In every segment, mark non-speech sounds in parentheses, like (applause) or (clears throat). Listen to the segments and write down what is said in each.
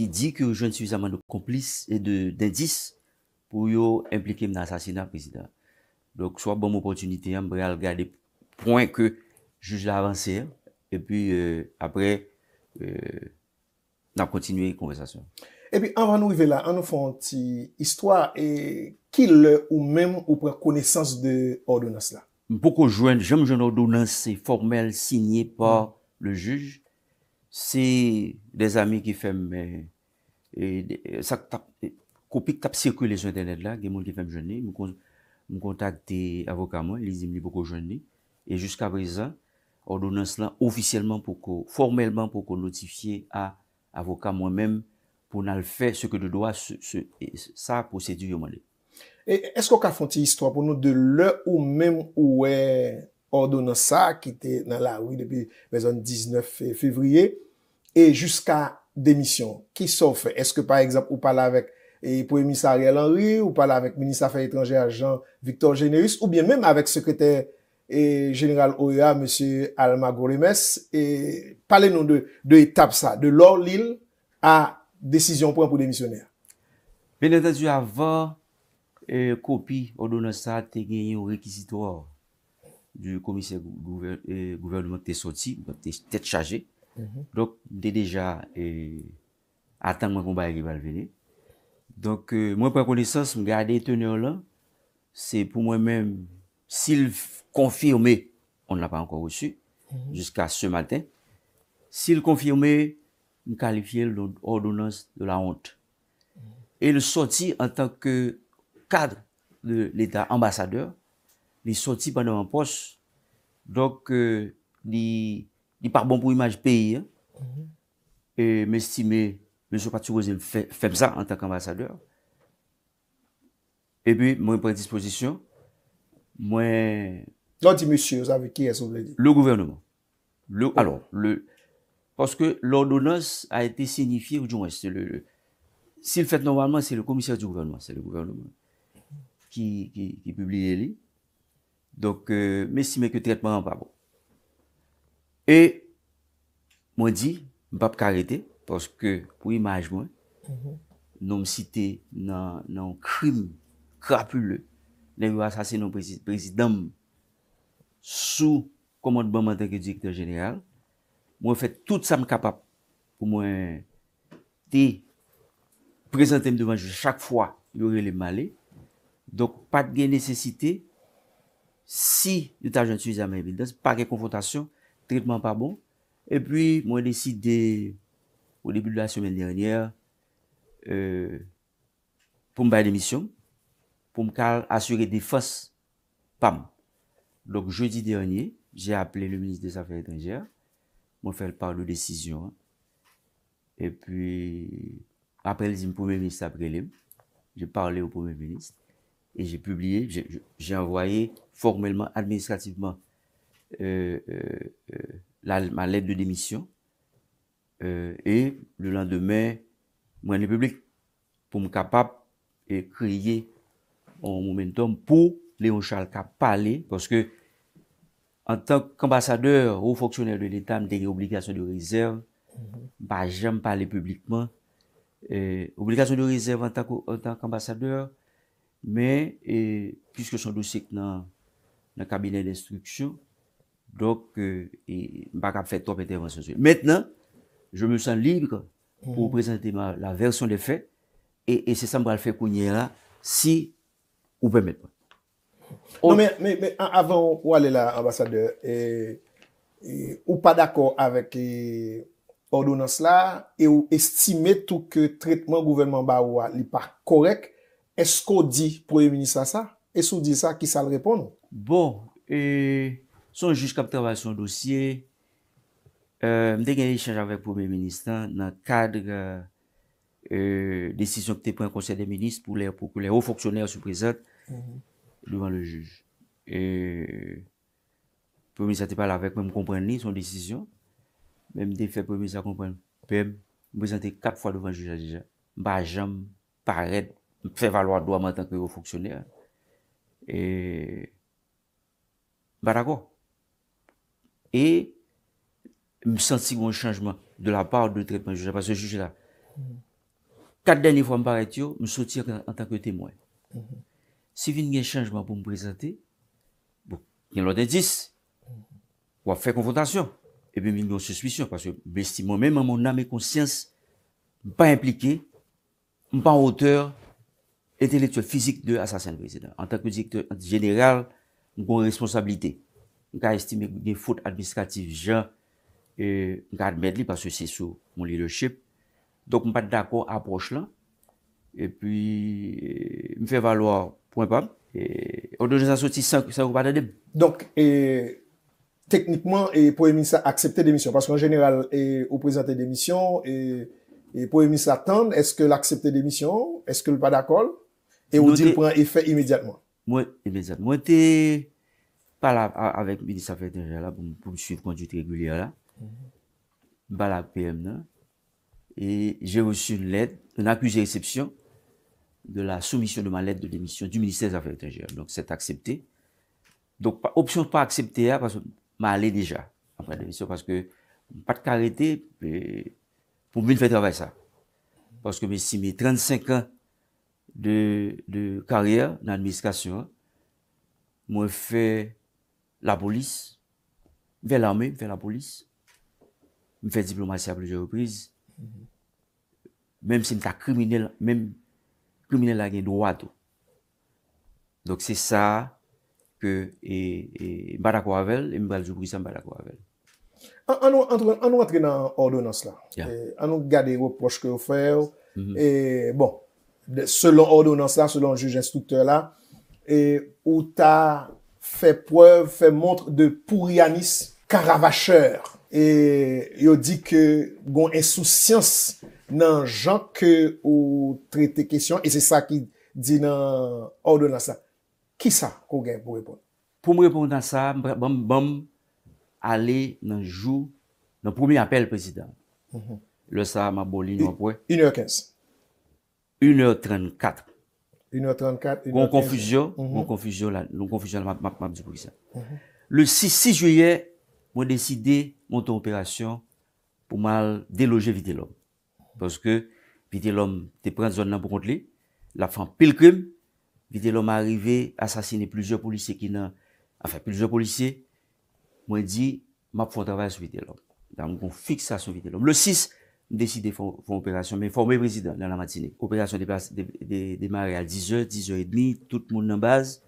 ki di ki ou jwenn soufisaman de komplis e de dendis pou yo implike m nan sasina prezident. Dok, sou a bom opotunite yon, m bre al gade pou point ke juj la avanse, e pi euh, apre euh, nan kontinuye konversasyon. E pi avan nou ivela, an nou fonte, istwa, e kil ou mem ou prek konesans de ordonans la? M pou kon jwenn, jwenn jwenn ordonans se formel sinye pa mm. le juj, Se de zami ki fem, sa kopik tap sirkou les internet la, gen moun ki fem jwenni, mou kontakte avokamon, elizim li boko jwenni, e jusqu'a prezan, ordonan slan ofisyeleman pou ko, formelman pou ko notifiye a avokamon menm, pou nan l fè, se ke de doa sa posedi yon manen. E sko ka fonti histwa pou nou de le ou menm ou e... Ordo Nassa, ki te nan la, oui, depi mezon 19 fevriye, e jusqu'a demisyon. Ki sofe, eske par exemple, ou pala vek pou emisari Al-Anri, ou pala vek menisa fay etranje a Jean-Victor Généus, ou bien mèm avek sekreter general OEA, M. Alma Gourémès, e pale nou de etap sa, de lor l'il, a desisyon pou anpou demisyonè. Ben, enta tu avan kopi euh, Ordo Nassa te genye ou rekisit wò? Du komise euh, gouvernement te soti, te tete chaje. Mhm. Dok, de deja, euh, atan mwen kon baye gival vene. Donk, euh, mwen prekonesans mwen gade tenyon lan, se pou mwen men, sil konfirme, on n'a pa ankon wosu, jiska se matin, sil konfirme, mwen kalifiye l'ordonans de la honte. E le soti, an tanke kadre l'Etat ambasadeur, li soti pa nan an pos, dok euh, li parbon pou imaj peyi, mm-hmm. e mè stime, mè sou pati wè zèm fèm zè an tan kèm avansadeur, e bi mwen prèdisposisyon, mwen... Non, lò di mè sio, zavè ki yè sou blè di? Lò gouvernement. Lò, alò, le... Pòske lò nonos a etè signifi ou djoun wè, sè le... Sè l'fèt normalman, sè lè komisyèr djou gouvernement, sè lè gouvernement, ki publilè li, Donk euh, mesime ke tretman an pa bo. E mwen di, mbap karete, poske pou imaj mwen, mm-hmm. nou msite nan krim krapule, nan yon asasen nou prezidam sou komand banman teke direktor jeneral, mwen fet tout sa m kapap pou mwen te prezante m devanjou chak fwa yon relem male. Donk pat gen nesesite, si yo ta suis à évidence, pas pas pa confrontation, traitement pas bon. bon, puis, pi mwen décidé au début de la semaine dernière euh, pour me faire baye pour me m assurer des defos pam. Donc, jeudi dernier, j'ai appelé le ministre des affaires étrangères, mwen fèl par le décision. Et puis puis après pou mè ministre après j'ai jè parle ou ministre, et j'ai publié, j'ai envoyé formellement, administrativement euh, euh, euh, ma lette de démission et le lendemè mwen le publik pou m'kapap kriye moun momentum pou Léon Charles K. palé parce que en tant k ambassadeur ou foksyonèr de l'État m'dèye obligasyon de réserve mm-hmm. j'aime palé publikman obligasyon de réserve en tant k ambassadeur Men, piske son dou sik nan kabine d'instruksyon, dok, mba euh, kap fèk top et evansyon. Mètenan, je mè san libre pou mm. prezente ma la versyon de fèk e se san bral fèk ou nye la si ou pèmèt. Non, men, men, men, an avan ou alè la, ambassadeur, ou pa d'akor avèk ordounans la, ou estime tout ke tretman gouvenman ba ou a li pa korek, Esko di Premier Ministre a sa? Esko di sa ki sa le repon? Bon, e, son juj kaptav a son dosye, mde gen rechaje avek Premier Ministre nan kadre e, desisyon ki te pren konser de Ministre pou le ou foksyonèr se prezente devan le juj. E, Premier Ministre te pale avek, mwen m kompren ni son desisyon, mwen m te fe Premier Ministre a kompren, mwen m prezente kap fwa devan juj a dija. Ba jam, pa red, m fè valwa doa man tan krego foksyonè, e, ba d'akwa. E, m santi gwen chanjman de la pa ou de trepman jose, kate deni fwa m paretyo, m soti an tan krego temwen. Se vin gen chanjman pou m prezante, bon, gen lò den dis, wap fè konfotasyon, e ben vin gen sou suisyon, parce m besti moun, mè mè moun nan mè konsyans, m pa implike, m pa an oteur, entelektual, fizik de asasyen prezident. En tanke direktor general, mwen kon responsabilite. Mwen ka estime mwen foute administratif jan, mwen euh, ka admèd li, parce se sou mwen li rechep. Donk mwen pat d'akon aproche lan, epi euh, mwen fè valwa pou mwen pa. On nou jen sa soti 5, sa mwen pat adem. Donk, teknikman, pou emis aksepte demisyon, parce mwen general, ou prezente demisyon, pou emis atende, eske l'aksepte demisyon, eske l'pat d'akon? Et vous dire pour un effet immédiatement. Moi, immédiatement, j'étais parlant avec le ministère des Affaires étrangères pour me suivre en conduite régulière. Je me balade au PM. Et j'ai reçu une aide, une accusée réception de la soumission de ma lettre de démission du ministère des Affaires étrangères. Donc c'est accepté. Donc, option de ne pas accepter, parce que je m'en allais déjà. Parce que, pas de carité, pour mieux faire travail, ça. Parce que mes 35 ans de karyè, nan administasyon, mwen fè la polis, mwen fè l'armè, mwen fè la polis, mwen fè diplomati aprejè ou priz, mèm se mta krimine, mèm krimine la gen ou wadou. Dok se sa ke mbada kwavel, mwen bade jou priz, mbada kwavel. An nou atre nan ordounans la? An nou gade yon proj ke ou fè ou? Bon, selon ordonans la, selon juge instukteur la, ou ta fè pwèv, fè montre de pouri anis karavacheur. E yo di ke gon ensoussians nan jan ke ou trete kesyon, e se sa ki di nan ordonans la. Ki sa kou gen pou repon? Pou mwen repon nan sa, mbèm bèm bèm ale nan jou, nan pou mwen apel prezidant. Mm-hmm. Le sa maboli nou apwè. In yorkens. 1h34. 1h34, 1h35. Gon konfusyon, mhm. Gon konfusyon mhm. la, Gon konfusyon la map map map di Bokisa. Le 6, 6 juye, Mwen deside, Mwen ton operasyon, Pou mal deloje vide l'om. Paske, Vide l'om te pren zon nan pou kont li, La fan pil krim, Vide l'om a arrive, Asasine plusieurs polisye ki nan, Afen, plusieurs polisye, Mwen di, Map foun travay sou vide l'om. Dan mwen kon fik sa sou vide l'om. Le 6, Le 6, Deside foun operasyon, men foun mè prezidant nan la matine. Operasyon demare al 10 oe, 10 oe dmi, tout moun nan baz,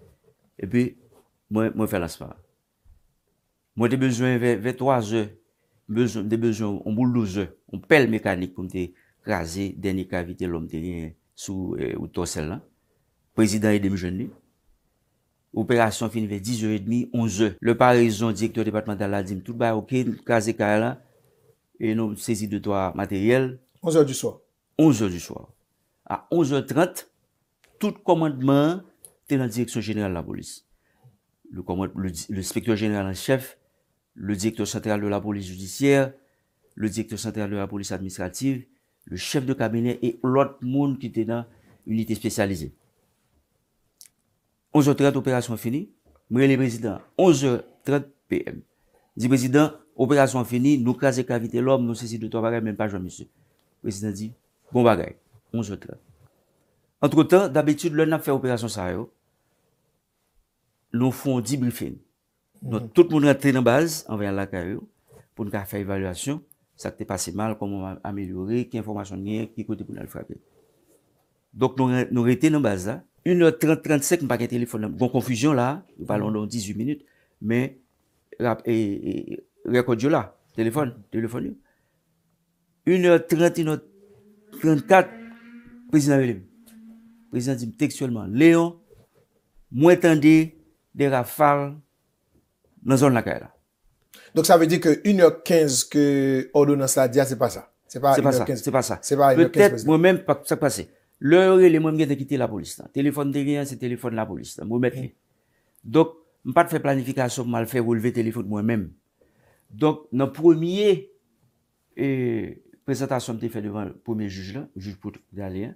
epi mwen fè la spara. Mwen te bezwen vè 3 oe, mwen te bezwen moun moun 12 oe, mwen pel mekanik pou mwen te krasi denye kavite lom tenye sou ou tosel la. Prezidant yè demje nè. Operasyon fin vè 10 oe dmi, 11 oe. Le parizon direktor departemental al dim tout ba okè krasi kare la, E nou sezi de doa materyel. Onze ou du soa. Onze ou du soa. A onze ou trent, tout komandman tenan direksyon jeneral la polis. Le spektyon jeneral en chef, le direktyon jeneral de la polis judisyer, le direktyon jeneral de la polis administrativ, le chef de kabinet, et l'autre moun ki tenan unité spesyalizé. Onze ou trent, operasyon fini. Mouye le prezident, onze ou trent pm. Di prezident, Operasyon feni, nou kaze kravite lom, nou se si 2-3 bagay, men pa jwa mese. Prezident di, bon bagay, mhm. on se tra. Antre tan, d'abitude, lè nan fè operasyon sa yo, nou fon 10 brifen. Nou tout moun rentre nan baz, an vè an lakare, pou nou ka fè evalwasyon, sa te pase mal, kon moun ameliori, ki informasyon nye, ki kote pou nan l'frape. Dok nou rentre nan baz da, 1h30-1h35, nou pa kè telefon nan, gon konfujyon la, valon nan 18 minute, men, rekodi yo la, telefon, telefon yo, 1h30, 1h34, prezident Yelim, prezident Yelim, teksyonman, Léon, mwen tendi, dera far, nan zon la kèy la. Donc, sa ve di ke 1h15 ke Odo Nansla diya, se pa sa. Se pa sa, se pa sa. Pe tèt mwen men, sa kwa se, le yore, le mwen mwen mwen te kite la polis, telefon deri, se telefon la polis, mwen mète. Donc, mwen pat fè planifikasyon, mwen fè roulevé telefon mwen men, Donk nan premye prezentasyon m te fe devan premye juj la, juj pou mhm. te gale,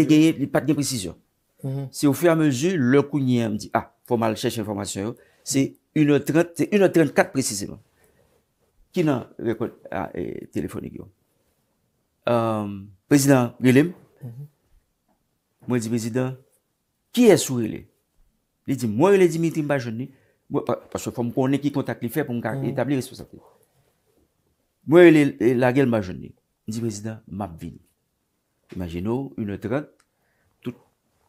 te gaye li pat gen presisyon. Mhm. Se ou fey a mezu, le kou nye m di, a, ah, pou mal chèche informasyon yo, se 1h30, se 1h34 presisyon. Ki nan rekote, a, e, telefonik yo. Euh, prezident Gilem, mwen mhm. di prezident, ki es ou re le? Li di mwen ou le dimitri mba jouni? Paswè fòm konè ki kontak li fèp, mwen kak etabli responsakou. Mwen elè la gel ma jouni, di prezident, map vin. Imaginò, yon letran, tout,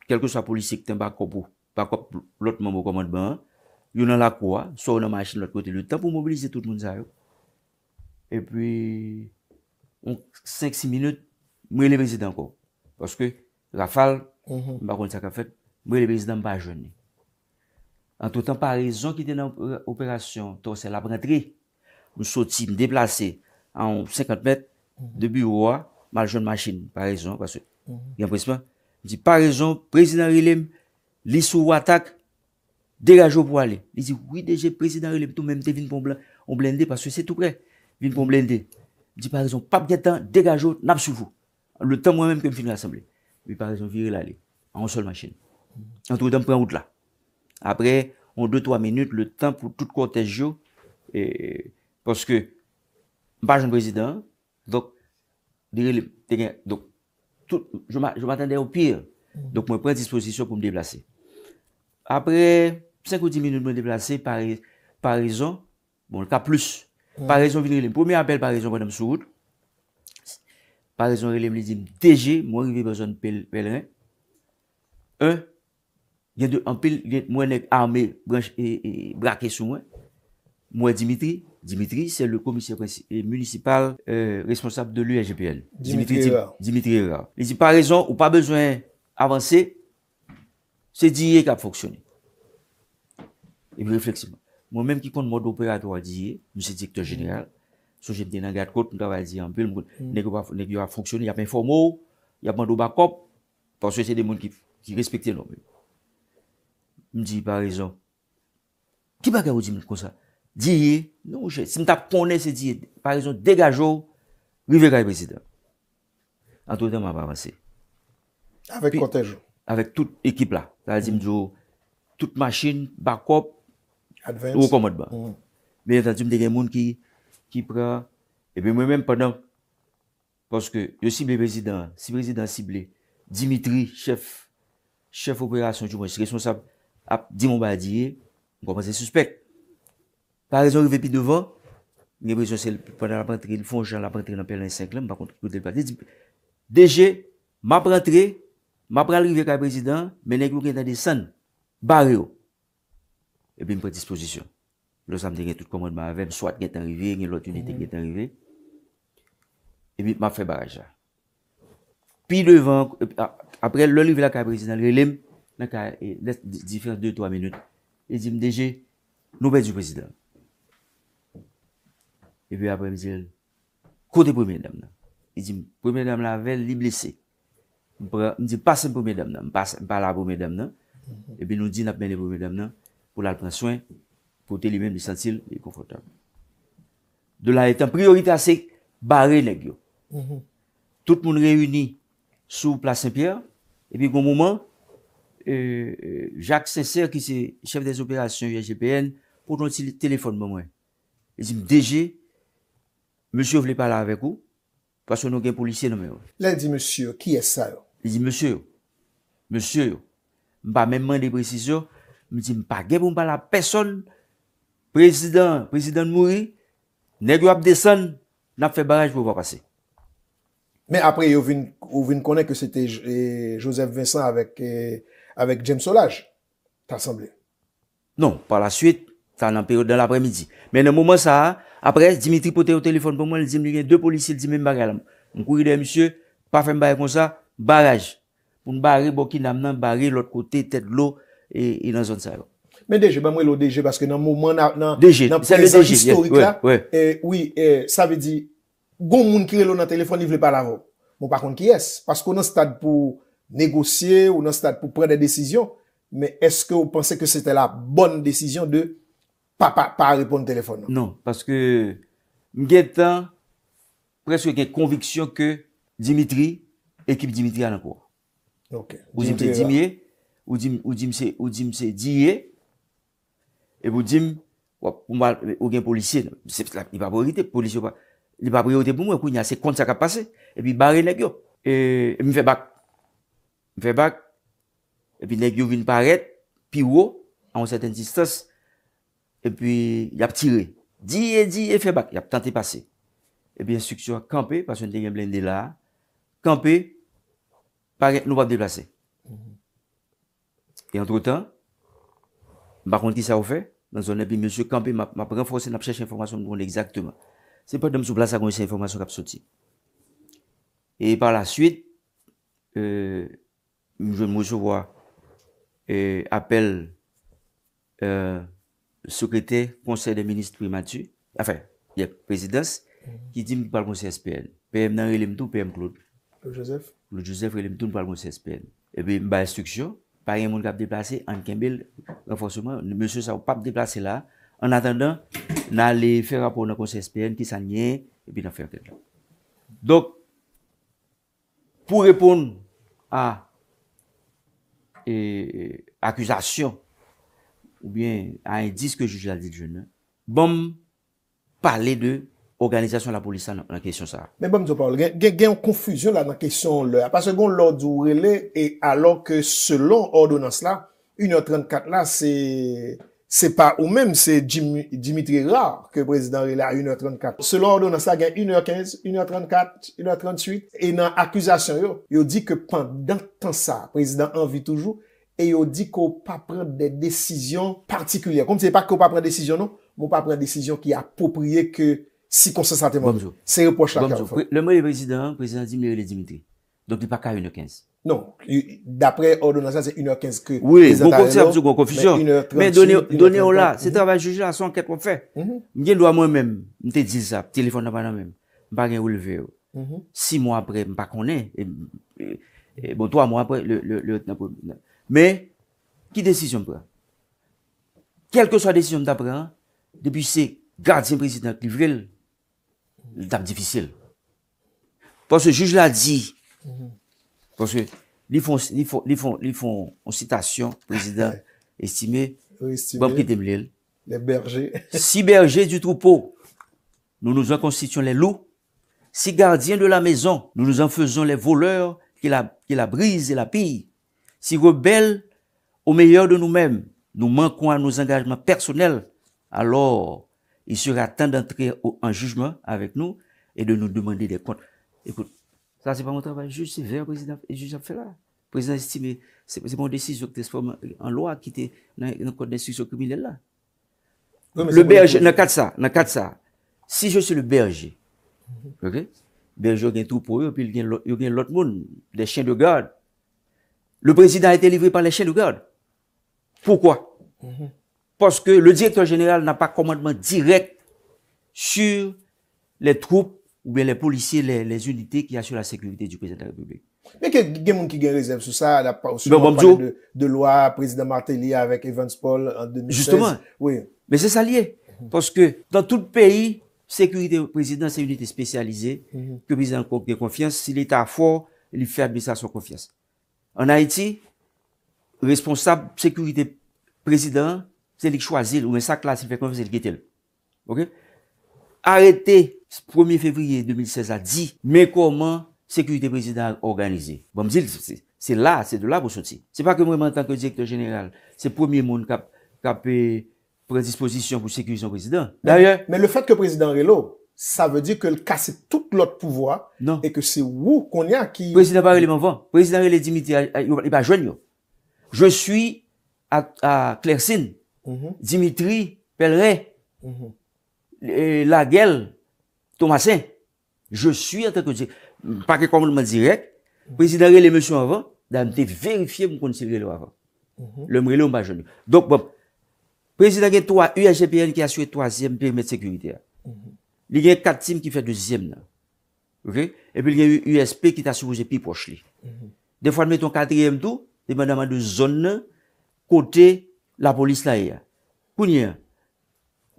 kelke sa polisik ten bako pou, bako lòt mwen mwen komad ban, yon nan la kwa, sò nan manche lòt kote, lòt tan pou mobilize tout moun zayou. E pwi, 5-6 minute, mwen elè prezident kon. Paswè, la fal, mwen kon sakafet, mwen elè prezident ba jouni. an tout an pa rezon ki te nan operasyon torse la brendri, nou soti m deplase an 50 m, debi ou a, mal joun machin, pa rezon, pa se yon mhm. presman, di pa rezon, prezident Rilem, li sou wata, degajo pou ale, di si wite jen prezident Rilem, tou m mte vin pou m blende, pa se se tou pre, vin pou m blende, di pa rezon, pap detan, degajo, nab su vou, le tan mwen m kem fin l'assemble, di pa rezon, vire l'ale, an sou l machin, an tout an pran wout la, apre, an 2-3 minute, le tanp pou tout kontenjou, poske, mpa joun prezident, do, je m'attendè au pire, do, mwen pren disposisyon pou m'deplase. Apre, 5 ou 10 minute mwen deplase, parizan, bon, l'ka plus, parizan vini relim, pou mè apel parizan mwen amsoud, parizan relim li di mdegi, mwen revi bezon pelren, e, gen de anpil, gen mwen ek arme e, e, brake sou mwen, mwen Dimitri, Dimitri, se le komisyen e, municipal responsable de l'UGPL. Dimitri Erra. Dimitri Erra. Ne zi pa rezon, ou pa bezwen avanse, se diye kap foksyon. E mwen refleksiman. Mwen menm ki kont mwen doperatwa diye, mwen se diyektor general, sou jemde nan gade kote, mwen ta va zi anpil, mwen kon, nek yo ap foksyon, yapen fomo, yapen do bakop, pwanswe se de moun ki respikte nan mwen. m di parèzon, ki ba kè ou di m konsa? Di yè, si m ta ponè se di yè, parèzon, degaj ou, rive kè yè prezident. Antwèten m ap avansè. Avek kontèj ou? Avek tout ekip la. La di m djou, tout machin, bakop, ou komod ba. Be yè ta di m degè moun ki, ki prè, e pe mwen mèm pè nan, poske, yo si mè prezident, si prezident siblè, Dimitri, chef, chef operasyon, jou mwen sikè son sape, ap, di mou ba diye, gwa mwen se suspect. Parè zon rive pi devan, nye prezio sel, pwè nan la prantri, fonjè nan la prantri, nan pelen senk lèm, bakon, koutèl pati, deje, ma prantri, ma pralrive kwa prezidant, menèk mwen kwen ta de san, barè yo, epi mwen pradisposisyon. Lò samde gen tout komodman avem, swat gen tan rive, gen lotunite gen tan rive, epi mwen fè baraj la. Pi devan, apre lò rive la kwa prezidant, lèm, Nè ka, e, lè di fèr 2-3 minute. E di mdèjè, nou bèjou prezidèm. E pi apre mdèjè, kote pou mèdèm nan. E di mdèm la vèl li blèse. Mdèjè, pas m pou mèdèm nan. M pa la pou mèdèm nan. E pi nou di nap mèdèm pou mèdèm nan. Pou lal pren soin, kote li mèm li sentil, li konfotèm. De la etan, priorita se, barè nèk yo. Mm-hmm. Tout moun reyouni, sou plas Saint-Pierre, e pi kon mouman, Euh, euh, Jacques Saint-Cyr, ki se chef des opérations UGPN, ou ton si lè téléfon mè mwen. Lè zi mè déjè, mè sè ou vlè pa la avèk ou, pasou nou gen polisye nan mè ou. Lè di mè sè, ki è sa? Lè zi mè sè, mè sè, mè pa mè mè de presisyon, mè zi mè pa gen pou mè pa la, peson, prezident, prezident mouri, nè gwa ap desan, nap fè baraj pou pa kase. Mè apre, yo vin konè kè se te Joseph Vincent avèk... avèk James Solage t'assemble. Non, pa la suite, ta nan periode dan l'apremidi. Men nan mouman sa, apre, Dimitri pote yo teléfon pou mwen, lè di mwen gen, dè polisi lè di mwen barè lan. Mwen kouri den, monsye, pa fèm barè kon sa, barèj. Moun barè, bokin nan mnen barè lòt kote, tèt lò, e nan zon sa yon. Men deje, ba mwen lò deje, paske nan mouman nan deje, nan prezant historik la, oui, sa ve di, goun moun kire lò nan teléfon, niv lè pa la vò. Mwen pa kont ki yes, paske nan stad pou negosye ou nan stat pou pren de desisyon, men eske ou pense ke se te la bonne desisyon de pa repon de telefon nan? Non, paske mgen tan preske gen konviksyon ke Dimitri, ekip Dimitri an an kwa. Ou dim se diye, ou dim se diye, ep ou dim, ou gen polisye, li pa priorite pou mwen, pou nye ase kont sa ka pase, epi bare le gyo, epi mfe bak m fe bak, epi nek yo vin paret, pi wo, an w saten distos, epi yap tire. Di e di e fe bak, yap tante pase. Epi instruksyon kampe, pasyon deyye m blende la, kampe, paret nou pa deplase. Mm-hmm. E antre tan, m bakon ki sa ou fe, nan son epi monsi kampe, m ap renfonse nap chèche informasyon m koun exactement. Se pa dèm sou plasa kon y se informasyon kap soti. E pa la suite, eee, euh, ou mwen mwen sou wak e apel e, sekretè, konser de ministre primatü, afe, yep, prezidens, ki di mwen pal mounse SPN. PM nan, il mtou PM Klout. Le Joseph? Le Joseph il mtou mwen pal mounse SPN. Ebe, mwen ba estriksyon, pari moun kap deplase, an kembel, reforseman, mwen mwen sou sa wap pa deplase la, an atandan, nan li fer rapon nan konser SPN, ki san nye, ebe nan fer pek. Dok, pou repoun a E, e, akuzasyon ou bien a indis ke jujil adil jenè, bom pale de organizasyon la polisa nan kesyon sa. Men bom, Zopal, gen konfuzyon la nan kesyon la, apase kon lor di ourele e alor ke selon ordonans la 1.34 la, se... Se pa ou menm se Dimitri ra ke prezidant relay a 1h34, se lor do nan sa gen 1h15, 1h34, 1h38, e nan akuzasyon yo, yo di ke pandan tan sa, prezidant anvi toujou, e yo di ko pa pren de desisyon partikulye. Kom se pa ko pa pren desisyon nou, non, moun pa pren desisyon ki apopriye ke si konsensate bon moun. Se reposhe la bon kare. Le moun e prezidant, prezidant Dimitri. Donk di pa ka 1h15. Non, d'apre ordonasyon se 1h15 kre. Oui, bon konfisyon. Men donè ou la, se trabèl jujil an son kèp kon fè. Mwen gen do a mwen mèm. Mwen te di zap, telefon nan pa nan mèm. Mwen pa gen ou levé ou. 6 mwen apre, mwen pa konè. Bon, 3 mwen apre, le hot nan po. Men, ki desisyon mwen pre? Kèlke sa desisyon mwen d'apre, mwen pre, depi se gardien prezident livrel, l'etap diffisil. Pon se juj la di, Parce que ils font, en citation, président (laughs) estimé, les bergers. (laughs) si bergers du troupeau, nous nous en constituons les loups. Si gardiens de la maison, nous nous en faisons les voleurs qui la, qui la brisent et la pillent. Si rebelles au meilleur de nous-mêmes, nous manquons à nos engagements personnels, alors il sera temps d'entrer en jugement avec nous et de nous demander des comptes. Écoute, La se pa moun travay, juj se ve a prezident e juj ap fera. Prezident estime se moun desi souk desi pou moun an loa ki te nan kode desi souk koumine la. Le berge, nan kat sa, nan kat sa, si je sou le berge, mm-hmm. ok, berge ou gen troupe ou, pi ou gen lot moun, de chen de garde, le prezident a te livri par le chen de garde. Poukwa? Mm-hmm. Poske le direktor general nan pa komandman direk sur le troupe ou bien les policiers, les unités qui assurent la sécurité du président de la République. Mais qu'est-ce qu'il y a qui réserve sous ça? De loi, président Martelly avec Evans Paul en 2016? Justement. Mais c'est ça lié. Parce que dans tout le pays, sécurité président, c'est une unité spécialisée mhm. que mise en confiance. Si l'État a fort, il ferme sa confiance. En Haïti, responsable, sécurité président, c'est lui qui choisit. Ou bien sa classe, il fait confiance, c'est lui qui est-il. Arrêtez 1er fevriye 2016 a di, bon, me koman sekurite prezident a organizi. Bom zil, se la, se de la pou soti. Se pa ke mwen man tanke direktor general, se premier moun ka pe predisposisyon pou sekurisyon prezident. D'ayon... Me le fat ke prezident Reylo, sa ve di ke kase tout lot pouvoi, e ke se wou kon ya ki... Prezident Reylo, prezident Reylo e Dimitri, e pa jwen yo. Je suis a Klersin, mm-hmm. Dimitri, Pelre, mm-hmm. la GEL, Thomasin, je suis en train de continuer. Par exemple, m'a direk, presidere l'émission avant, da m'te vérifier m'kondisivre l'éloi avant. Mhm. Le mrelé ou m'ba jouni. Donc, presidere 3 UAGPN ki asye 3e permit de sécurité. Li gen 4 team ki fè 2e nan. Ok? Et puis li gen USP ki ta soubouze pi poche li. De fwa nme ton 4e tou, te mè nanman de zone kote la polis la e ya. Kouni ya?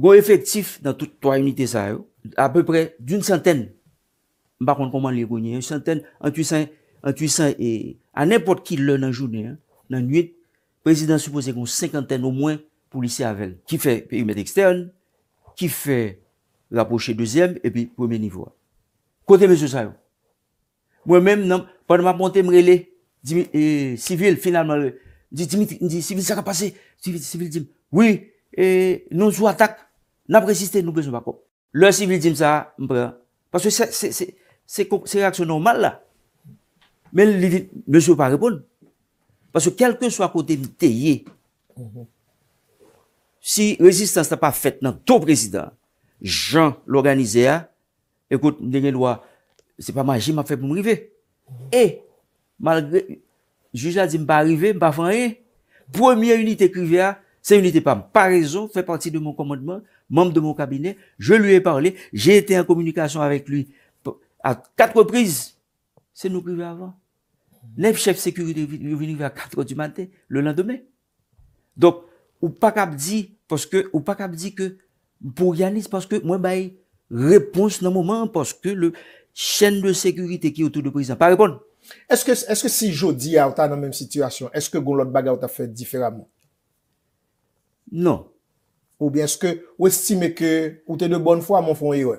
Gon efektif nan tout 3 unités a yo, Ape pre, d'un santen, mba kon konman li gwenye, un santen, an tuysan, an tuysan, an nepot ki lè nan jounen, nan nwit, prezident suppose kon 50en ou mwen polisi avèl. Ki fè, pe yon mèd ekstern, ki fè, l'aposhe deuxième, epi, pwè mè nivou. Kote mè sè sa yon. Mwen mèm nan, pwè nan mè aponte mre lè, civil, finalman, euh, civil sè rapase, civil dim, wè, nou sou atak, nan preziste, nou bezon bakop. Le sivil di msa, mpran, paswè se reaksyon normal la, men li li, mwen sou pa repon, paswè kelke sou akote mte ye, si rezistans ta pa fèt nan to prezident, jan l'organize a, ekout, mdenye lwa, se pa maji, ma fe pou mrive, e, malgre, juj la di mba rive, mba fany, e, premier unit ekrive a, se unit e pa, pa rezo, fe parti de mwen komodman, mounm de moun kabine, je lui e parli, j'e ete en komunikasyon avek lui, a kat reprise, se nou prive avan. Nef chef sekurite, yu veni ve a kat repri maten, le lan demen. Dok, ou pak ap di, poske, ou pak ap di ke, pou yanis, poske, mwen bay, repons nan mouman, poske, le chen de sekurite ki yotou de priza, pa repon. Eske, eske si jodi yaw ta nan menm situasyon, eske goun lot baga wta fe difera moun? Non. Ou bien se ke ou estime ke ou te de bon fwa, moun fon yi we.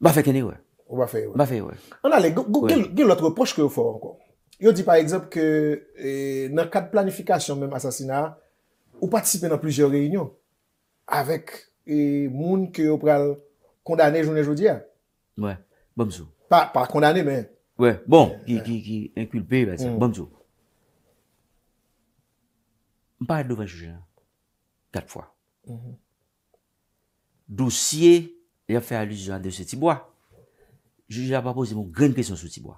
Ba fe ken yi we. Ou ba fe yi we. Ba fe yi we. Anale, gen loutre poch ke ou fon anko. Yo di par exemple ke e, nan kat planifikasyon menm asasina, ou patisipe nan plijer reynyon, avek e, moun ke ou pral kondane jounen joudi ya. Mwen, bom sou. Pa kondane men. Mwen, bon, euh. ki inkulpe, bom sou. Mwen pa et devan juje, kat fwa. Dousiye Ya fe aluji jan de se tibwa Joujè la pa pose moun gren kresyon sou tibwa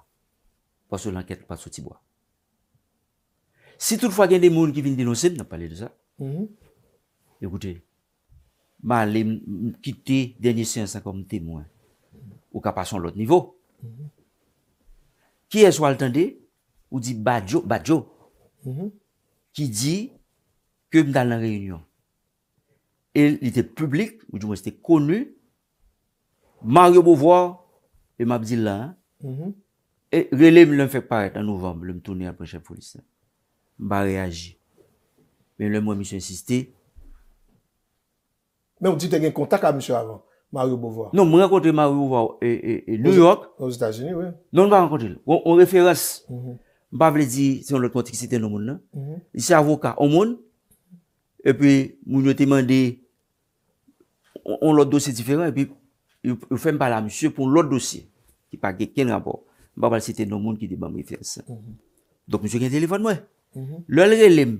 Pasou l'anket pa sou tibwa Si toutfwa gen de moun ki vin dinosim Nan pale de sa Yo koute Ma ale m kiti denye se yon sakon m temwen Ou ka pason lot nivou Ki es waltande Ou di badjo Ki di Ke m dal nan reyonyon e li te publik, ou di mwen se te konu, Mario Beauvoir, e m ap di la, mhm. e relem li an fèk paret an novemb, li an m tourne apre chèp folise, m ba reagi. Men m le mwen mi sè insisti. Men m di te gen kontak an mi sè avan, Mario Beauvoir? Non, m renkonti Mario Beauvoir, e, e, e New York, Non m ba renkonti, mhm. m ba vle di, si an lè konti ki se ten o moun, si avoka o moun, e pi moun yo temande, On lot dosye diferent, e pi yu fe mpala msye pou lot dosye. Ki pa gen ken rapor. Mpa pal se te nou moun ki de bambi fer se. Donk msye gen telefon mwen. Le l re lem.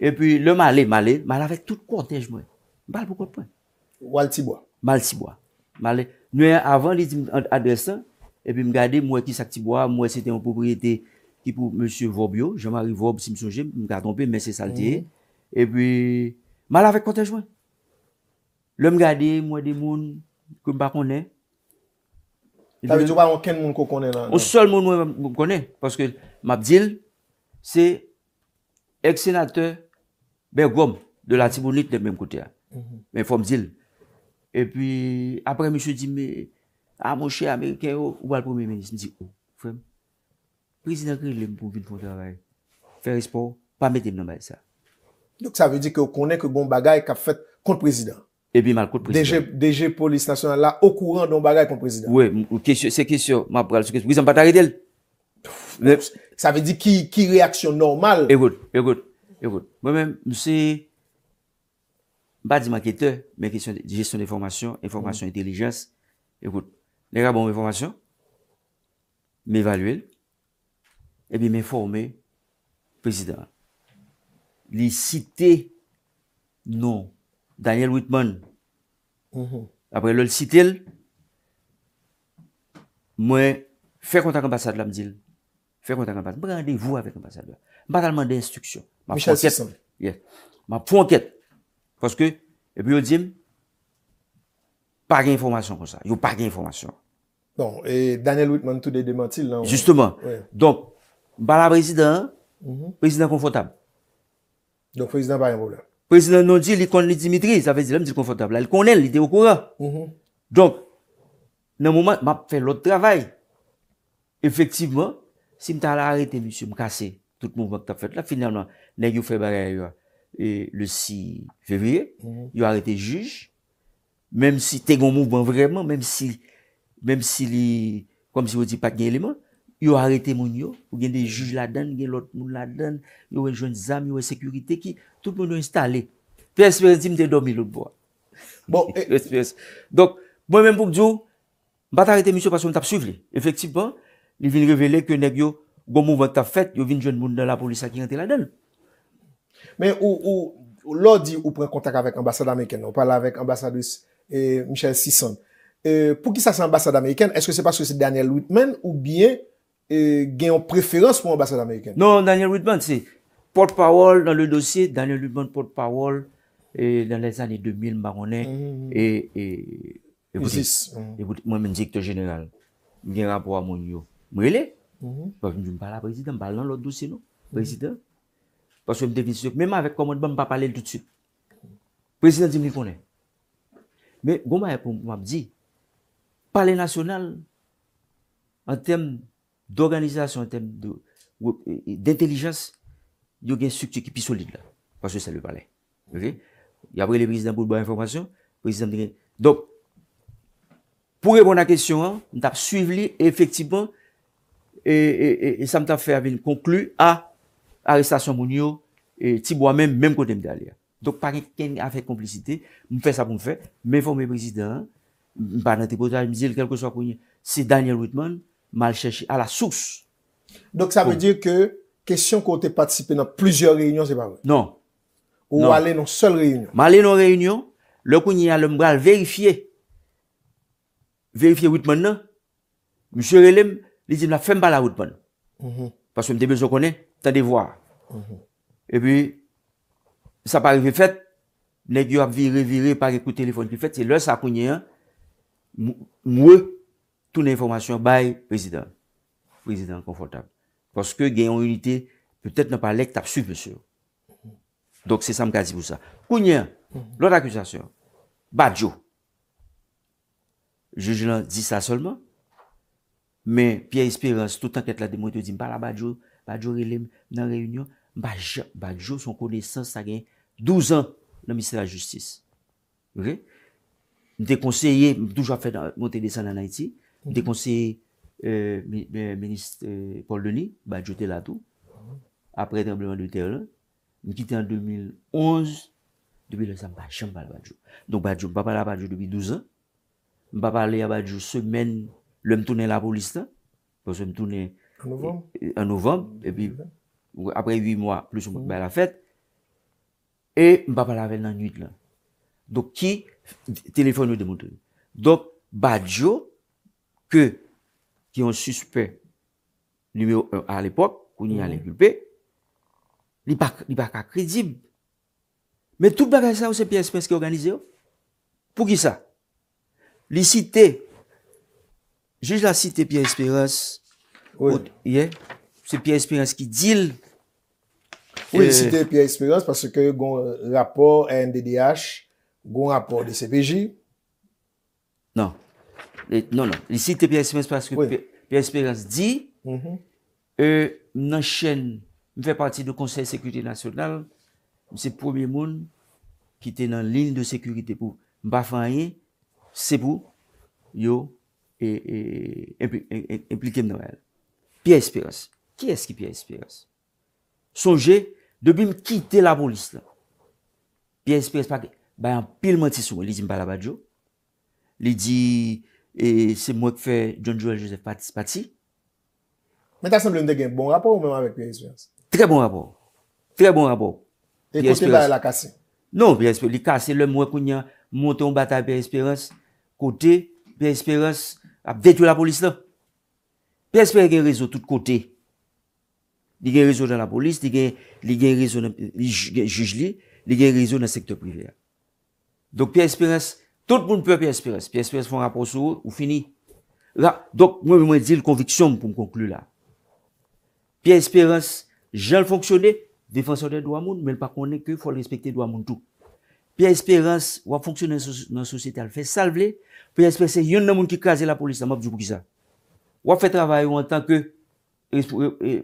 E pi le malè, malè, malè vek tout kontèj mwen. Mpal pou kote pwen. Ou al tibwa? Mal tibwa. Malè. Nou yè avan li di adresan, e pi m gade mwen ki sak tibwa, mwen se te yon popriyete ki pou msye Vobio. Jè m ari Vob si m sonje, m gade mpe mè se salteye. E pi malè vek kontèj mwen. Lèm gade, mwen de moun koum pa konè. Tavè djouwa an ken moun kou konè nan? An non. sol moun mwen konè, paske map zil, se eksenate ber gom, de la timounit lèm mèm kote a, mèm fòm zil. E pwi, apre mè chou di mè, a mò chè Amerike ou al pou mè menis, mè di ou, fèm prezident kri lèm pou vin fòm te avay, fè respon, pa mè te mè nan mè sa. Dèk sa vè di kè ou konè kou goun bagay kap fèt kont prezident. e bi malkout prezident. Deje polistasyon la, okouran non bagay kon prezident. Ouè, se kisyon, mwen pral se kisyon, mwen patare del. Sa ve di ki reaksyon normal. E gout, e gout, e gout. Mwen mèm, mwen se, mwen pa di mankete, mwen kisyon di gestyon de formasyon, e formasyon intelijans, e gout, mwen rabon mwen formasyon, mwen evaluel, e bi mwen formé prezident. Li site, non, Daniel Whitman. Apre lè l'citil. Mwen fè kontak an basad l'amdil. Fè kontak an basad. Mwen randevou an fè kontak an basad. Mwen randevou an fè kontak an basad. Mwen fè kontak an basad. Foske, epi ou dim, pa gen informasyon kon sa. Yo pa gen informasyon. Don, e Daniel Whitman tout de demantil. Justement. Don, bala prezident, prezident konfotab. Don prezident bayan roub lè. Prezident non di, li kon li Dimitri, sa vezi la m di konfotable, la li kon el, li de yo kouran. Mhm. Donk, nan mouman, map fe lout travay. Efektivman, si m ta la arete, m kase, tout mouman k ta fete la, final nan, nan yo febarye yo, le 6 febriye, mhm. yo arete juj, menm si, te kon mouman vreman, menm si, menm si li, kom si wou di pat gen eleman, yo arete moun yo, ou gen de juj la den, gen lout moun la den, yo wè joun zam, yo wè sekurite ki, Tout pou nou installe. Pè espérense di mdè do mi lout bo. Bon, (laughs) Donk, mwen mè mpouk djou, bat arrete misyo pasè mtap suvle. Efektifman, li vin revele ke neg yo gomou bon vantap fèt, yo vin jwen moun dè la polisa ki yantè la den. Men, ou lò di ou pren kontak avèk ambassade amèkèn, ou pala avèk ambassadeus eh, Michel Sisson, eh, pou ki sa sa ambassade amèkèn, eske se paske se Daniel Whitman ou biye gen yon eh, preferans pou ambassade amèkèn? Non, Daniel Whitman, si. Port-parole nan le dosye, Daniel Ruban port-parole nan les ane 2000, Mbarone, et... Mbousis. Mwen men dikte genel. Mwen gen rapor an mwen yo. Mwen ele. Mwen jen pa la prezident, mwen pa lan lò dosye nou. Prezident. Pas wè mwen devise. Mwen mwen avek komon, mwen pa pale l tout süt. Prezident dimi bon, konen. Mwen mwen ap mwen ap di. Pale nasyonal. An tem d'organizasyon, an tem d'intellijans. yo gen struktur ki pi solide la. Pas yo se le pale. Y apre le prezident bou dbo informasyon, prezident di gen. Dok, pou repon nan kesyon an, mta ap suive li, efektivman, e sam ta fè avèn konklu a arrestasyon moun yo, ti bo amèm mèm kote mde alè. Dok pari ken a fèk komplicité, mwen fèk sa pou mwen fèk, mwen fòmè prezident, mba nan te potal, mwen zèl kel kon so apoyen, se Daniel Whitman, mal chèchi a la sous. Dok sa mwen bon. dir ke... Kèsyon kon te patisipe nan plüzyon reynyon se ba wè? Non. Ou alè nan sol reynyon? Ma alè nan reynyon, lè kounye alè mbra lè verifiye. Verifiye wè tman nan. Mwen se relèm, lè di m la fèm bala wè tman. Pas wè m te bezò konè, tè de vwa. E pi, sa pari vè fèt, nè di wap virè virè pari kou telefon ki fèt, se lè sa kounye an, mwè tou nan informasyon bay prezident. Prezident konfortab. Paske gen yon unité, pepète nan pa lek tap su, monsè. Donk se sa mkazi pou sa. Kounyen, lor akusasyon, badjou. Joujou nan di sa solman, men, piye espirans, toutan ket la demou eto di, mpala badjou, badjou relèm nan reyounyon, badjou, badjou, son koneysans, sa gen 12 an nan misè la justis. Ok? Mwen te konseye, mwen te desan nan Haiti, mwen te konseye, mhm. Eh, Ministre eh, Paul Denis, Badjou Teladou, apre tembleman de Teladou, mi kite an 2011, debi lansan pa chan pala Badjou. Don Badjou, pa pala Badjou debi 12 an, mi pa pale a Badjou semen, le mtoune la poliste, le mtoune en novem, apre 8 mwa, plus mwen pala fete, e mi pa pala ven nan nuit la. Don ki, telefonou de moutou. Don Badjou, ke, ki yon suspè lumeo al epop, kouni yon lèk lupè, li bak akredib. Mè tout bagasan ou se Pierre Esperance ki organizè yo? Pou ki sa? Li site, jè jè la site Pierre Esperance, ou ye, euh, se Pierre Esperance ki dil. Ou yon site Pierre Esperance, paske yon rapor NDDH, yon rapor de CPJ? Nan. Nan. Non, non, li si te Pierre Espérance paske Pierre Espérance di mm-hmm. e euh, nan chen mi fè parti nou konsey sekwite nasyonal mse poube moun ki te nan lin de sekwite pou mba fanyi se pou yo implikem noel. Pierre Espérance. Ki eski Pierre Espérance? Sonje, dobi m ki te la bon liste. Pierre Espérance pak bayan pil manti sou, li di m pala badjo li di... E se mwè k fè John Joel Joseph Patsy. Mwen ta sanple mwen de gen bon rapor ou mwen mwen vek P.S.P.R.S.? Tre bon rapor. Tre bon rapor. E koske vè la kase? Non, P.S.P.R.S. Li kase lè mwen kwen yon monton batal P.S.P.R.S. Kote, P.S.P.R.S. A vetou la polis lè. P.S.P.R.S. gen rezo tout kote. Li gen rezo nan la polis. Li gen rezo nan juj li. Li gen rezo nan sektor privè. Donk P.S.P.R.S. Tout moun pwe P.S.P.R.S. P.S.P.R.S. fwen rapor sou ou fini. Dok mwen mwen di l konviksyon pou m konklou la. P.S.P.R.S. jal foksyone, defansyonnen dwa moun, men pa konen ke fwa l respekte dwa moun tou. P.S.P.R.S. wap foksyone nan sosyete al fè salvele, P.S.P.R.S. se yon nan moun ki kaze la polisa, moun djou pou ki sa. Wap fè travaye ou an tanke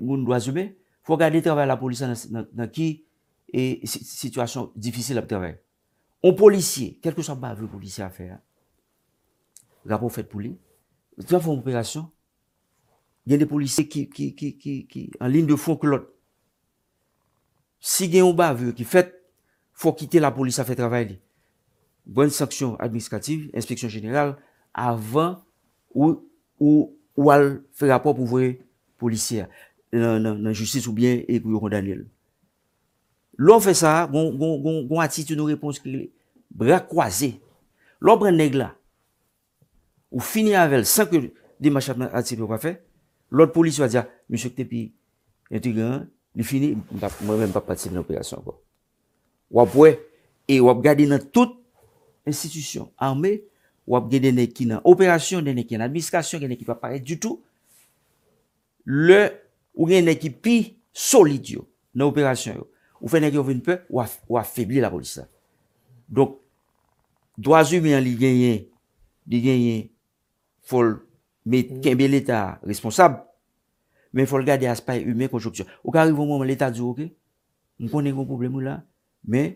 moun dwa zume, fwa gade travaye la polisa nan ki, e situasyon difisil ap travaye. On polisye, kelke sa ba vre polisye a fè a? Rapport fè pou li. S'il y a fòm opérasyon, gen de polisye ki, ki, ki, ki, an lin de fòm klot. Si gen yon ba vre ki fè, fò kite la polisye a fè travè li. Bonne sanksyon administrativ, inspeksyon jeneral, avan ou, ou, ou al fè rapport pou vre polisye a. Nan justice ou bien ekou yon rondanil. Lò fè sa, gwen atit yon nou repons ki lè, brè kwa zè. Lò brè neg la, ou fini avèl, 5 dimachat nan atit pou pa fè, lòd polis wazia, mè chok te pi yon tigran, ni fini, mè mè mè pa pati nan operasyon wò. Wap wè, e wap gadi nan tout institisyon armè, wap gè dene ki nan operasyon, dene ki nan admiskasyon, dene ki pa paret du tout, lè, ou gen ne ki pi solid yo nan operasyon yo. Ou fènen ki ou fèn pè, ou a fèbli la polisa. Dok, dwa zi mi an li genyen, li genyen, fòl, mi mm. kenbe l'Etat responsab, mi fòl gade aspa yu e men konjoksyon. Ou ka rivou moun, l'Etat zi ouke, moun konen kon problem ou la, men,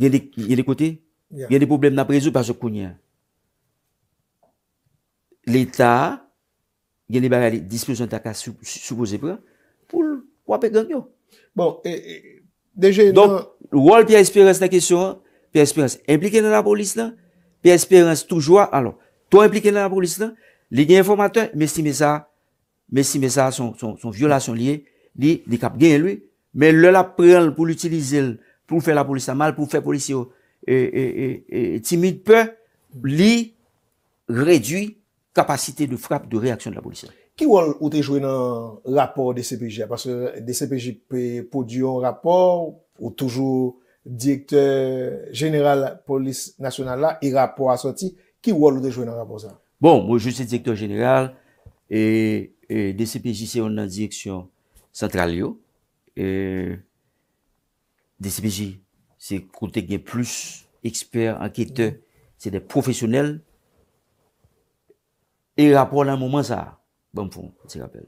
gen de kote, gen de problem nan prezou, pasok konyen. L'Etat, gen de baga li dispè son takas soupose pre, pou l'wapè gand yo. Bon, e, e, dèjè... Don, wòl pi espérense la kèsyon, pi espérense implikè nan la polis nan, pi espérense toujwa, alò, to implikè nan la polis nan, li gen informatè, mesi mesa, mesi mesa, son viola son liye, li kap gen lwi, men lè la prel pou l'utilize, pou fè la polis nan mal, pou fè polis yo timide pe, li redwi kapasite de frap de reaksyon de la polis nan. Ki wol ou te jwen nan rapor DCPJ? Aparse DCPJ pe podyon rapor ou toujou direktor general polis nasyonal la e rapor a soti, ki wol ou te jwen nan rapor sa? Bon, mwen jwese direktor general e, e DCPJ se yon nan direksyon central yo. E, DCPJ se kontekne plus eksper, anketen, se de profesyonel e rapor nan mouman sa. Bon fon, se rappel.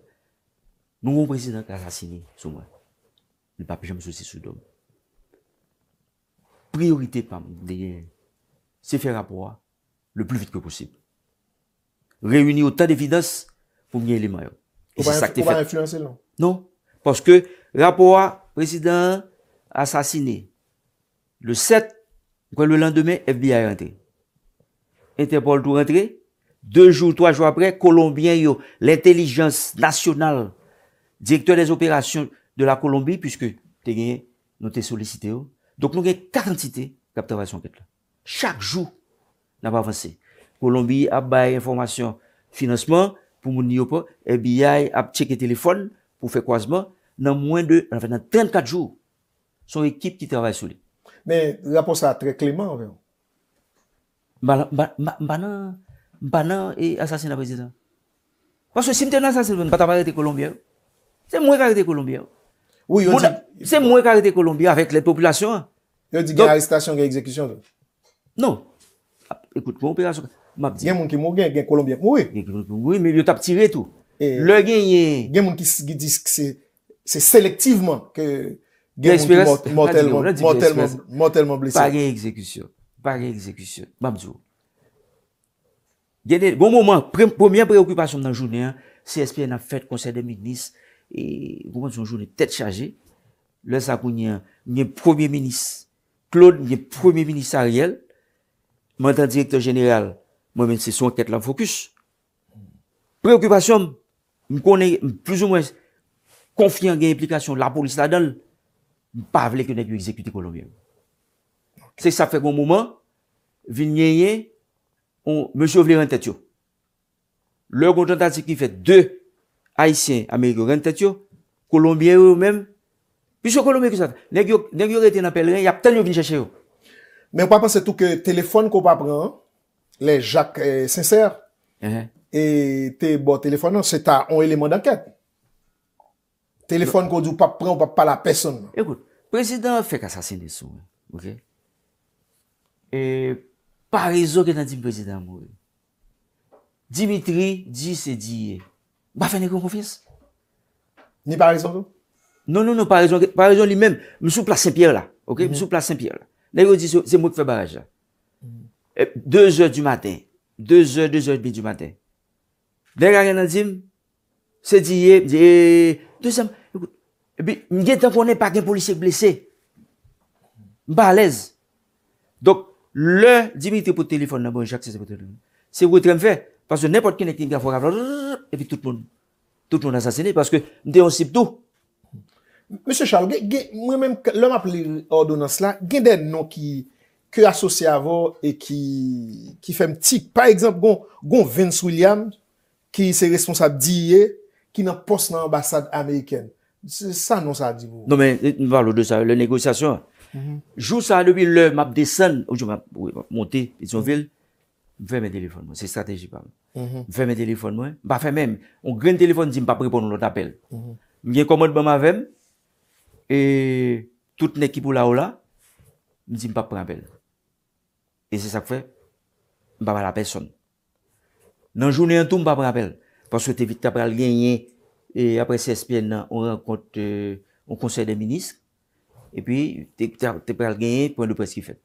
Nouvon prezident asasini souman. Le papi jam souci soudom. Priorite pam, deyen. Se fè rapport, le plou vit kwen posib. Reuni ou tan defidans pou mwen li mayon. E se sak te fè. Ou pa renfuyansè nan? Non. non. Paske rapport prezident asasini. Le 7, kwen le lan demen, FBI rentre. Interpol tou rentre. 2 jou, 3 jou apre, Kolombien yo, l'intellijens nasyonal, direktor des operasyon de la Kolombie, pwiske te genye, nou te solisite yo. Donk nou genye 4 entite kap trabaye son kepla. Chak jou nan pa avanse. Kolombie ap baye informasyon, financeman, pou moun nyo pa, FBI ap cheke telefon, pou fekwazman, nan mwen de, nan 34 jou, son ekip ki trabaye soli. Men, la pou sa tre kleman, banan, Banan e asasina prezident. Paswe simten asasina, batamarete kolombiyen, se mwen karete kolombiyen. Se mwen karete kolombiyen avèk lè populasyon. Yon di gen aristasyon, non. ah, bon gen ekzekisyon. Non, ekout, koronperasyon. Gen moun ki moun gen, gen kolombiyen. Mwen gen kolombiyen, men yon tap tire tout. Lè gen yon... Gen moun ki dis kse selektiveman gen moun ki mortalman blese. Pari ekzekisyon. Pari ekzekisyon. Mabdi ou. Genè, bon mouman, premiè preokupasyon nan jounè, CSPN a fèt konser bon de Mignis e kouman son jounè tèt chajè, lè sa kounyen, nyè premier minis, Claude nyè premier minis a riel, mwen tan direktor jeneral, mwen men se son ket lan fokus, preokupasyon, m konè, m plouz ou mwen konfyan gen implikasyon, la polis la dèl, m pa vle kwenè kwenè kwenè exekuti kolombien. Se sa fèk bon mouman, vin nyeye, ou M. Vli rentet yo. Le konjantat se ki fè dè Aisyen Ameriko rentet yo, Kolombiyen yo mèm. Pis yo Kolombiyen ki sè. Nèk yo rete nan pelren, ya ptèl yo vini chèche yo. Mè w pa pa sè tou ke tèlefon ko pa pran, le Jacques euh, Sincère, e te bo tèlefon nan, se ta on eleman d'ankèt. Tèlefon ko di w pa pran, w pa pa la peson. Ekout, prezident fèk asasin disou. E... pa rezon gen nan di m prezident mou. Dimitri, di se di ye. Ba fène kon kon fès? Ni pa rezon nou? Non, non, non, pa rezon li men. M sou plas Saint-Pierre la. Ok? M mhm. sou plas Saint-Pierre la. Ne yon di sou, se mou k fè baraj la. Mhm. Eh, deux ou d'u matin. Deux ou, deux ou d'u matin. Ne yon gen nan di m, se di ye, eh, deus am, eh m gen tan konen pa gen polisik blese. M pa alèz. Dok, Le, Dimitri pou telifon nan bon jak se sepote. Se wè tre m fè, pasè nèpot kenèk ten gè an fò raf, e fè tout loun, tout loun asasene, pasè m te yon sip tou. M. Charles, mwen mèm, lè m ap lè ordonans la, gen den nou ki, ki asosye avò, e ki, ki fè m tik, par exemple, goun Vince William, ki se responsab diye, ki nan pos nan ambassade amèyken. Sa nou sa di vou? Non men, m wè m wèl ou de sa, le negosyasyon, Jou sa anou bil lè, m ap desen, ou jou m ap montè, m fè mè telefon mè, se strategi pa mè. M fè mè telefon mè, m pa fè mèm, ou gren telefon m zim pa prèpon nou lot apel. M gen komod m a vèm, e tout nè kipou la ou la, m zim pa prèpon apel. E se sa fè, m pa pa la peson. Nan jounè an tou m pa prèpon apel, pas wè te vit ap ral gen yè, e apre 16 pièn nan, on renkote, on euh, konsey de miniske, E pi, te pral genye, pwende pou eski fet.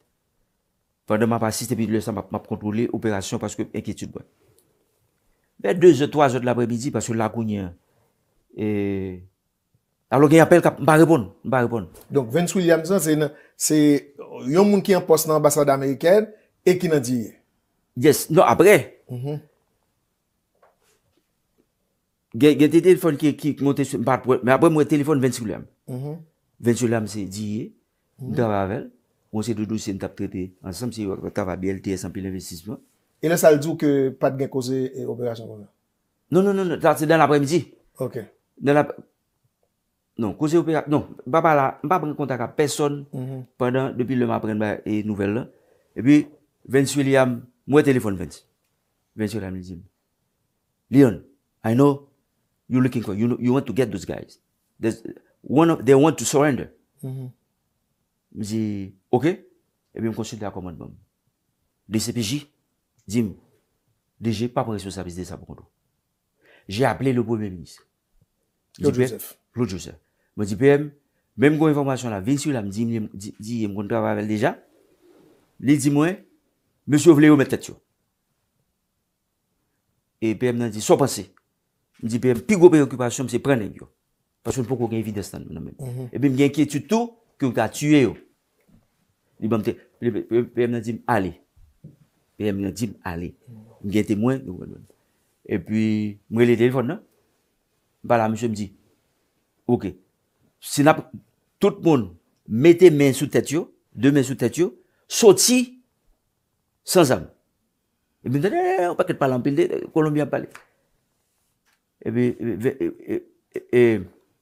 Fwende, m ap asiste, epi le sa m ap kontrole, operasyon, paske enkyetude mwen. Ben, 2 je, 3 je de l'apre midi, paske lakounye, alo genye apel kap, m ba repon, m ba repon. Donk, 20 souliyam, se yon moun ki yon post nan ambasade Amerikèd, e ki nan diye? Yes, no, apre, gen te telefon ki monte, m mm-hmm. ba repon, m apre mwen telefon 20 souliyam. M, m, m. Vensuiliam mm. se diye. Mta va avel. Mwonsi e do do se nta ptreti. Ansem se yon kwa kava bi LTS anpi l'investisman. E nan saljou ke pat gen koze e opere a chan kouna? Non, non, non. non Tart se dan apremidi. Ok. Dan ap... Non, koze opere a... Non, mpa apren kontak a person mm-hmm. pandan depi lèm apren baye nouvel la. E pi, Vensuiliam, mwen telefon Vensi. Vensuiliam ili zi mwen. Leon, I know you looking for... You want to get those guys. There's... They want to surrender. Mm-hmm. M zi, ok. E mi m konsite la komandman. D.C.P.J. D.J. pa pa responsabilize de sa bwondo. J aple le pou mè mimi. Lout Joseph. M zi, PM, mè m kon informasyon la. Vinci ou la m zi, m kontravavel deja. Li zi mwen, M. vle yo mè tètyo. E PM nan zi, Sopansè. M zi, PM, pi gopè yon kipasyon, m se prennen yon. E pi mwen gen kiye tutu, ki yon ka tue yo. Li ban mte, pe mnen di m alè. Pe mnen di m alè. M gen te mwen. E pi, mwen elè telefon nan. M pala, mwen se m di, ok, sinap, tout moun, mette men sou tètyo, de men sou tètyo, soti, sansan. Eh, e pi m den, e, e, e, e, m pa kèt palan, pil de, kolombi eh, apalè. E pi, e, e, e, eh, e, e, e,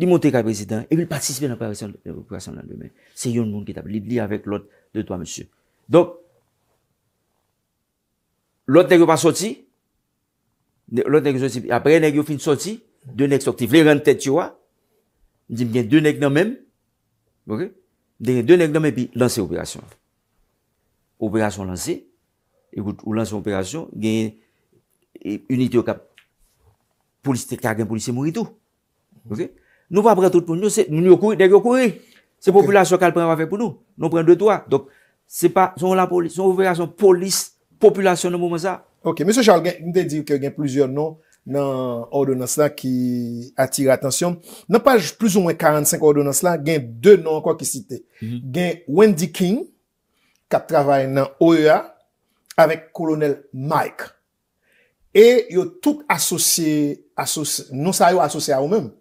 li monte ka prezident, e bil patispe nan prezident l'operasyon nan demen. Se yon moun ki tabe, li bli avèk lot de to a monsye. Dok, lot nek yo pa soti, lot nek yo soti, apre nek yo fin soti, de nek soti, vle rentet yo a, jim gen de nek nan men, vwokè, de nek nan men, pi lanse operasyon. Operasyon lanse, ekout, ou lanse operasyon, gen, unit yo ka, polis, ka gen polis, se mouri tou, vwokè, Nou va apre tout pou nou se, nou ni yo kouye, den yo kouye. Se populasyon kal pren wapè pou nou. Nou pren 2-3. Dok se pa, son la polis, son ouverasyon polis, populasyon nou mou mwesa. Ok, mese Charles, gen, mwen te di wke gen plouzyon nou nan ordonans la ki atire atensyon. Nan page plus ou mwen 45 ordonans la, gen 2 nou an kwa ki site. Gen Wendy King, kap travay nan OEA, avek kolonel Mike. E yo tout asosye, non sa yo asosye a ou mwem.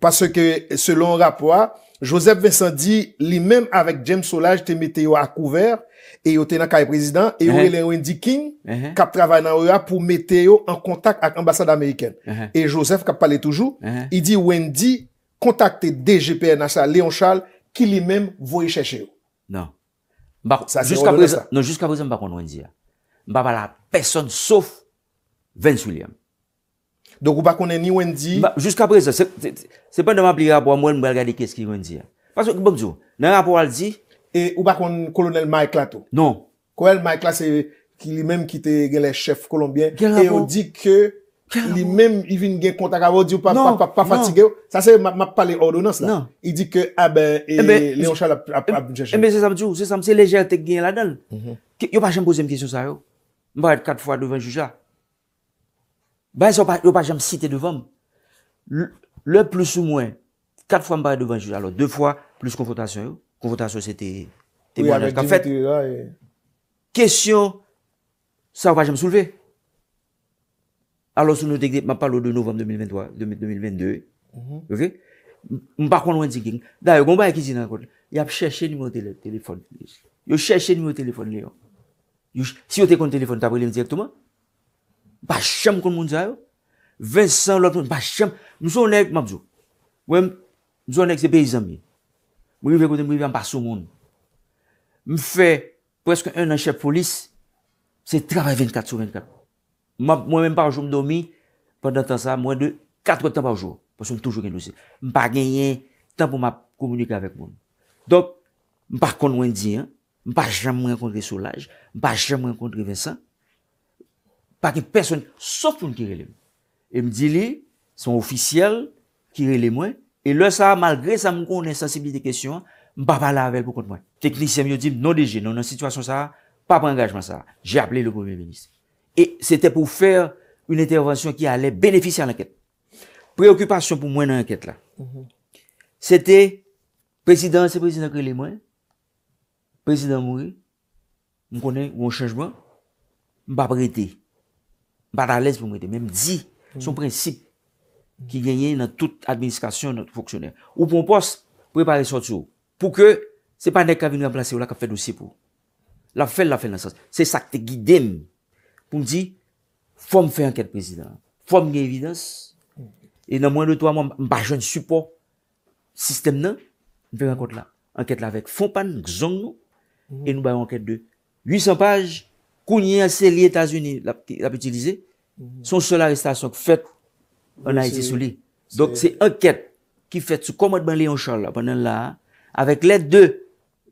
Parce que, selon rapport, Joseph Vincent dit, lui-même avec James Solage, te mis à couvert, et yo le dans le président, et il uh -huh. Wendy King, qui uh-huh. a travaillé dans pour mettre en contact avec l'ambassade américaine. Uh-huh. Et Joseph, a parlé toujours, uh-huh. il dit Wendy, contactez DGPNH, Léon Charles, qui lui-même voyait chercher. Non. jusqu'à présent, non, jusqu'à présent, je ne pas Wendy. Je ne pas la personne sauf Vince William. Donk ou bak konen niwen di... Jusk apre se, se pen de ma pli rapor an mwen mbel gade kesk niwen di. Paswe kibok jo, nan rapor an di... E ou bak konen kolonel Maekla to? Non. Kolonel Maekla se ki li menm kite gen le chef kolombien. Gen rapor. E ou di ke li menm even gen kontak avod yo pa fatige yo. Sa se ma pale ordonos la. Non. I di ke abe leonchal apjeje. Ebe se samdjou, se samdjou, se lejel tek gen la don. Yo pa chan posenm kesyon sa yo. Mba et kat fwa devan juja. Non. Ba yon pa jom site devanm. Le plus ou mwen, kat fwa m ba devanjou, alo, de fwa, plus konfotasyon, konfotasyon se te, te boanaj, ka fèt. Kesyon, sa w pa jom souleve. Alo, sou nou dekde, ma palo de novem 2023, 2022, ok? M pa kwan wèn zikin. Da, yon kon ba yon ki zinan kote, yon ap chèche nyo mè o télèfon, yon chèche nyo mè o télèfon, yon. Si yon te kon télèfon, ta prilèm direktman. Pa chèm konn moun ti a yo. Vincent lòt moun. Mou sò anèk mwab zò. Mou sò anèk zè beyzan mi. Mou rivè kote, mou rivè mpa sou moun. Mou fè preske an chèp folis. Sè travè 24 sou 24. Mou anèk mpa a jòm domi pa dè tan sa mou anèk 4 kontan pa a jòm. Mpwa sou mwen toujòm gen nouzè. Mpa gen yen tan pou mwa komunika vek moun. Dod mpa konn mwen di an. Mpa chèm mwen kontre Soulage. Mpa chèm mwen kontre Vincent. Pa ki person sa foun kirele mwen. E mdi li, son ofisyel, kirele mwen. E lè sa, malgre sa moun kon, nè sensibilite kèsyon, mpa pala avèl pou kont mwen. Tek lise myo di m, non deje, non nan situasyon sa, pa pa engajman sa. Jè ap lè le premier ministre. E sè te pou fèr un intervansyon ki ale beneficia l'enquête. Preokupasyon pou mwen an enquête la. Sè te, presidansè presidansè kirele mwen, presidans moun, mkonè, mwen chanjman, mpa prete. Badalèz pou mwen te mèm di, son prinsip ki genyen nan tout administrasyon nan tout foksyonè. Ou pou mwen pos, preparè son sou. Pou ke, se pa nek avi nou yon plase ou la ka fè dosye pou. La fèl la fèl nan sas. Se sak te gidèm pou mwen di, fò mwen fè anket prezident. Fò mwen genye evidens. E nan mwen lè to a mwen mba jèn support. Sistem nan, mwen fè anket la. Anket la vek. Fò mwen pan, mwen zang nou, e nou bayan anket de 800 paj. kounye anse li Etasuni la pe itilize, mhm. son sola restasyon k fèt anaytisou li. Donk se anket ki fèt sou komot ban Leon Charles apanen la, avek led de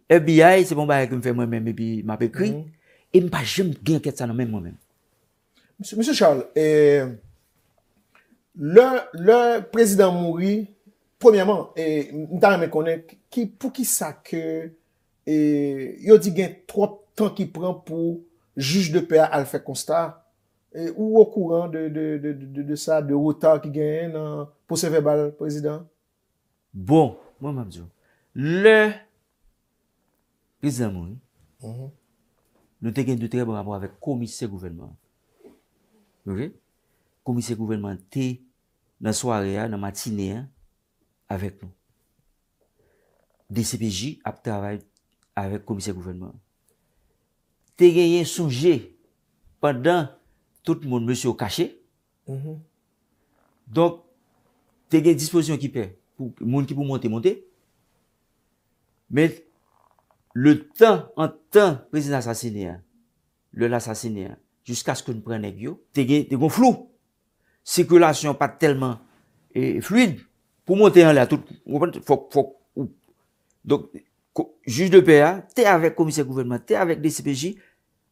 FBI, se bon ba re koum fè mwen men, e mi pa jem gen anket sa nan men mwen men. Monsen Charles, e, le prezident Mourie, pwemiaman, pou ki sa ke, yo di gen 3 tan ki pran pou Juj de PA al fèk konsta, ou wè kouran de sa, de wotan ki gen, pou se fè bal, prezident? Bon, mwen mabdjou, le, prezident moun, mm-hmm. nou te gen de tre bon amour avèk komisek gouvenman. Komisek gouvenman te nan soareya, nan matineyan, avèk moun. DCPJ ap travèk avèk komisek gouvenman. te gen yon souje pandan tout mm-hmm. moun monsi eh, ou kache. Donk, te gen dispozisyon ki pe, moun ki pou monte, monte. Met, le tan, an tan, prezident sasineyan, lel sasineyan, jiska skoun prene gyo, te gen, te gon flou. Sekulasyon pa telman fluide, pou monte yon la, fok, fok, ou. Donk, juj de pe, te avek komisyen gouvenman, te avek DCPJ,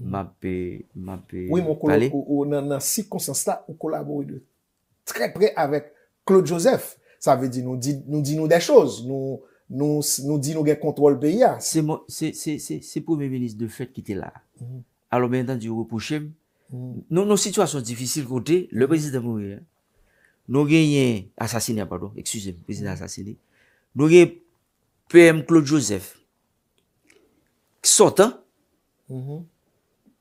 Mape, mape... Ou nan si konsens ta, ou kolabori de. Tre pre avèk Claude Joseph. Sa vè di nou di nou de chòz. Nou di nou mm-hmm. gen kontrol beya. Se pou mè menis de fèk ki te la. A lò mè dan di ou pou chèm. Mm-hmm. Non, non situasyon difisil kote, le prezident mou re. Nou gen yè, asasini, pardon, eksusè, prezident mm-hmm. asasini. Nou gen pèm Claude Joseph. Sotan, mè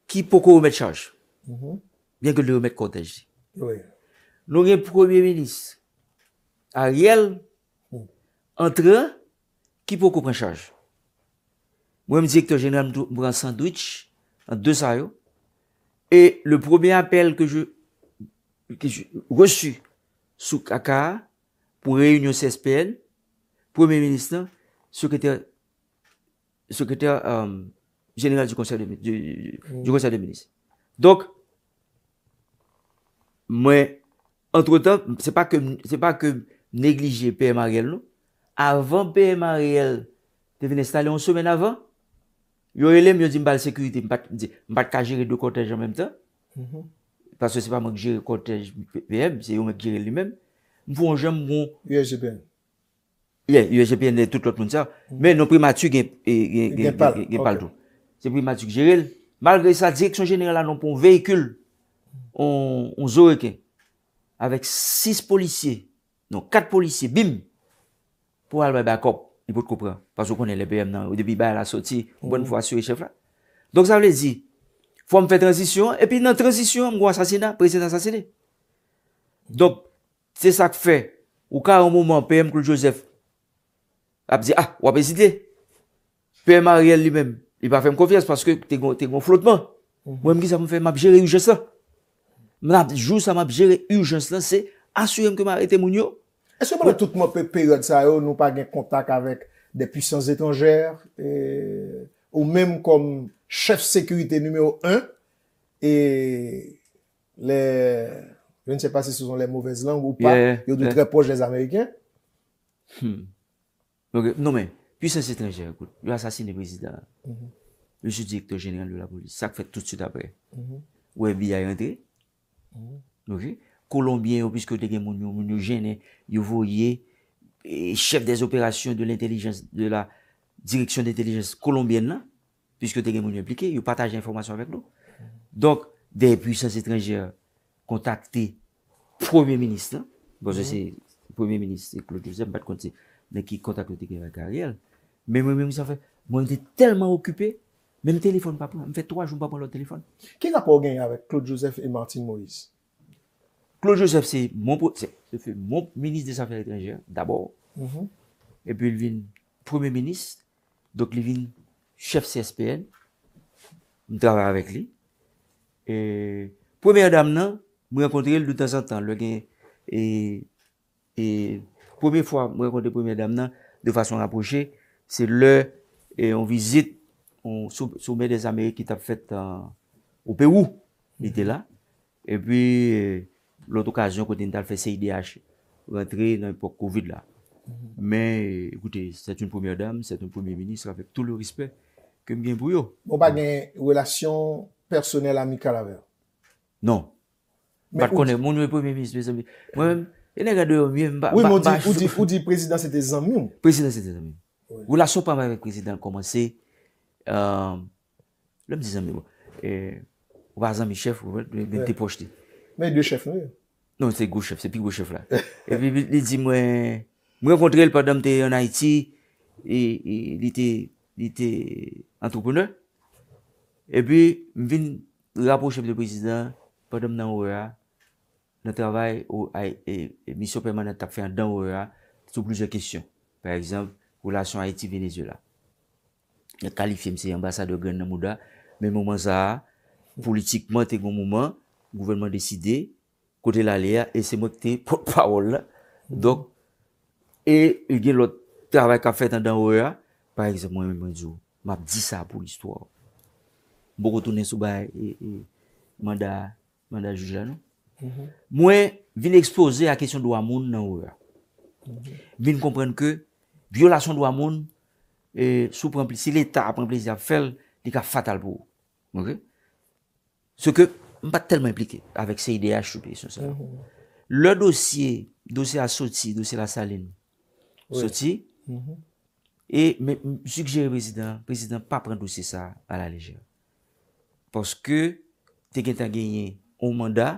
ki pou kou remet chaj. Mhm. Bien ke lè remet konten, jdi. Non gen premier ministre, Ariel, mhm. entre, ki pou kou pren chaj. Mwen m di rektor general Mourad Sandwich, an de sa yo, et le premier appel ke j reçu sou kaka pou reyonion CSPN, premier ministre, sou kater sou kater sou kater jeneral di konser de menis. Dok, mwen, entretan, se pa ke neglije PMA real nou, avan PMA real te vene stale an soumen avan, yon elem yon di mbal sekurite, mbat ka jere do kotej an menm ta, paswe se pa mwen ki jere kotej PMA, se yon ki jere li menm, mwen jem mwen YGPN. YGPN de tout lot moun sa, men mm. yon primatou gen pal do. Se pri Matik Jerelle, malgre sa direksyon jeneral anon pou veykul On zoreke Avèk 6 polisye Non, 4 polisye, non, bim Pou albè bakop, nipou te koupre Pasou konen le PM mm-hmm. nan, ah, ou debi baye la soti Ou bon fwa asure chef la Donk sa vle zi, fwa m fè transisyon Epi nan transisyon, m gwa sasina, prezident sasine Donk Se sa k fè, ou ka an mouman PM Koul Joseph Ap zi, ah, wap esite PM Ariel li mèm I pa fe m konfyes paske te gwen flotman. Mwen m ki sa m fe m apjere yon jeslan. M la jous sa m apjere yon jeslan se asuyem ke m arete moun yo. E se m wè tout mwen pe periwèd sa yo nou pa gen kontak avèk de pwisyans etanjèr ou mèm kom chef sekurite numèo 1 e le yo ne se pa se sou zon lè mowèz lang ou pa yo de trè pojèz amèrykèn. Non mè. Puissance étrangère, l'assassin des présidents, le sous-directeur mhm. général de la police, ça a fait tout de suite après. Webby mhm. a rentré. Mhm. Colombien, ou pis que des gens mouni, mouni genè, yo voyè, eh, chef des opérations de l'intelligence, de la direction d'intelligence colombienne là, pis que des gens mouni impliqué, yo patajè informasyon avec l'autre. Donc, des puissance étrangère kontakte premier ministre, bon, je sais, premier ministre, c'est Claude Joseph, batte konti, men ki kontakte le dégénéral carrière, Men mwen mwen mwen sa fèl, mwen mwen tèlman okupè, men mwen tèlifon pa pou, mwen fèl 3 joun pa pou lò tèlifon. Kè n'a pou gen yon avèk, Claude Joseph et Martine Moïse? Claude Joseph, se fè mon potè, se fè mon minis mhm. non, de sa fèl étranger, d'abord. E pè yon vin proumè minis, dok yon vin chèf CSPN, mwen travè avèk li. Proumè dam nan, mwen yon kontè yon loutan santan, lò gen, e, e, proumè fwa mwen yon kontè proumè dam nan, de fason apouchè, Se lè, e on vizite, soume de Zamye qui tap fèt ou Peru. Nite la. E pi, l'oto kazon kwen nita l fè CIDH wè tre nan ipò Covid la. Mè, goute, sè t'une premier dame, sè t'une premier ministre wè tout le respect kem gen pou yo. Mwè mwen gen yon relasyon personel ami kalave. Nan. Mwen mwen premier ministre, mwen mwen mwen mwen mwen mwen mwen mwen. Ou di, ou di, ou di, president sè te Zamye. President sè te Zamye. Wou la sou pa mwen prezident komanse, lèm dizan mwen, wazan mi chèf, mwen te poche te. Mwen yon chèf nou yon? Non, se pi gwo chèf la. Mwen rekontre el padam te yon Haiti, li te antroponeur, e bi mwen vin rapo chèf de prezident, padam nan Ouara, nan travay ou misyon permanente tap fè an dan Ouara, sou plouze kèsyon. Par exemple, Rolasyon Haiti-Venezuela. Kalifye mse (laughs) y ambasade gen nan mou da. Men mou man zaha, politikman te goun mou man, gouvenman deside, kote la lea, e se mou te potpawol. Dok, e y gen lot travay ka fetan dan ou ya, par eksep moun yon moun djou. Mab di sa pou l'histoire. Mbou koutou nesou ba manda mm-hmm. jouj la nou. Mwen vin ekspose a kesyon do amoun nan ou ya. Vin kompren ke Biolasyon dwa moun, e, sou premplisi, l'Etat a premplisi a fèl di ka fatal pou. Se ke m pa telman implike avèk se ide a chute. Le dosye a soti, dosye la saline, soti, mhm. e m sugjeri prezident, prezident pa pren dosye sa a la lejè. Poske, te gen ta genye ou manda,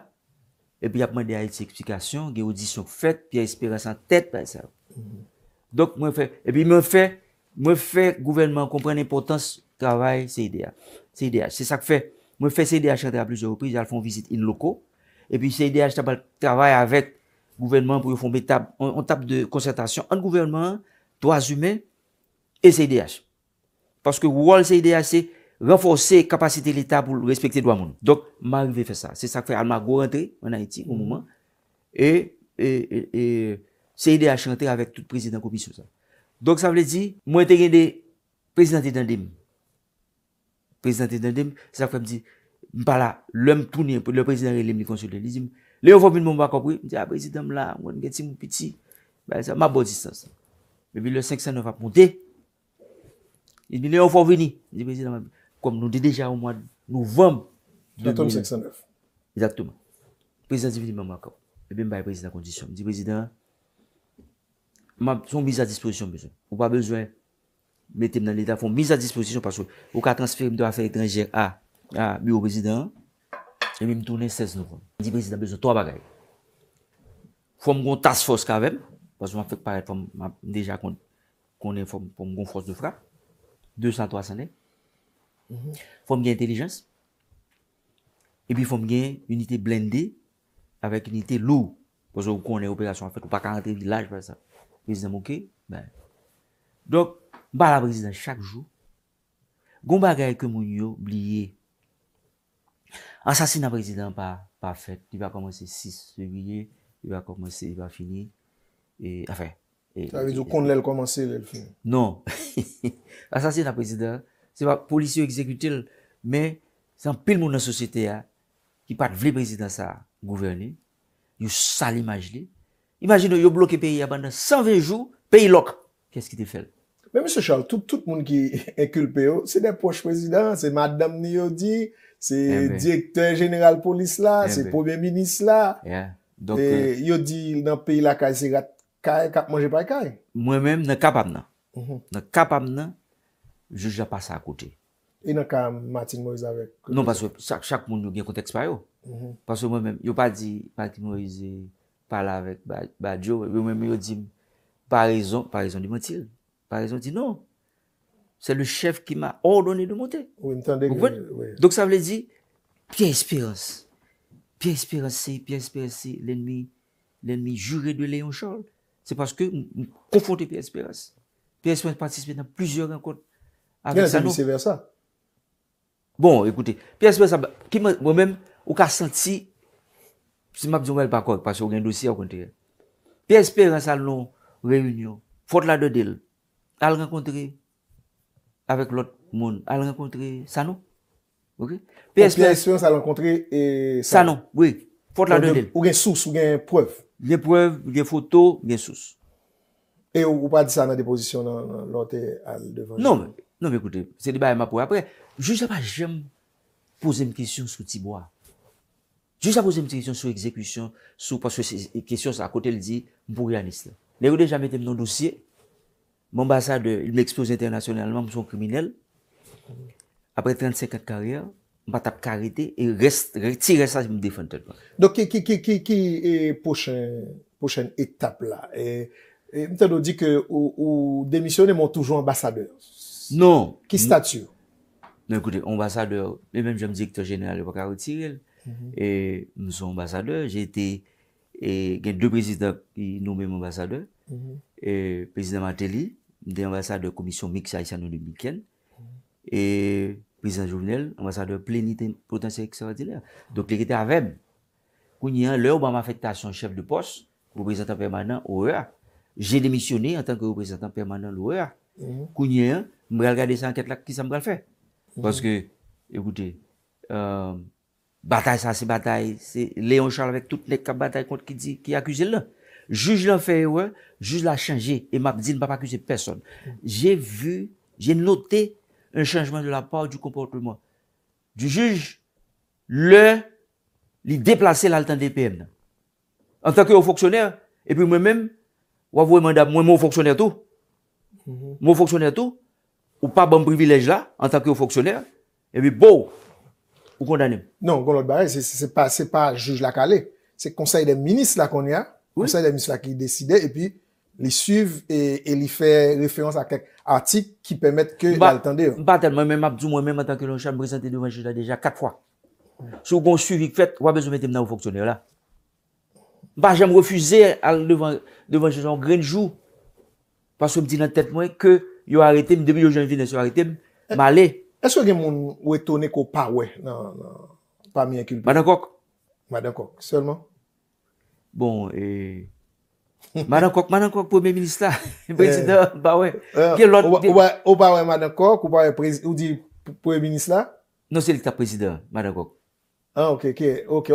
epi ap mande a eti eksplikasyon, gen ou disyon fèt, pi a espira san tèt pa esav. Donk mwen fè, epi mwen fè, mwen fè gouvenman kompre n'importans travay CIDH. CIDH. Se sak fè, mwen fè CIDH chèdè a plusieurs reprises, al fon visite in loko. Epi CIDH tabal travay avèk gouvenman pou yon fonbe tab, yon tab de konsentasyon an gouvenman, droas humè, e CIDH. Paske wòl CIDH se renforsè kapasite l'Etat pou l'respektè do amoun. Donk mwen fè sa. Se sak fè, al mwen go rentre an Haiti, ou mouman, e, e, e, e, Se yede ah, a chante avek tout prezident komisyon sa. Donk sa vle di, mwen te gen de prezidenti dandem. Prezidenti dandem, sa fwe mdi, mpa la, lèm toune, lèm prezidenti dandem ni konsolide. Li di m, lè yon fò vini mwen bakop, mwen di, prezident m la, mwen gen ti moun piti. Mwen sa, mwen bo distance. Mwen bi le 509 ap mwote. Li di, lè yon fò vini. Li di, prezident m wote, kom nou de deja ou mwen nou vwom. Lè tom 509. Ejaktouman. Prezidenti vini mwen bakop. Mwen bi mbay prezident kondisyon Ma son mize a dispozisyon bezwen. Ou pa bezwen mette m nan lida. Fon mize a dispozisyon. Paso ou ka transfer m deva fè etrenger a bi ou prezidant. E mi m tourne 16 novem. Di prezidant bezwen 3 bagay. Fon m goun task force kavem. Paso m an fèk parel. Fon m deja konen fon m goun force de frap. 203 sene. Fon m gen intelligence. E pi fon m gen unité blendé. Avèk unité lour. Paso ou konen operasyon. Fon m baka rentre village. Paso ou konen operasyon. Prezident mouke, ben. Dok, mba la prezident chak jou. Goumba gaye ke moun yo, blye. Asasina prezident pa, pa fèt. Ti va komanse 6, se blye. Ti va komanse, ti va fini. E, afè. Tavè e, djou e, kond e. lèl komanse lèl fin. Non. (laughs) Asasina prezident, se pa polisyo ekzekutil, men, san pil moun nan sosyete ya, ki pat vle prezident sa, pou gouverne, yu sali majle, imagine yo bloke peyi ya ban nan 120 jou, peyi lok, kèst ki te fel? Mè mè se chal, tout moun ki ekulpe (laughs) yo, oh, se de poch prezident, se madame ni yo di, se eh direktor general polis la, eh se premier minis la, eh, euh, yo di nan peyi la kaj se kaj, kaj manje par kaj? Mè mèm nan kapam nan, mhm. nan kapam nan juja pa sa akote. E nan ka Martin Moise avèk? Non, paswe, chak moun yo gen konteks pa yo. Mhm. Paswe mèm, yo pa di Martin Moise... pala avèk Badiou, wè wè mè mè yo di, parèzon, parèzon di mè tir, parèzon di non, se lè chèf ki mè ordonè de mè tir. Donk sa vè di, piè espérance, piè espérance, lè nèmi jure de lè yon chòl, se paske mè konfonte piè espérance, piè espérance patispe nan plizè rèkot, avè sanon. Mè sè vè sa. Bon, ekoute, piè espérance, wè mè mè, wè mè, wè mè mè, Si map joun wèl pa kòk, pasè wè gen dosye wè kontere. PSP wè sal nou wè yun yo, fòt la dè del, al renkontre, avèk lòt moun, al renkontre san nou. PSP wè sal renkontre, san nou, wè, fòt la dè del. Ou gen sous, ou gen preuf. Gen preuf, gen fòto, gen sous. E ou pa di sa nan deposisyon nan te al devan. Non, non, mè koute, se di ba yè ma pou. Apre, jè jè pa jèm pose mè kisyon sou tibwa. Jus apose mou direksyon sou ekzekwisyon, sou paswè se ekwisyon sa akote l di, mpou re aniste. Nè yon de jame tem nan dosye, mou ambasade, il mè eksplose internasyonelman mpou son kriminel. Apre 35 kat karyer, mpa tap karyete, et tire sa mpou defante. Donk ki pochen etape la? Mpou te nou di ke ou demisyonè mwen toujou ambasadeur. Non. Ki statu? Non, ekwite, ambasadeur, mè mèm jom direktyo jenel wak a retirel. Mhm. E msou ambasadeur, jete gen dwe prezident ki noume m ambasadeur, mhm. prezident Mateli, mte ambasadeur komisyon Miksa Ishanouni Bikken, e mhm. prezident Jouvenel, ambasadeur plenite potensye eksevatile. Dok leke te avem, kounye an, le ou ba ma fekta son chef de pos, reprezentant permanent, ouwe a. Je demisyone en tanke reprezentant permanent, ouwe a. Kounye an, mbrel gade san anket lak ki sa mbrel fe. Paske, ekoute, eee... Batay sa se batay, se Leon Charles vek tout le batay kont ki di, ki akuse le. Juge la feye ouen, juge la chanje, e map di nan pa akuse person. J'e vu, j'e noté un chanjman de la pa ou du kompote ou moi. Du juge le li deplase l'altan DPM nan. An takye ou foksyonèr, e pi mwen mèm wavou e mandab, mwen mwen foksyonèr tou. Mwen mm-hmm. foksyonèr tou, ou pa ban privilèj la an takye ou foksyonèr, e pi bouw Ou kondanem. Non. Ou kondanem. C'est pas juj la kalé. C'est conseil de ministre la kon y a. Conseil de ministre la kli desside. Et puis li suiv et li fait référence à quelques articles. Ki permettent que l'al'tendé. Ba tèd mwen men map tou mwen men mwen tanke yon cham. Přesentey devan juj la deja kakwa. Sou kon suivik fèt wapès ou metem nan ou foksonè la. Ba jèm refusè al devan juj la. On grenjou. Pas wè mwen tanke mwen ke yon arètey. Debe yo janvi ne son arètey. Mè alè. Mè. Eswe gen moun wè tounè kou pa wè nan pami enkilpè? Madan Kok. Madan Kok, selman? Bon, e... Madan Kok, Madan Kok, pwè mè minis la. Prezident, ba wè. Ou ba wè Madan Kok, ou di pwè minis la? Non, se lita prezident, Madan Kok. Ah, ok, ok.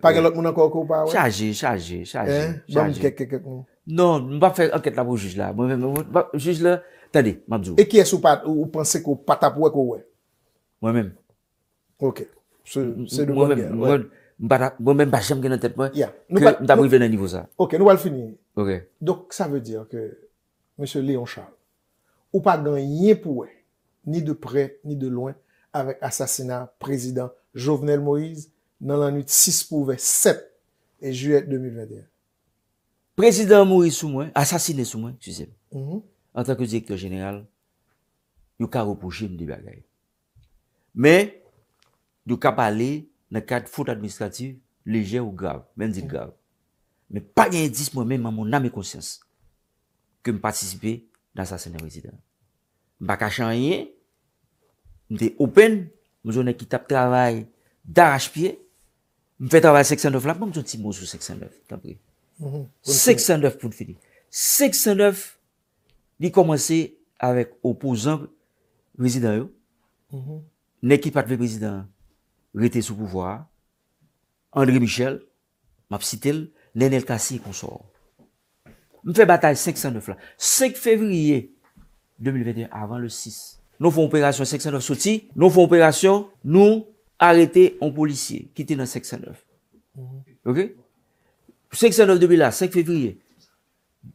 Pa gen lòt mounan Kok ou pa wè? Chajè, chajè, chajè. Non, mwa fè anket la moun juj la. Mwen mwen mwen, mwen mwen, mwen mwen, mwen mwen, mwen mwen mwen mwen mwen mwen mwen mwen mwen mwen mwen mwen mwen mwen mwen mwen mwen mwen m Tende, madjou. E ki es ou pense kou patap wè kou wè? Mwen men. Ok. Mwen men bachem gen nan tèp mwen, ke mta mwen ven nan nivou sa. Ok, nou bal finin. Donc, sa vè dir ke, M. Léon Charles, ou pat dan yèp wè, ni de prè, ni de lwen, avèk asasina prezident Jovenel Moïse, nan lan nout 6 pouve 7, e juè 2021. Prezident Moïse sou mwen, asasine sou mwen, tu zèm. Mwen mwen. an tanke direktor jeneral, yu ka repouche mdi bagay. Me, yu ka pale, nan kad foute administratif, leje ou grav, men di grav. Me pa yendis mwen men, maman nan me konsyans, ke m patisipe, dan sa sene rezidant. M baka chanye, m de open, m zonè ki tap travay, daraj pye, m fe travay seksan dof la, m m zon ti mou sou seksan dof, tabri. Seksan dof pou te fedi. Seksan dof, li komanse avèk oposan rezidanyo, mhm. nekipat ve prezidanyo, rete sou pouvwa, André Michel, Mapsitil, nenel Kassi konsor. Mwen fè batay 509 la. 5 fevriye 2021, avan le 6, nou fè opération 509 soti, nou fè opération, nou arrete yon polisye, kiti nan 509. Mhm. Ok? 509 debe la, 5 fevriye,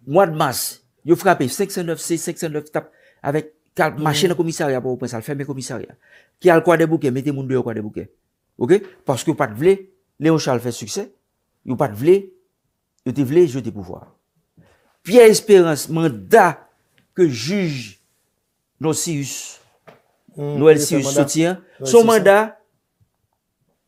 mwan masi, Yo frapi 509C, 509T, avèk kalp machè nan komissaryè pou ou prensal, fèmè komissaryè. Ki al kwa debouke, metè moun deyo kwa debouke. Ok? Paske ou pat vle, leon chal fè sukse. Yo pat vle, yo te vle, yo te pouvwa. Piè espérans, manda ke juj nou si yus, nou el si yus soti an. Son manda,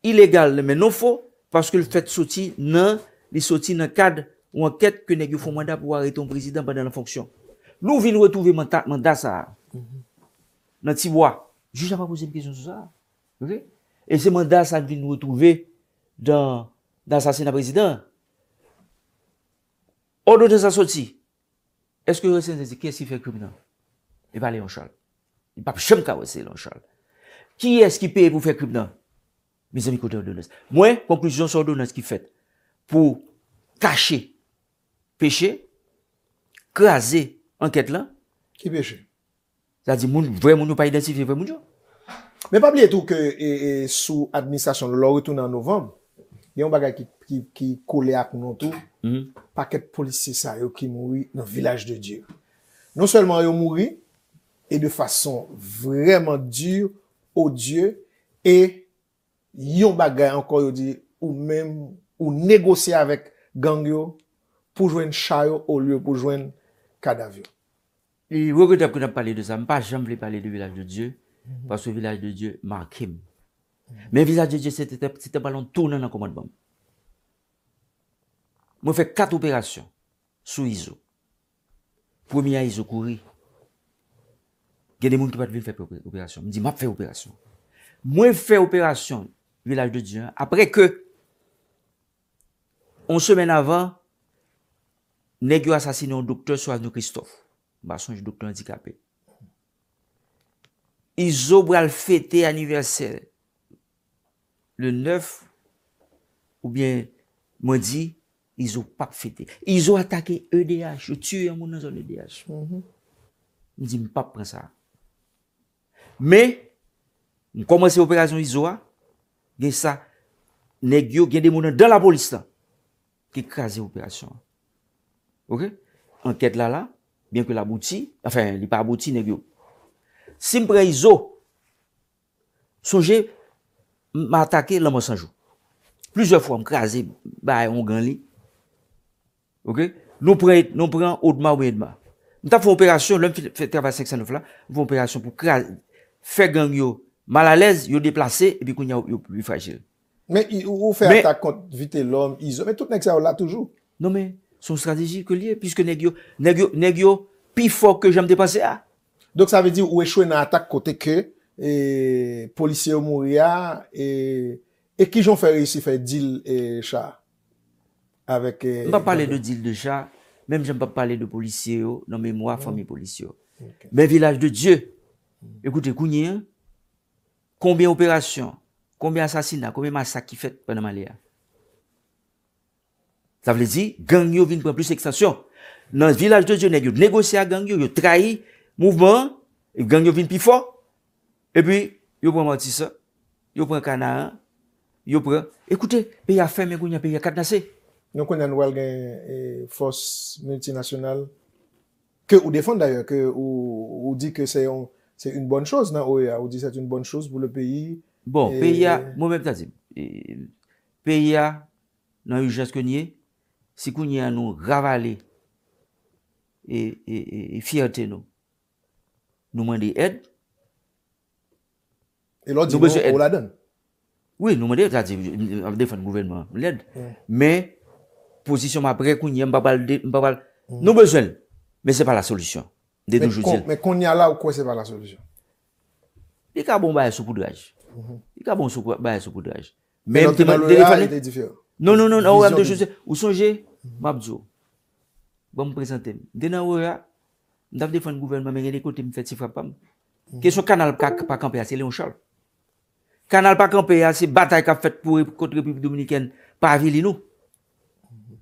ilegal, men nou fo, paske l fèt soti nan, li soti nan kad Ou anket ke neg yon fon manda pou a rey ton prezident banan la fonksyon. Nou vin nou retouve manda sa. Nan tibwa. Jouj a pa pose yon pisyon sou sa. E se manda sa vin nou retouve dan sasena prezident. Ordonen sa sot si. Eske yon sasen zi, ki eski fè krip nan? E ba le yon chal. E pa chem ka wese yon chal. Ki eski pe pou fè krip nan? Mis amikote ordonen sa. Mwen, konklusyon sou ordonen sa ki fèt. Pou kache peche, kaze anket lan. Ki peche? Zadi moun, vwe moun nou pa identifi vwe moun yo. Me pa pli etou ke sou administasyon lor etou nan novembe, yon bagay ki kole ak moun an tou paket polisisa yo ki mouri nan vilaj de Diyo. Non selman yo mouri, e de fason vreman dir o Diyo, e yon bagay anko yo di ou negoci avek gang yo, pou jwen chayo ou lye pou jwen kadavyo. E wèk wè te ap kwen ap pale de sa, m pa jen vle pale de vilaj de Diyo, pas wè vilaj de Diyo ma akim. Men vilaj de Diyo se te balon tournen an komadban. Mwen fè kat operasyon sou Iso. Premier Iso kouri. Genè moun ki pat vile fè operasyon. M di m ap fè operasyon. Mwen fè operasyon vilaj de Diyo apre ke an semen avan Negyo asasine ou doktor Soazne Christophe, basonj doktor andikapè. Izo bral fete aniversèl. Le 9, oubyen mwen di, izo pap fete. Izo atake EDH, ou tue yon mounen zon EDH. Mi mhm. di, mi pap pren sa. Me, ni komanse operasyon izo a, ge sa, negyo gen de mounen dan la bolista, ki krasi operasyon. Ok, an ket la la, bien ke la bouti, enfin, li pa bouti, ne vyo. Si m prey zo, souje, m atake loman sanjou. Plouze fwa m krasi, ba yon gan li. Ok, nou prey, nou prey an odma ou edma. M ta fwe operasyon, lom fwe travase seksanou fwe la, fwe operasyon pou krasi, fwe gang yo malalèz, yo deplase, epi koun yon yon pi fragil. Men, ou fwe atak kont vite lom, izo, men tout nèk sa ou la toujou. Non men, Son strategi ke liye, piske neg yo pi fok ke jan me depase a. Ah. Donk sa ve di ou e chwe nan atak kote ke, e polisye yo mouri a, e ki jan fe reysi fe dil e chan? Mwen pa pale de dil de chan, menm jen pa pale de polisye yo, oh. nan men mwa fomi mm. polisye yo. Men vilaj de Diyo, ekoute, kounye, konbyen operasyon, konbyen asasina, konbyen masak ki fet penanman liya. Sa vle di, gangyo vin pran plus ekstasyon. Nan vilaj de zyonè, yo negose a gangyo, yo trahi mouvment, gangyo vin pi fon. E pi, yo pran matisa, yo pran kanaan, yo pran... Ekoute, peya fèm e kounya peya katnase. Nou kounyan wèl gen fòs multinasyonal ke ou defon d'ayò, ou di ke se yon, se yon bon chòs nan OEA, ou di se yon bon chòs pou le peyi. Bon, peya, mou mèm ta zim, peya nan yon jèskènyè, Si kounye an nou ravale e, e, e, e fiyate nou, nou mwende ed, nou bezwen ed. Oui, nou mwende ed, av defan gouvenman, mwende ed, hmm. me, posisyon apre kounye, mbapal, nou bezwen, me se pa la solusyon. Men kounye ala ou kwen se pa la solusyon? E ka bon baye sopoudraje. E mhm. ka bon baye sopoudraje. Men nou tenaloyan e dedifeyo? Non, non, non, nan non, non, non. ou am de jose, ou sonje, mabzo. Bon m prezente, de nan ou a, n daf defan gouverne, m ame geni kote m fet sifrapam. Mm-hmm. Kèso kanal pa kampe a, se leonchal. Kanal pa kampe a, se batay kap fet pou kontrepublik dominiken, pa avili nou. Mm-hmm.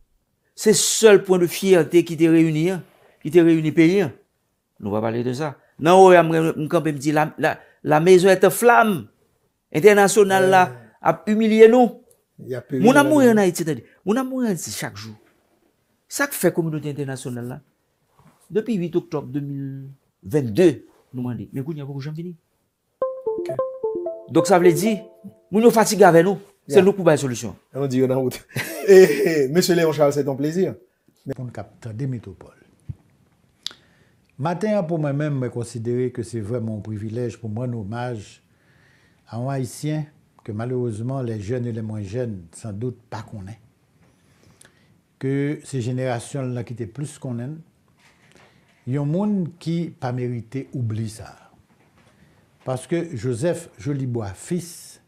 Se sol pon de fiyate ki te reyuni, ki te reyuni peyi. Nou va pale de sa. Nan ou am reyon, m kampe m di, la mezo ete flam. Ete nasyon nan la ap umilye nou. Mon amour moun en Haiti, mon amour moun en chaque jour. jou. Sa fait fè kominote internasyonel la, Depuis 8 octobre 2022, nous nou mande, mais koun n'y a pas vini. Okay. Donc, ça veut dire, nous yo fatiga avec nous. C'est yeah. nou solution. On dit, On di yo nan et, Monsieur Léon Charles, c'est ton plaisir. Pour le capteur des métropoles. Maintenant, pour moi-même, me considérer que c'est vraiment un privilège, pour moi, un hommage à un Haïtien que malheureusement les jeunes et les moins jeunes, sans doute, pas qu'on est. Que ces générations-là qui étaient plus qu'on aime, il y a qui pas mérité oublier ça. Parce que Joseph Jolibois, fils,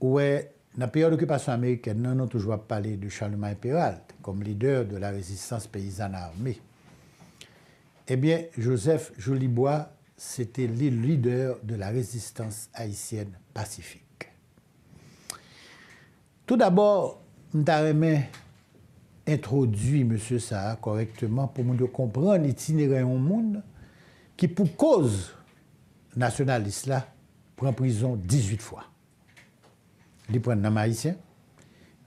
ouais, dans la période d'occupation américaine, nous avons toujours parlé de Charlemagne Peralt comme leader de la résistance paysanne armée. Eh bien, Joseph Jolibois, c'était le leader de la résistance haïtienne pacifique. Tout d'abord, je introduit M. Saha correctement pour nous comprendre l'itinéraire au monde qui, pour cause nationaliste, là, prend prison 18 fois. Il prend un haïtien,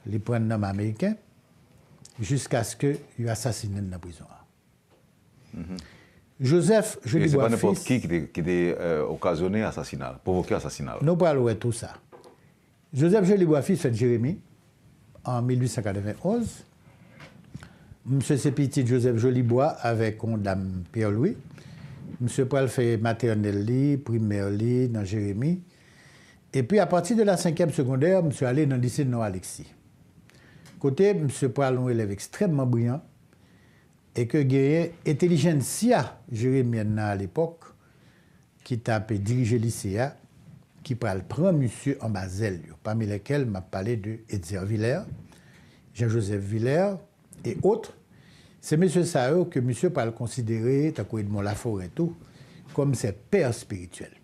il prend un américain, jusqu'à ce qu'il assassiné dans la prison. Mhm. Joseph, je dis. C'est pas n'importe qui qui a euh, occasionné assassinat, provoqué assassinat. Nous parlons de tout ça. Joseph Jolibois-Fils de Jérémie en 1891. M. Sepiti Joseph Jolibois avec Dame Pierre-Louis. M. Pral fait maternelle, primaire, dans Jérémie. Et puis, à partir de la cinquième secondaire, M. suis allé dans le lycée de Nord-Alexis. Côté, M. Pral, un élève extrêmement brillant et que gagnait intelligentsia Jérémie, à l'époque, qui tapait diriger le lycée, hein qui parle, prend monsieur en parmi lesquels m'a parlé de Edzer Villers, Jean-Joseph Villers et autres. C'est monsieur Sao que monsieur parle considérer, tant Edmond et tout, comme ses pères spirituels.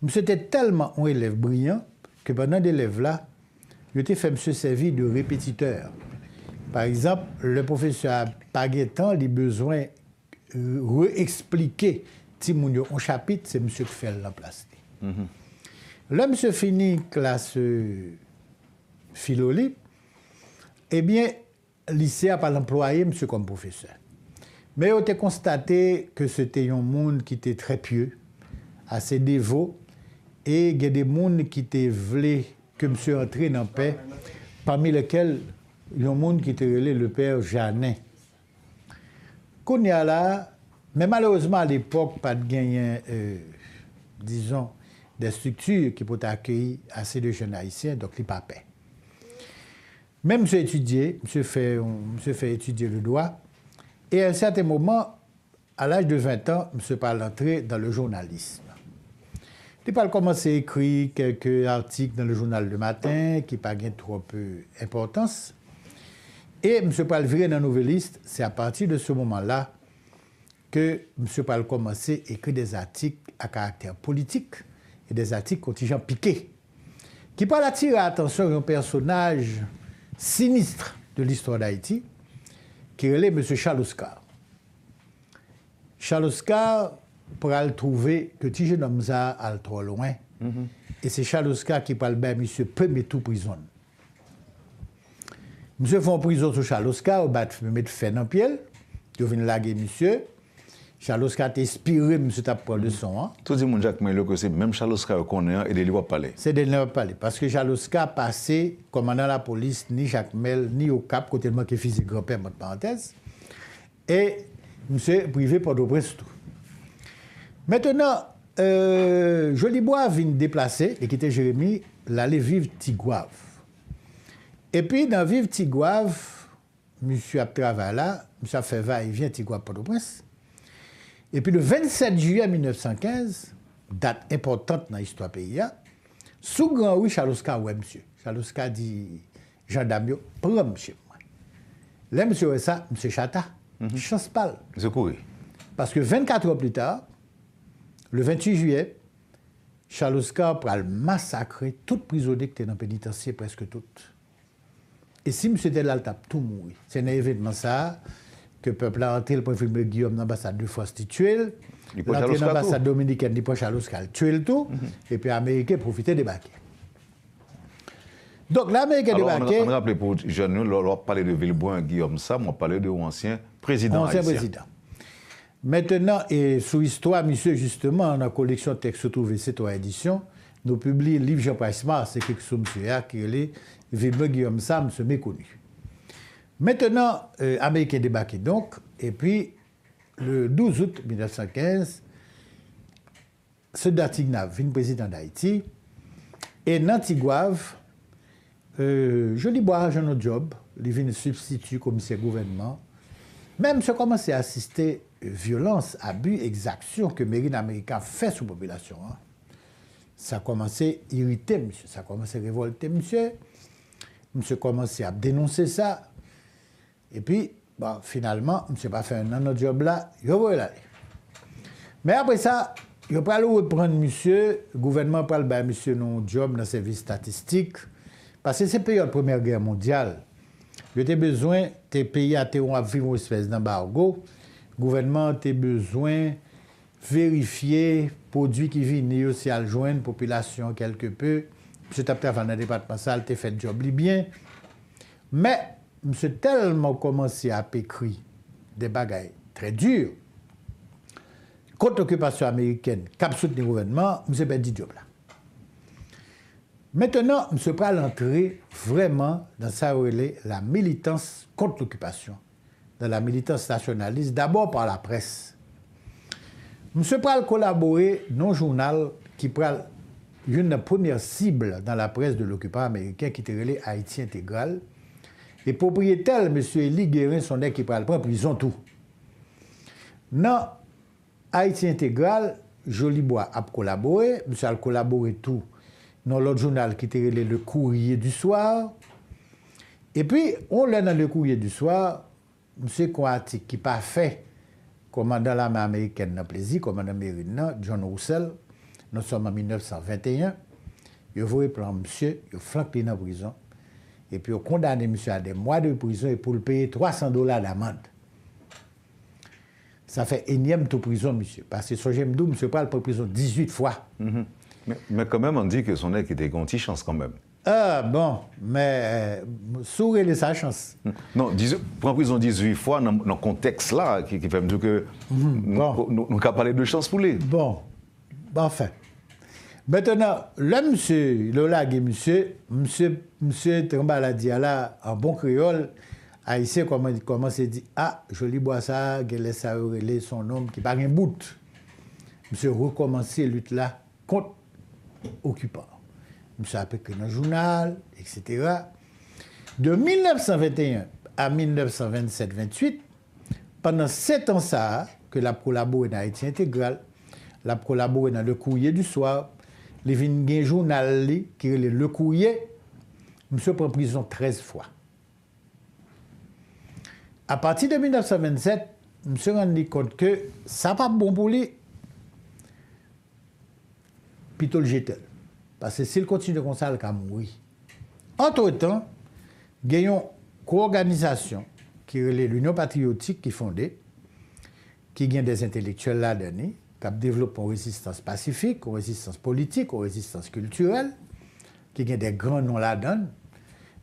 Monsieur était tellement un élève brillant que pendant l'élève là, il était fait monsieur servir de répétiteur. Par exemple, le professeur Paguetan, les a besoin de réexpliquer Timounio chapitre, c'est monsieur qui fait la place. Mhm. L'homme se finit classe Filoli, euh, eh bien, lycée a pas employé monsieur, comme professeur. Mais on a constaté que c'était un monde qui était très pieux, assez dévot, et il y a des mondes qui étaient voulu que monsieur entre en paix, parmi lesquels il y a un monde qui était le père Jeannin. Qu'on là, mais malheureusement à l'époque, pas de gain, euh, disons, des structures qui peuvent accueillir assez de jeunes haïtiens, donc les n'y Même pas paix. étudié, je fait, se fait étudier le droit, et à un certain moment, à l'âge de 20 ans, monsieur suis entré dans le journalisme. Il pas commencé à écrire quelques articles dans le journal le matin, qui pas trop peu importance. Et M. pas viré dans liste. c'est à partir de ce moment-là que M. pas commencé à écrire des articles à caractère politique et des articles contingents piqués, qui parle attirer l'attention d'un personnage sinistre de l'histoire d'Haïti, qui est M. Charles Oscar. Charles Oscar, pour le trouver, que Tige Nomza a trop loin, mhm. et c'est Charles Oscar qui parle bien, monsieur, premier tout prison. Monsieur font prison sur Charles Oscar, au bat de fait dans pied, il vient laguer monsieur, a été inspiré, monsieur, Tapo, le son. Hein. Tout le monde, Jacques Melo, que c'est même Chaloska qu'on est, hein, et de lui parler. C'est de lui parler. Parce que a passé commandant la police, ni Jacques Mel, ni au Cap, côté de moi qui est physique grand-père, mode parenthèse. Et monsieur, privé pas de Maintenant, euh, Jolibois vient déplacer, et quitter Jérémy, l'aller vivre Tigouave. Et puis, dans vivre Tigouave, monsieur a travaillé là, monsieur a fait va-et-vient Tigouave, Port-au-Prince. Et puis le 27 juillet 1915, date importante dans l'histoire pays, hein, sous grand oui, Chalouska, oui, monsieur. Chalouska dit, Jean Damio, prends monsieur. Là, monsieur ça, monsieur Chata, mm -hmm. chance pas. Parce que 24 heures plus tard, le 28 juillet, a pral massacrer les prisonniers qui étaient dans le pénitencier, presque toutes. Et si monsieur était là, tout mouille, C'est un événement ça que peuple a entré le de Guillaume, l'ambassade de France, tué. L'ambassade dominicaine, du poche à l'Oscal, tué tout. Mhm. Et puis, Américains des débarquer. Donc, l'Amérique a débarqué. On, me rappeler pour jeune, on parlé de Villebois, Guillaume, Sam, on parlait de l'ancien président. Ancien président. Maintenant, et sous Histoire, monsieur, justement, dans la collection texte se trouve Édition, nous publions le livre Jean-Paul Mars, c'est quelque chose, monsieur, hein, qui est Villebois, Guillaume, Sam se méconnu. Maintenant, euh, Américains donc, et puis le 12 août 1915, ce Tigna, vient président d'Haïti, et Nantigouave, euh, je lui bois, un autre job, il vient substitut commissaire gouvernement. Même se commencer à assister euh, violence, abus, exactions que Mérine américain fait sous population. Hein. Ça a commencé à irriter monsieur, ça a commencé à révolter monsieur. Monsieur commençait à dénoncer ça. Et puis, bon, bah, finalement, je ne pas fait un autre job là, je vais aller. Mais après ça, je vais aller reprendre, monsieur. Le gouvernement parle, ben, monsieur, non, job dans le service statistique. Parce que c'est pays de la Première Guerre mondiale. Il besoin, t'es pays à vivre une espèce d'embargo. Le gouvernement a besoin vérifier produits qui viennent aussi à joindre population quelque peu. Monsieur Tapta dans le département, ça, il fait job bien. Mais suis tellement commencé à écrire des bagailles très dures contre l'occupation américaine, a soutenu le gouvernement, suis ben job là. Maintenant, monsieur à entrer vraiment dans sa relais, la militance contre l'occupation, dans la militance nationaliste, d'abord par la presse. se à collaborer un journal qui prend une première cible dans la presse de l'occupant américain qui était la Haïti intégral. E popriyetel, M. Elie Guérin, son ekipa alpren, prizon tou. Nan, Haiti Intégral, Jolibois ap kolaboré, M. al kolaboré tou nan lot jounal ki terele le kouriye du swar. E pi, on lè nan le kouriye du swar, M. Kouati ki pa fè komandant la mè Ameriken na plezi, komandant Méridna, John Roussel, nan som an 1921, yo vwe plan M. yo flakli nan prizon, Et puis au condamné, monsieur, a des mois de prison et pou le payer 300 dollars d'amende. Ça fait énième de prison, monsieur. Parce que sur j'aime d'où, monsieur parle pour prison 18 fois. Mm-hmm. Mais quand même, on dit que son ex était conti chance quand même. Ah, bon, mais euh, souré de sa chance. Mm-hmm. Non, prend prison 18 fois, non, contexte là, qui fait mieux que... Nou ka parle de chance pou lui. Bon, bon enfin... Maintenant, le monsieur, le lag monsieur, monsieur, monsieur dit Diala, en bon créole, haïtien, ah, comment, comment c'est dit Ah, joli bois ça, à Saurelé, son homme qui parle un bout. Monsieur recommencer lutte-là contre occupant. Monsieur a écrit dans le journal, etc. De 1921 à 1927-28, pendant sept ans ça, que la collaboré dans Haïti intégrale, la collaboré dans le courrier du soir, les vignes journalistes, journal qui est le courrier, monsieur prend prison 13 fois. À partir de 1927, monsieur rendu compte que ça pas bon pour lui, plutôt le Parce que s'il continue comme ça, il va mourir. Entre-temps, il y a une co-organisation qui est l'Union patriotique qui est fondée, qui gagne des intellectuels là-dedans, qui développé une résistance pacifique, une résistance politique, une résistance culturelle, qui a des grands noms là la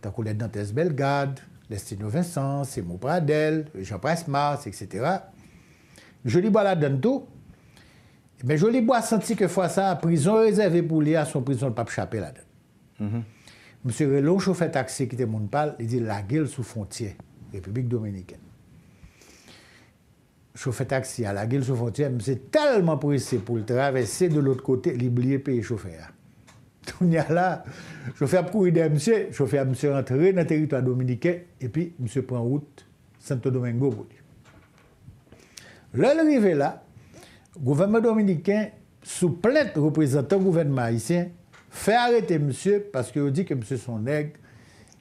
tant qu'on les Dantes Belgade, Lestino Vincent, Simon Pradel, Jean Mars, etc. Joli bois la tout, tout. Mais joli bois, a senti que fois ça, prison réservée pour lui, à son prison le pape là là-dedans. Mm-hmm. Monsieur Je Relon, choufe qui était mon dit pal, il dit la gueule sous frontière, république dominicaine chauffeur taxi à la guille sur frontière, c'est tellement pressé pour le traverser de l'autre côté, l'oublier payer chauffeur. Tout (laughs) y a là, chauffeur courir des monsieur, chauffeur monsieur rentrer dans le territoire dominicain et puis monsieur prend route Santo Domingo pour lui. Là, arrivé là, le gouvernement dominicain, sous plainte représentant le gouvernement haïtien, fait arrêter monsieur parce qu'il dit que monsieur son nègre,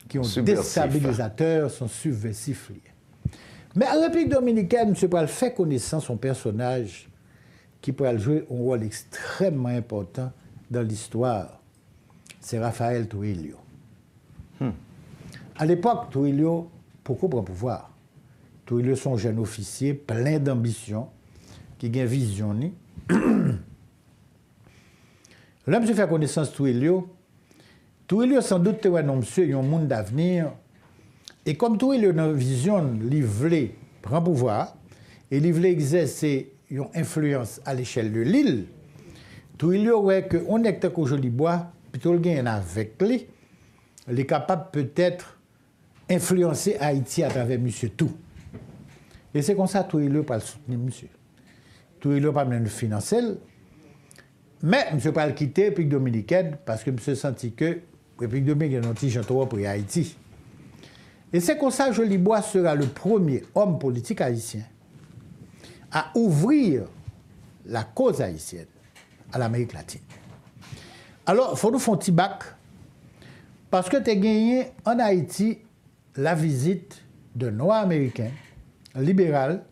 qui ont déstabilisateur, hein. sont subversifs. Mais en République dominicaine, M. Pral fait connaissance son personnage qui pourrait jouer un rôle extrêmement important dans l'histoire. C'est Raphaël Trujillo. Hmm. À l'époque, Trujillo, pourquoi prend pouvoir Trujillo, son jeune officier plein d'ambition, qui une vision. L'homme se fait connaissance Trujillo. Trujillo, sans doute, est un un monde d'avenir E kom tou il yon nan vizyon li vle pran pouvwa, e li vle egzese yon influyans a l'eschele de l'il, tou il yon wè ke onek tako joli bwa, pi tou l gen yon an vek li, li kapap peut-etre influyansi Haiti atrave M. Tou. E se kon sa tou il yon pal soutenir M. Tou il yon pal men finansel, mè mse pal kite Epik Dominikèn, paske mse senti ke Epik Dominikèn an ti jantou wè pou yon Haiti. Et c'est comme ça que Jolibois sera le premier homme politique haïtien à ouvrir la cause haïtienne à l'Amérique latine. Alors, il faut nous faire un petit bac, parce que tu as gagné en Haïti la visite d'un noir américain, libéral,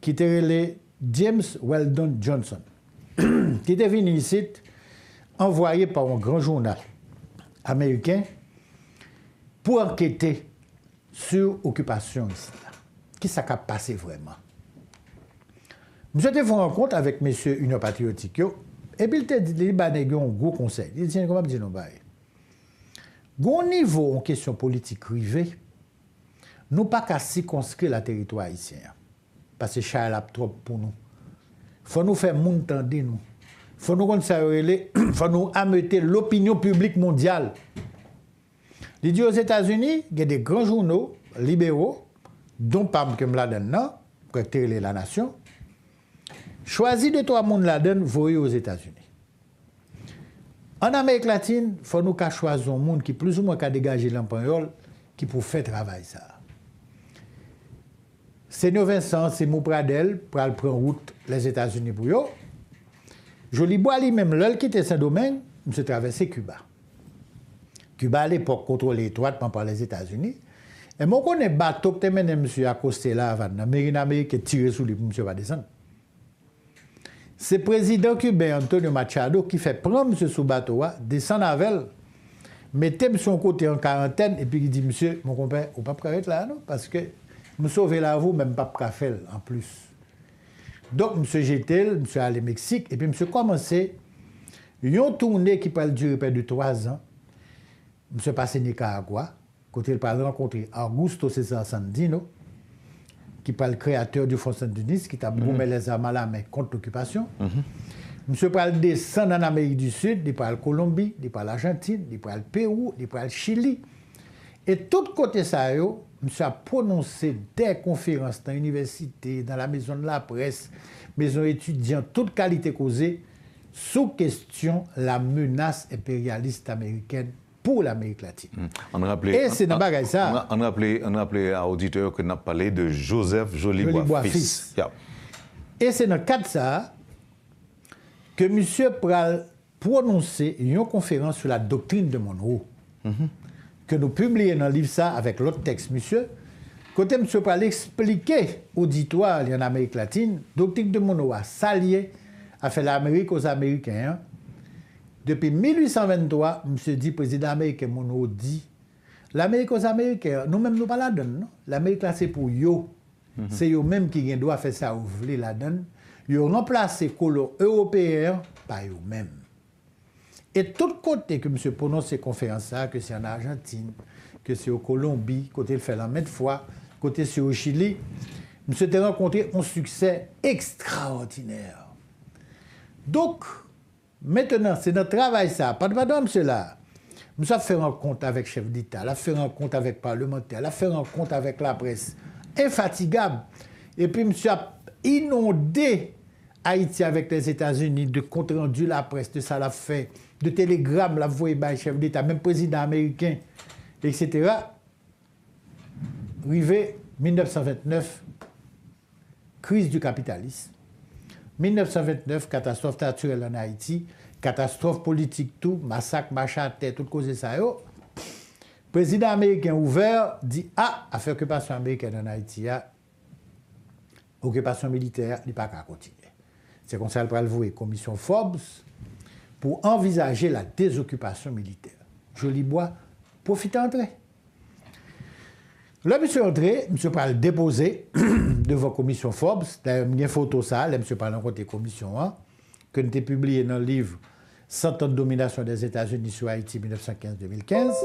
qui était James Weldon Johnson, (clears throat) qui était venu ici, envoyé par un grand journal américain, pour enquêter sou okupasyon isi la. Ki sa ka pase vreman? Mwen sote foun an konta avèk mèsyou Unio Patriotik yo, e bilte li banè gyo an gwo konsek. Li djeni komap di nou baye. Gwo nivou an kesyon politik rive, nou pa ka si konskre la teritwa isi ya. Pasè chayal ap trop pou nou. Fon nou fè moun tendi nou. Fon nou konsarele, (coughs) fon nou amete l'opinyon publik mondyal. Fon nou amete l'opinyon Il dit aux États-Unis, il y a des grands journaux libéraux, dont Pam que la la nation. Choisis de toi, monde la donne, voyez aux États-Unis. En Amérique latine, il faut nous choisir un monde qui plus ou moins a dégagé l'empereur qui pour faire travail ça. Seigneur Vincent, c'est mon pradel pour aller prendre route les États-Unis pour eux. Joli Bois lui-même, qui était saint domaine, il se traversé Cuba. ki ba lè pou kontrol lè toat, pan pan lè Etats-Unis. E moun konè batok te menè msè Akoste la avan, nan Merinameye ke tire sou li pou msè va desan. Se prezident ki be Antonio Machado, ki fè pran msè sou batowa, desan avèl, metè msè an kote an karantèn, e pi ki di msè, moun konpè, ou pa preret la anon, paske msè ovel avou, mèm pa prafèl an plus. Dok msè jetèl, msè alè Meksik, e pi msè komanse, yon toune ki pal dure pe de 3 an, je passé Nicaragua, quand il a rencontré Augusto César Sandino, qui est le créateur du Front Sandiniste, qui a mhm. brumé les armes à la main contre l'occupation. Je -hmm. Monsieur parle descendre en Amérique du Sud, il parle Colombie, il parle Argentine, il parle Pérou, il parle Chili. Et tout côté ça, je a prononcé des conférences dans l'université, dans la maison de la presse, maison étudiante, toute qualité causée, sous question la menace impérialiste américaine pour l'Amérique latine. Hmm. On rappelait, Et c'est ah, ça. On, on à l'auditeur que nous parlé de Joseph Jolibois, fils. Et c'est dans le cadre de ça que M. Pral prononçait une conférence sur la doctrine de Monroe, mhm. que nous publions dans le livre ça avec l'autre texte, monsieur, côté M. Pral expliquait auditoire en Amérique latine, doctrine de Monroe a s'allier à faire l'Amérique aux Américains, depuis 1823, monsieur dit président américain, mon dit. L'Amérique aux Américains, nous-mêmes, nous pas la donne. L'Amérique, là, c'est pour eux. Mhm. C'est eux même qui doivent faire ça, vous la donne. Yo remplacé les européens par eux » Et tout côté que monsieur prononce ces conférences-là, que c'est en Argentine, que c'est au Colombie, côté le fait la même fois, côté c'est au Chili, monsieur a rencontré un succès extraordinaire. Donc, Maintenant, c'est notre travail, ça. Pas de madame, cela. Nous avons fait rencontre avec le chef d'État, nous avons fait rencontre avec parlementaire, nous avons fait rencontre avec la presse. Infatigable. Et puis, monsieur a inondé Haïti avec les États-Unis de compte rendu la presse, de ça fait, de télégramme l'a voyé par chef d'État, même président américain, etc. Rivet, 1929, crise du capitalisme. 1929, catastrophe naturelle en Haïti, catastrophe politique tout, massacre, machin, tête, tout cause ça. Le Président américain ouvert dit Ah, affaire occupation américaine en Haïti, a, ah. occupation militaire n'est pas qu'à continuer. C'est comme ça le commission Forbes pour envisager la désoccupation militaire. Joli bois, profite entrer. La mse entre, mse pale depoze devon komisyon Forbes, la mse pale an konti komisyon 1, ke nte publye nan liv 100 ans de dominasyon des Etats-Unis sou Haiti 1915-2015.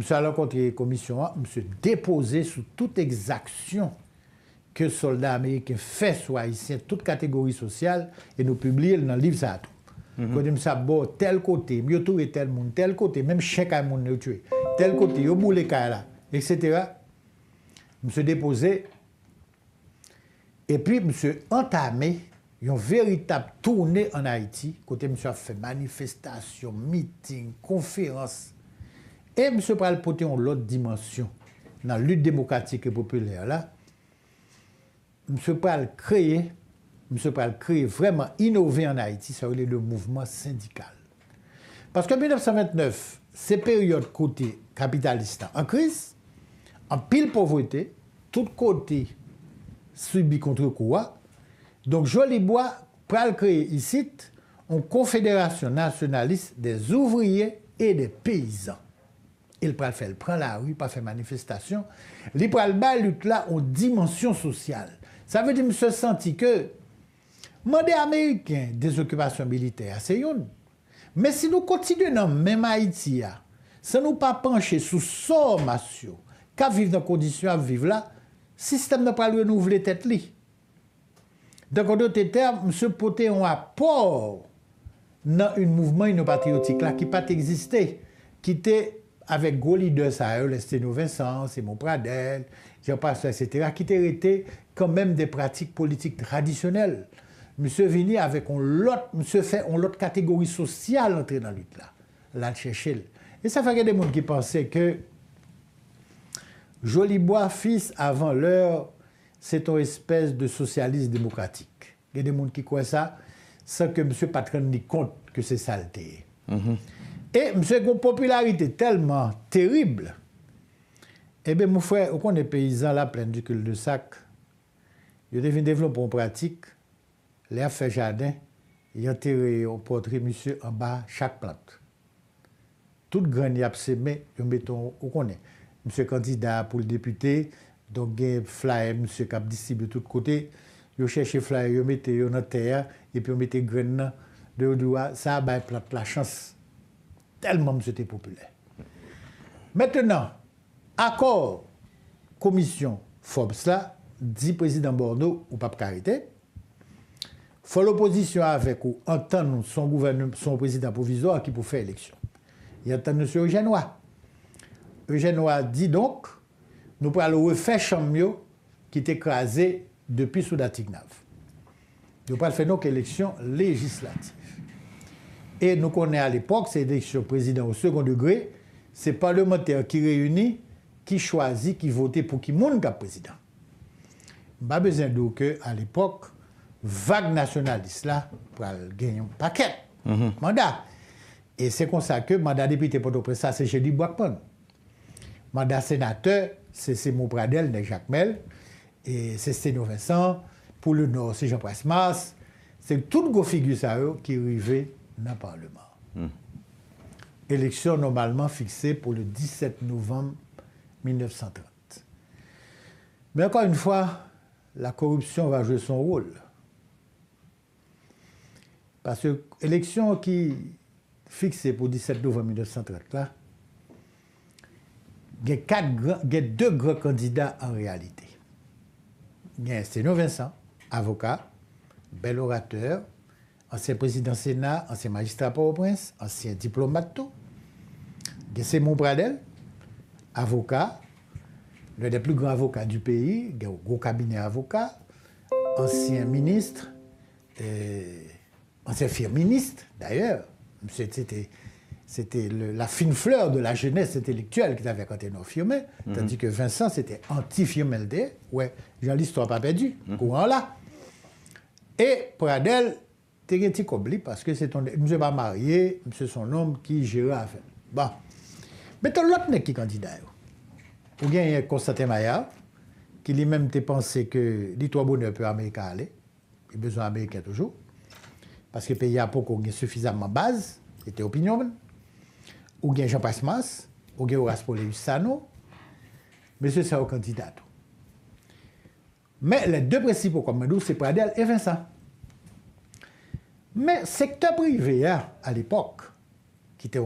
Mse pale an konti komisyon 1, mse depoze sou tout exaksyon ke soldat Amerike fè sou Haitien, tout kategori sosyal, e nou publye nan liv sa tou. Konye mse ap bo tel kote, myo tou e tel moun, tel kote, tel kote, yo mou le ka la, etc. Monsieur déposé. Et puis, monsieur entamé une véritable tournée en Haïti, côté monsieur a fait manifestation, meeting, conférence. Et monsieur pral porter en l'autre dimension dans la lutte démocratique et populaire là. Monsieur pral créer, monsieur pral créer vraiment innover en Haïti, ça veut le mouvement syndical. Parce que 1929, c'est période côté capitaliste en crise, en pile pauvreté, tout côté subi contre quoi. Donc Jolibois pral créer ici une confédération nationaliste des ouvriers et des paysans. Il pral faire, prend la rue, pas faire manifestation. Il pral bas lutte là aux dimension sociale. Ça veut dire se senti que mandé américain des occupations militaires, c'est yon. Mais si nous continuons même Haïti, ça nous pas pencher sous sommation, vivre dans conditions condition à vivre là, le système n'a pas le renouveler tête li. Donc, en d'autres termes, M. Poté a un apport dans un mouvement patriotique là qui n'a pas existé, qui était avec gros leaders, euh, l'Esténo Vincent, Simon Pradel, jean C'était etc., qui était quand même des pratiques politiques traditionnelles. Monsieur Vini avec un autre, fait une autre catégorie sociale entrer dans la lutte là. Là, chercher. Et ça fait que des gens qui pensaient que Joli bois fils avant l'heure, c'est une espèce de socialiste démocratique. Il y a des gens qui croient ça sans que M. Patron n'y compte que c'est saleté. Mhm. Et M. a popularité tellement terrible. Eh bien, mon frère, on est paysans là, pleins du cul de sac. Il devient développement pratique. Les fait jardin. ils enterrent au portrait monsieur en bas chaque plante. Toute graine y a semé, on met au monsieur candidat pour le député, donc il y a flyer, monsieur cap de tous côtés. Ils cherche flyer, ils mettent dans la terre, et puis ils la graines de doigt. Ça a plate la chance. Tellement était populaire. Maintenant, accord, commission Forbes là, dit président Bordeaux ou pape Carité, faut l'opposition avec ou entendre son, gouvernement, son président provisoire qui pour faire élection. Il entend M. Eugénois Eugène Roy dit donc, nous pourrons refaire Chambio qui est écrasé depuis Soudatignave. Nous pourrons faire donc élection législative. Et nous connaissons à l'époque, c'est l'élection président au second degré, c'est parlementaire qui réunit, qui choisit, qui vote pour qui monde président. Pas besoin de que à l'époque, vague nationaliste là, pour gagner un paquet, mm-hmm. mandat. Et c'est comme ça que mandat député pour le président, c'est Jédi Boakpon. Mandat sénateur, c'est Simon Pradel, c'est Jacques Mel, et c'est Sténo Vincent. Pour le Nord, c'est Jean Prasmas. C'est toutes les figures qui arrivait dans le Parlement. Hmm. Élection normalement fixée pour le 17 novembre 1930. Mais encore une fois, la corruption va jouer son rôle. Parce que l'élection qui est fixée pour le 17 novembre 1930, là, il y a deux grands candidats en réalité. Il y a Sténo Vincent, avocat, bel orateur, ancien président Sénat, ancien magistrat pour au prince ancien diplomate. Il y a Simon Bradel, avocat, l'un des plus grands avocats du pays, gros cabinet avocat, ancien ministre, euh, ancien fier ministre d'ailleurs. C'était c'était la fine fleur de la jeunesse intellectuelle qu'il avait quand il nous filmé. tandis que Vincent, c'était anti fiumeldé Ouais, j'ai l'histoire pas perdue, courant mhm. là. Et Pradel, t'es un petit cobli parce que c'est ton. Monsieur pas marié, monsieur son homme qui gère avec. Bon. Mais t'as l'autre qui candidat. Ou bien Constantin Maillard, qui lui-même a pensé que l'histoire bonheur peut américain aller. Il a besoin américain toujours. Parce que le pays a pas suffisamment base, c'était opinion ou bien Jean Pasmas, ou bien Horace Sano, monsieur c'est au candidat. Mais les deux principaux comme nous, c'est Pradel et Vincent. Mais secteur privé, hein, à l'époque, qui était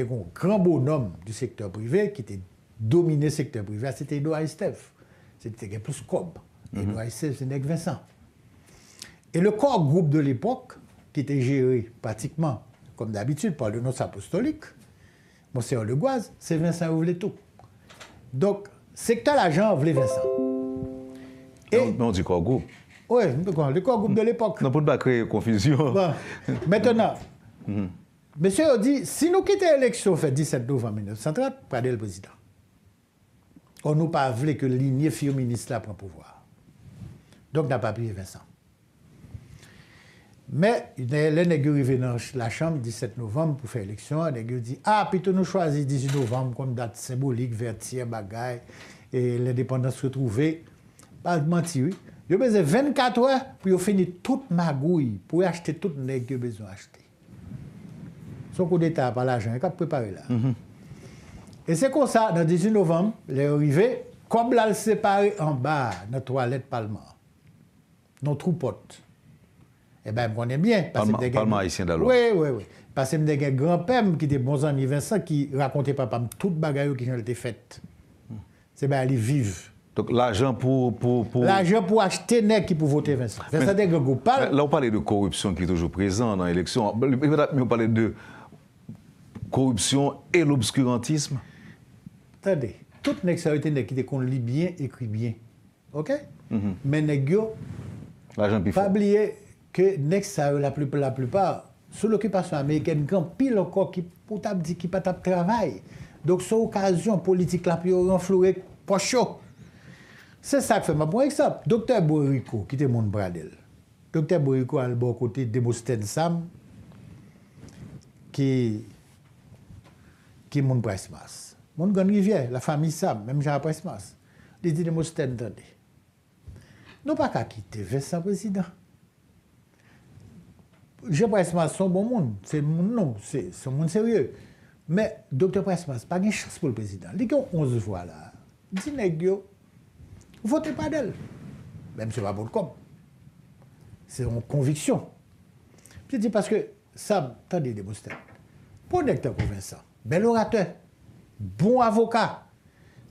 un, grand bonhomme du secteur privé, qui était dominé secteur privé, c'était Edouard Steff, C'était plus COB. Mhm. Edouard Estef, c'est Vincent. Et le corps groupe de l'époque, qui était géré pratiquement, comme d'habitude, par le noce apostolique, Monsieur Le c'est Vincent tout. Donc, c'est que tu as l'agent voulait Vincent. Et... dit non, du groupe. Oui, le corps groupe de l'époque. Non, pour ne pas créer confusion. Maintenant, monsieur dit si nous quittons l'élection fait 17 novembre 1930, prenez le président. On nous pas voulu que l'ignée fille ministre là le pouvoir. Donc, n'a pas pris Vincent. Mè, lè nè gyo rive nan la chanm 17 novem pou fè eleksyon, nè gyo di, a, pi tou nou chwazi 18 novem konm dat sembolik, vertye, bagay, lè depandans retrouvé, pa lè manti wè. Yo bezè 24 wè pou yo fini tout magoui, pou yo achete tout nè gyo bezon achete. Son kou d'Etat pa l'ajan, ka preparè la. E se konsa, nan 18 novem, lè rive, kob lal separe an ba, nan toalet palman, nan troupote. E eh bè m konen byen. Palma haïsien dalò. Oui, oui, oui. Pasè m de gen grand-pèm ki de bonzani Vincent ki rakonte pa pam tout bagayou ki jen l'ete fète. Se bè alé vive. Tok l'ajan pou... L'ajan pou achete nek ki pou vote Vincent. Fè sa de gen goupal. La ou pale de korupsyon ki toujou prezant nan eleksyon. Mè ou pale de korupsyon et l'obscurantisme. Tade, tout nek sa ou te nek ki de kon li bien, ekri bien. Ok? Men nek gyo... L'ajan pi fè. ke nek sa yo la plup la plupar, sou l'okipasyon Ameriken gran pil anko ki potap di ki patap travay. Dok sou okasyon politik la pi oran flou ek pochok. Se sak fe ma pou ek sap. Dokter Borikou, ki te moun bradel. Dokter Borikou anl bo kote Demousten Sam, ki moun presmas. Moun gwen rivye, la fami Sam, mèm jan la presmas. Li di Demousten dan de. Non pa ka ki te ve sa prezidant. Je presmas son bon moun, se moun non, se moun serye. Me, doktor presmas, pa gen chas pou l prezident. Li gen on se vwa bon la, di ne gyo, vote pa del. Men mse va bon kom. Se yon konviksyon. Pi di paske, sa, ta di de boste. Po ne kte konvensan, men lorate, bon avoka.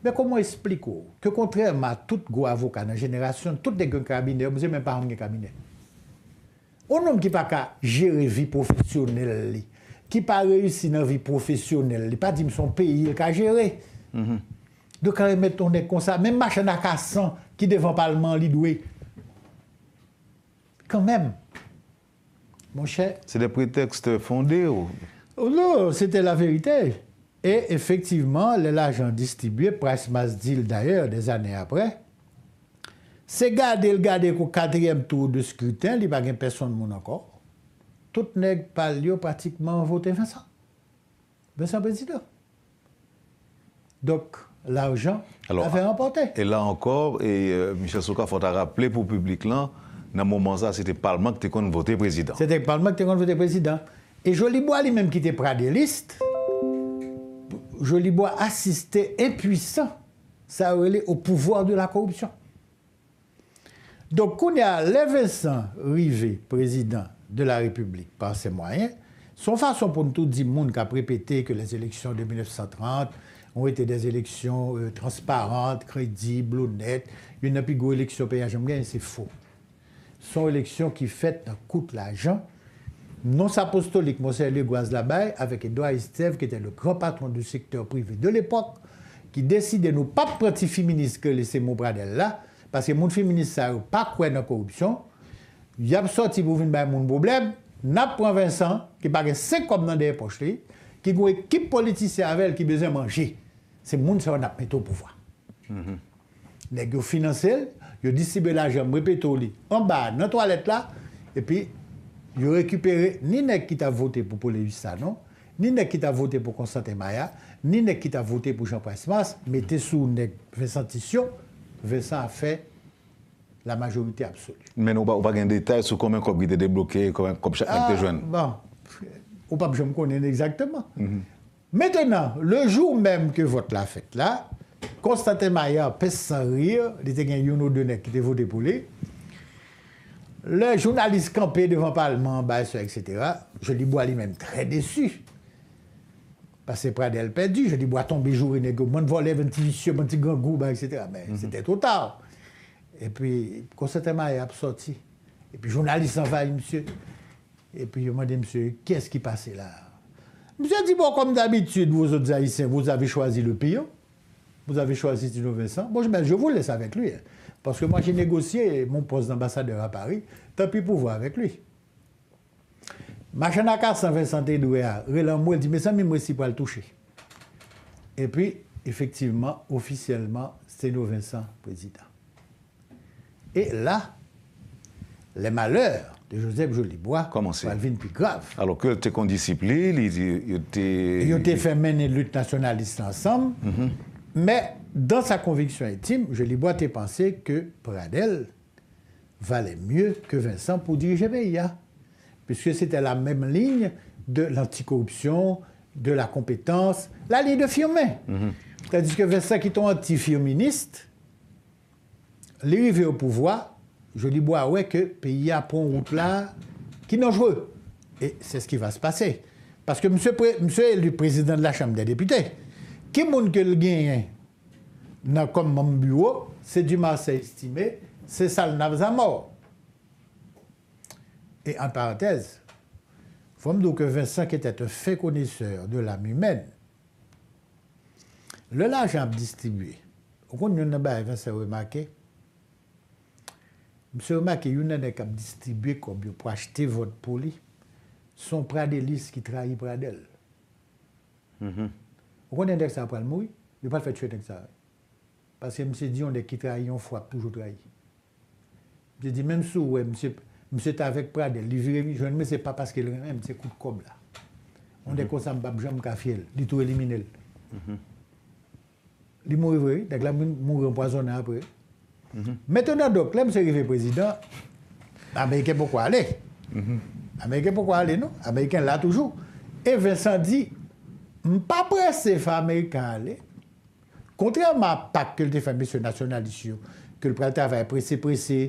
Men koman espliko, ke kontreman, tout go avoka nan jenerasyon, tout de gen kabine, mse men paran gen kabine. O nanm ki pa ka jere vi profesyonel li. Ki pa reyus inan vi profesyonel li. Pa di m son peyi yon ka jere. Do kare met ton ek konsa. Men machan ak asan ki devan palman li dwe. Kan men. Mon chè. Se de pretext fondé ou? Ou nou, se te la verite. E efektiveman, le la jan distribuye, pres mas dil daye, des anè apre. Se gade l gade kou 4e tou de skruten, li bagen peson moun akor, tout neg pal yo pratikman vote Vincent. Vincent Prezident. Dok, l ajan ave rempote. E la ankor, e Michel Souka fote a rappele pou publik lan, nan mouman sa, se te palman k te kon vote Prezident. Se te palman k te kon vote Prezident. E Jolibois li menm ki te prade list, Jolibois asiste impwisan sa ou ele ou pouvoar de la korupsyon. Donc, y a Rivet, président de la République, par ses moyens, son façon pour nous tout dire, monde qui a répété que les élections de 1930 ont été des élections euh, transparentes, crédibles, honnêtes, une plus grosse élection Jamais, c'est faux. Son élection qui fait coup coûte l'argent, non apostolique, M. Légoise Labaye, avec Edouard Esteve, qui était le grand patron du secteur privé de l'époque, qui décidait de ne pas prendre féministe que laisser mon là, Paske moun fi minisaryou pa kwen nan korupsyon, y ap soti pou vin bay moun boblem, nap pran Vincent, ki pake se kom nan deye pochli, ki kwe ki politisyen avèl ki bezen manji, se moun se an ap meto pou vwa. Mhm. Nèk yo finansel, yo disibe la jèm, mrepe to li, an ba nan toalet la, epi yo rekupere, ni nèk ki ta vote pou pou le yisa, non, ni nèk ki ta vote pou Konstantin Maia, ni nèk ki ta vote pou Jean-Pierre Smas, me te sou nèk Vincent Tissot, Ve sa a fe la majomite absolu. Men ou pa ou pa gen detay sou konmen kop gite deblouke, konmen kop chak mekte jwen. Ah, bon, ou pa jom konen exactement. Mètenan, mm-hmm. le joun mèm ke vote la fèk la, Konstantin Mayer pès san rire, li te gen yon nou denèk ki te vode poule, le jounaliste kampe devant parlement, basse, etc., je li bo ali mèm trè dessu, passé près d'elle perdue. Je dis, bois ton bijou, Renego, moi, je un petit vicieux, un petit gangou, etc. Mais c'était trop tard. Et puis, quand il est sorti. Et puis, journaliste s'en monsieur. Et puis, je me dis, monsieur, qu'est-ce qui passait là? Monsieur dit, bon, comme d'habitude, vous autres Haïtiens, vous avez choisi le pire. Vous avez choisi Tino Vincent. Bon, je vous laisse avec lui. Hein. parce que moi, j'ai négocié mon poste d'ambassadeur à Paris. Tant pis pour vous avec lui. Machin à vincent dollars, Réland Mouel dit, mais ça, moi, si pas le toucher. Et puis, effectivement, officiellement, c'est nous, Vincent président. Et là, les malheurs de Joseph Jolibois deviennent plus graves. Alors que il était. ils était fait mener une lutte nationaliste ensemble, mm-hmm. mais dans sa conviction intime, Jolibois a pensé que Pradel valait mieux que Vincent pour diriger pays. Hein puisque c'était la même ligne de l'anticorruption, de la compétence, la ligne de Firmin. Mhm. cest que vers ça qui sont anti-firministe, les au pouvoir, je dis, bois, ah ouais, que pays à pont route là, qui est dangereux. Et c'est ce qui va se passer. Parce que monsieur, monsieur est le président de la Chambre des députés. Qui monde que le gagne comme mon bureau, c'est du Marseille estimé, c'est ça le mort. Et en parenthèse, il faut me dire que Vincent, qui était un fait connaisseur de l'âme humaine, le l'argent distribué, au compte de Vincent remarqué, Monsieur remarqué, il y en a qui distribué comme pour acheter votre poli, son Pradelis qui trahit Pradel. Mm-hmm. avez compte que ça, après le mourir, il a pas le faire tuer avec ça. Parce que dit on les qui trahit, on frappe toujours trahi. Je dis, même si ouais, monsieur Mse Tavek Pradè, li viremi, joun mè se pa paske lè mè, mse koute kob la. Mwen dekonsan mhm. mbap jom ka fiel, li tou elimine lè. Mhm. Li mou viremi, dèk la moun mou rempoasonè apre. Mètenan mhm. dok, lè mse rive prezident, Ameriken pou kwa ale. Ameriken pou kwa ale nou, Ameriken la toujou. E Vincent di, mpa prese fè Amerikan ale, kontrèman pak ke lè te fèmise se nasyonalisyon, ke lè prezident avè prese prese,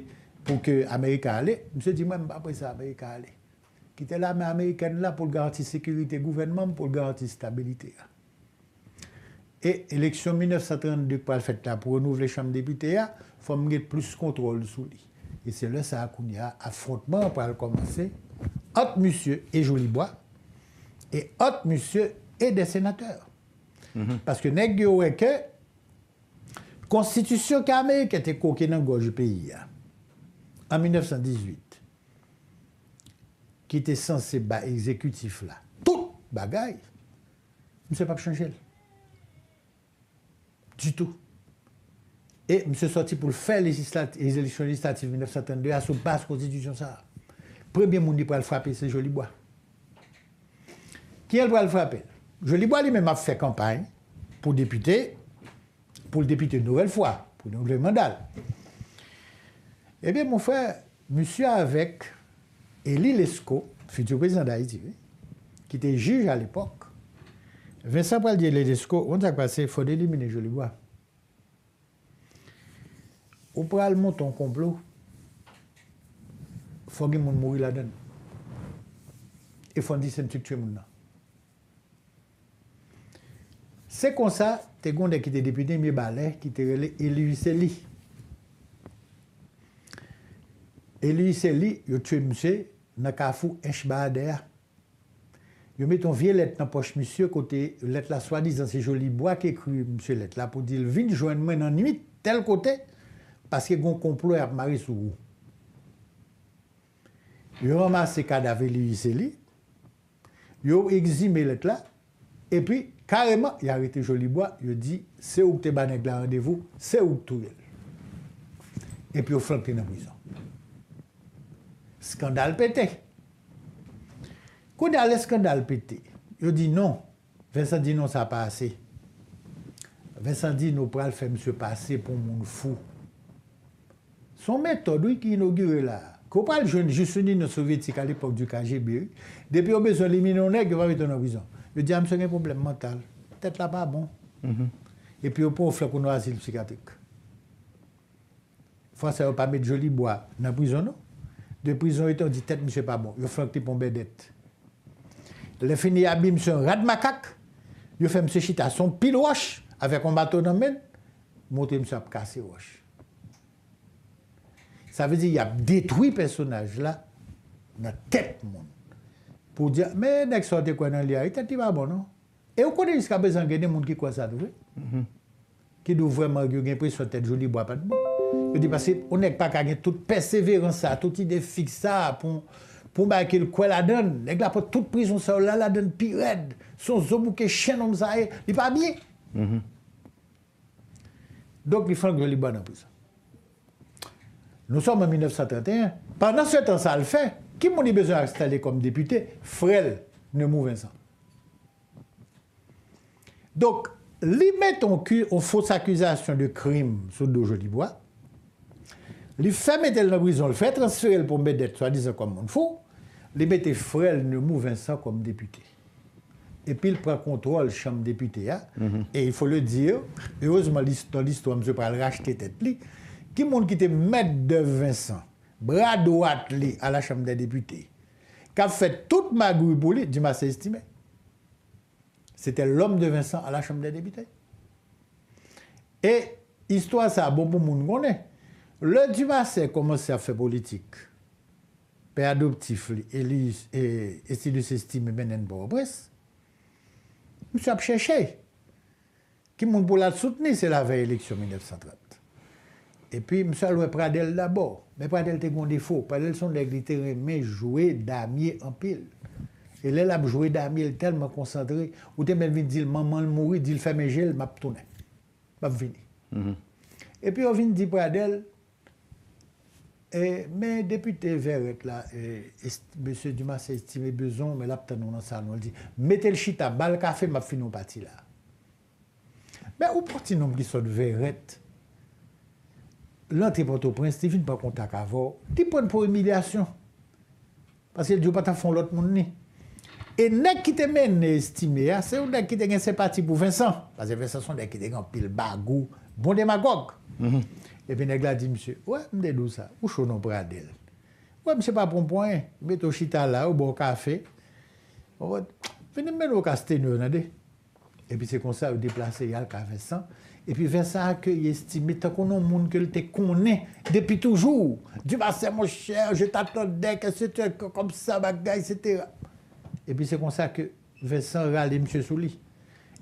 pou ke Amerika ale, mse di mwen mba prese Amerika ale, ki te la mè Amerikan la pou l garanti sekurite gouvenman pou l garanti stabilite a. E, eleksyon 1932 pou al fetta pou renouvle chanm depite a, fòm mge plus kontrol sou li. E se le sa akouni a afrontman pou al komanse ot monsye e joulibwa e ot monsye e de senateur. Mm-hmm. Paske ne gyo weke konstitusyon ki Amerike te koke nan goj peyi a. An 1918, ki te san se ba ekzekutif la, tout bagay, mse pa p chanjel. Du tout. E mse soti pou l'fè l'élection législative 1932 a sou basse konstitusyon sa. Premi mouni pou al frapi, se Jolibois. Ki el pou al frapi? Jolibois li men ma ffè kampany pou depite, pou l depite nouvel fwa, pou nouvel mandal. E bè moun frè, moussou avèk Eli Lesko, futu prezant da ITV, ki te juj al epok, Vincent Pral di Eli Lesko, woun sa kwa se, fode elimine Jolibwa. Ou pral moun ton komplou, fogue moun mouri la den. E fonde disen tuk tchè moun nan. Se kon sa, te gonde ki te depide mi balè, ki te rele ili wise li. E li yise li, yo tche msye, nakafou enche ba ader. Yo meton vie let nan poche msye, kote let la swadis dans se joli boi ke kriye msye let la pou dil vin joen men nan nuit tel kote paske gon komplo erp maris ou ou. Yo ramase kada ve li yise li, yo egzi me let la, e pi kareman, ya rete joli boi, yo di, se ou te banek la radevou, se ou tou yel. E pi yo flanke te nan mwizan. Skandal petè. Kou dè alè skandal petè? Yo di non. Vincent di non sa pa asè. Vincent di nou pral fèm se passe pou moun fou. Son metodou ki inaugurè la. Kou pral jousseni nou sovetik alipop du KGB. Depi yo bezon limi nou nek, yo vèm eton orizan. Yo di amse gen problem mental. Tet la pa bon. Epi yo pou ou flakou nou asil psikatik. Fwa se yo pa met joli boya. Nan prizon nou. De prizon etan di tet mse pa bon. Yo flak ti pou mbedet. Le fini ya bi mse rad makak. Yo fe mse chita son pil wosh. Ave kombato nan men. Mote mse ap kase wosh. Sa vezi ya detwi personaj la. Na tet moun. Pou diya, me nek sote kwen nan liya. E tet ti pa bon. E yo kone yis ka bezan geni moun ki kwa sa. Ki nou vreman yo geni pre sote. Jou li bwa pati. Yo di pasi, onek pa kage tout peseveran sa, tout ide fik sa, pou ma ekil kwe la den, ek la pou tout prizon sa, ou la la den pi red, son zomouke chen om sa e, li pa biye. Dok li fang Jolibwa nan pisa. Nou som an 1931, pandan se tan sa al fe, kim mouni bezon a kstale kom depute, frel, ne mou Vincent. Dok, li met an fos akuzasyon de krim sou do Jolibwa, li fè metèl nan brison, li fè transfèrel pou mbe det, so a dizè kwa moun fò, li metè fèl nou mou Vincent kom deputè. Epi il prè kontrol chanm deputè ya, e il fò le dir, e ozman l'histoire mse prè l'rache tete li, ki moun ki te met de Vincent, bradouat li a la chanm de deputè, ka fè tout magoui pou li, di ma se estimè, se tè l'om de Vincent a la chanm de deputè. E histwa sa, a bon pou moun konè, Le diwa se koman se a fe politik, pe adoptif li, e si de se sti me menen pou obres, msè ap chè chè, ki moun pou la soutenè se la vey eliksyon 1930. E pi msè alwe pradel d'abor, me pradel te konde fo, pradel son le gliterèmè jouè da miè anpil. E lè la jouè da miè l'tel ma konsantre, ou te men vin di l'maman l'mouri, di l'fèmè jèl, map tonè. Map vini. E pi yo vin di pradel, E, me depute veret la, mese e, Duma se estime bezon, me la pta nou nan sa nou al di, metel chita, bal kafe, ma finou pati la. Me ou poti nou mglison veret, lantri pote ou prens, te vin pa kontak avor, te pon pou emilyasyon, pasi el di ou pata fon lot moun ni. E ne kiteme ne estime ya, se ou ne kiteme se pati pou Vincent, pasi Vincent son ne kiteme an pil bagou, bon demagog. Mm-hmm. E pi neg la di msè, wè mdè lou sa, ou chou nou prè adèl. Wè msè pa pompon, met ou chita la, ou bon kafe, wè, vè ne men ou kaste nou nan de. E pi se konsa ou diplase yal ka Vesan, e pi Vesan akye yestime, ta konon moun ke l te konen, depi toujou, di basè mou chè, jè taton dek, et se tè, kom sa bagay, et se tè. E pi se konsa ke Vesan rali msè souli.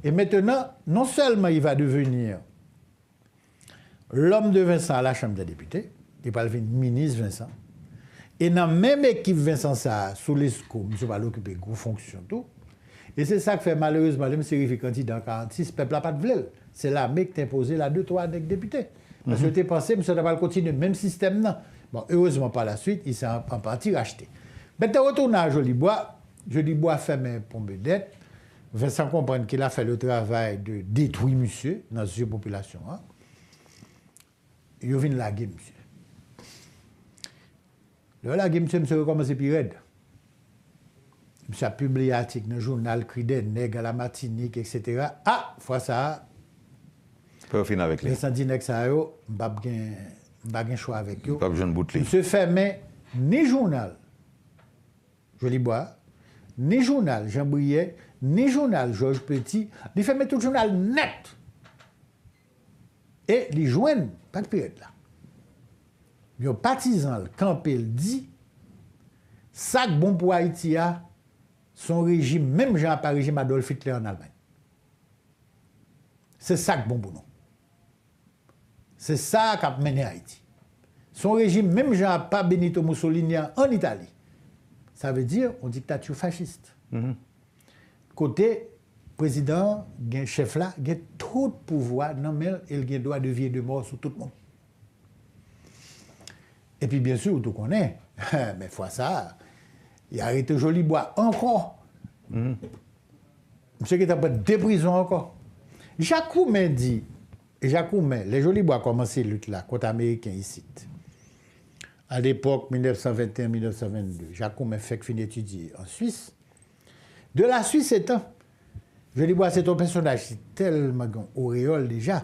E mettena, non selman y va devenir, l'homme de Vincent à la Chambre des députés, n'est pas le ministre Vincent, et dans la même équipe Vincent ça, sous l'ESCO, M. va l'occuper gros fonction tout. Et c'est ça qui fait malheureusement, même si candidat en 46, le peuple n'a pas de vlel. C'est l'armée qui t'a imposé la 2-3 avec député. Parce que mhm. tu pensé, M. Dabal continue, même système, non. Bon, heureusement, par la suite, il s'est en partie racheté. Mais tu retourné à Jolibois. bois fait mes pompes dettes. Vincent comprend qu'il a fait le travail de détruire monsieur dans population population, Hein. Yow vin lagi mse. Lè lagi mse mse rekomanse pi red. Mse a publiyatik nan jounal, kride, neg, alamatinik, etc. A, ah, fwa sa a, pe ou fin avek li. Le senti nek sa yo, mbap gen, mbap gen chwa avek yo. Mbap gen bout li. Mse feme, ne jounal, joli boa, ne jounal, jambouye, ne jounal, jorge petit, li feme tout jounal nette. Et les joignent, pas de période là. Ils partisans, quand il dit « ça que bon pour Haïti a, son régime, même Jean par régime Adolf Hitler en Allemagne. C'est ça que bon pour nous. C'est ça qui a mené Haïti. Son régime, même Jean pas Benito Mussolini en Italie. Ça veut dire une dictature fasciste. Mm-hmm. Côté Prezident gen chef la gen tro de pouvoi nan men el gen do a devye de mor sou tout moun. E pi bien sou, tout konen, (laughs) men fwa sa, y a rete joli bo a ankon, mse ki tanpe deprizon ankon. Jakou men di, jakou men, le joli bo a komanse lout la, konta Ameriken y sit. A depok 1921-1922, jakou men fek fin etudie en Suisse, de la Suisse etan, Je li bo ase ton pesonaj, si tel magyon, oreol deja.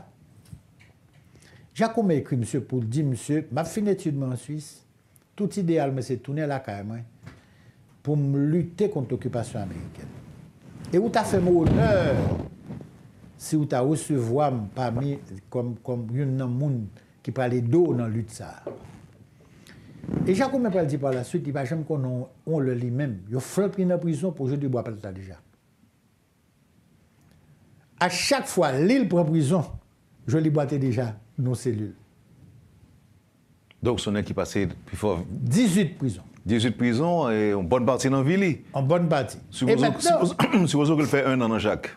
Jakou me ekri msè pou di msè, ma fin etude mwen en Suisse, tout ideal mwen se toune la kare mwen, pou m lute kont okupasyon Amerikèn. E ou ta fe mou honèr, si ou ta ou se vwam pa mi, kom yon nan moun ki prele do nan lutsa. E jakou me prele di pa la soute, di pa jem kon on le li men, yo frel pri nan pwison pou je li bo apelta deja. à chaque fois, l'île prend prison, je boité déjà nos cellules. Donc, ce n'est qui passait plus fort 18 prisons. 18 prisons et en bonne partie dans ville ?– En bonne partie. Supposons vous qu'il fait un an dans Jacques.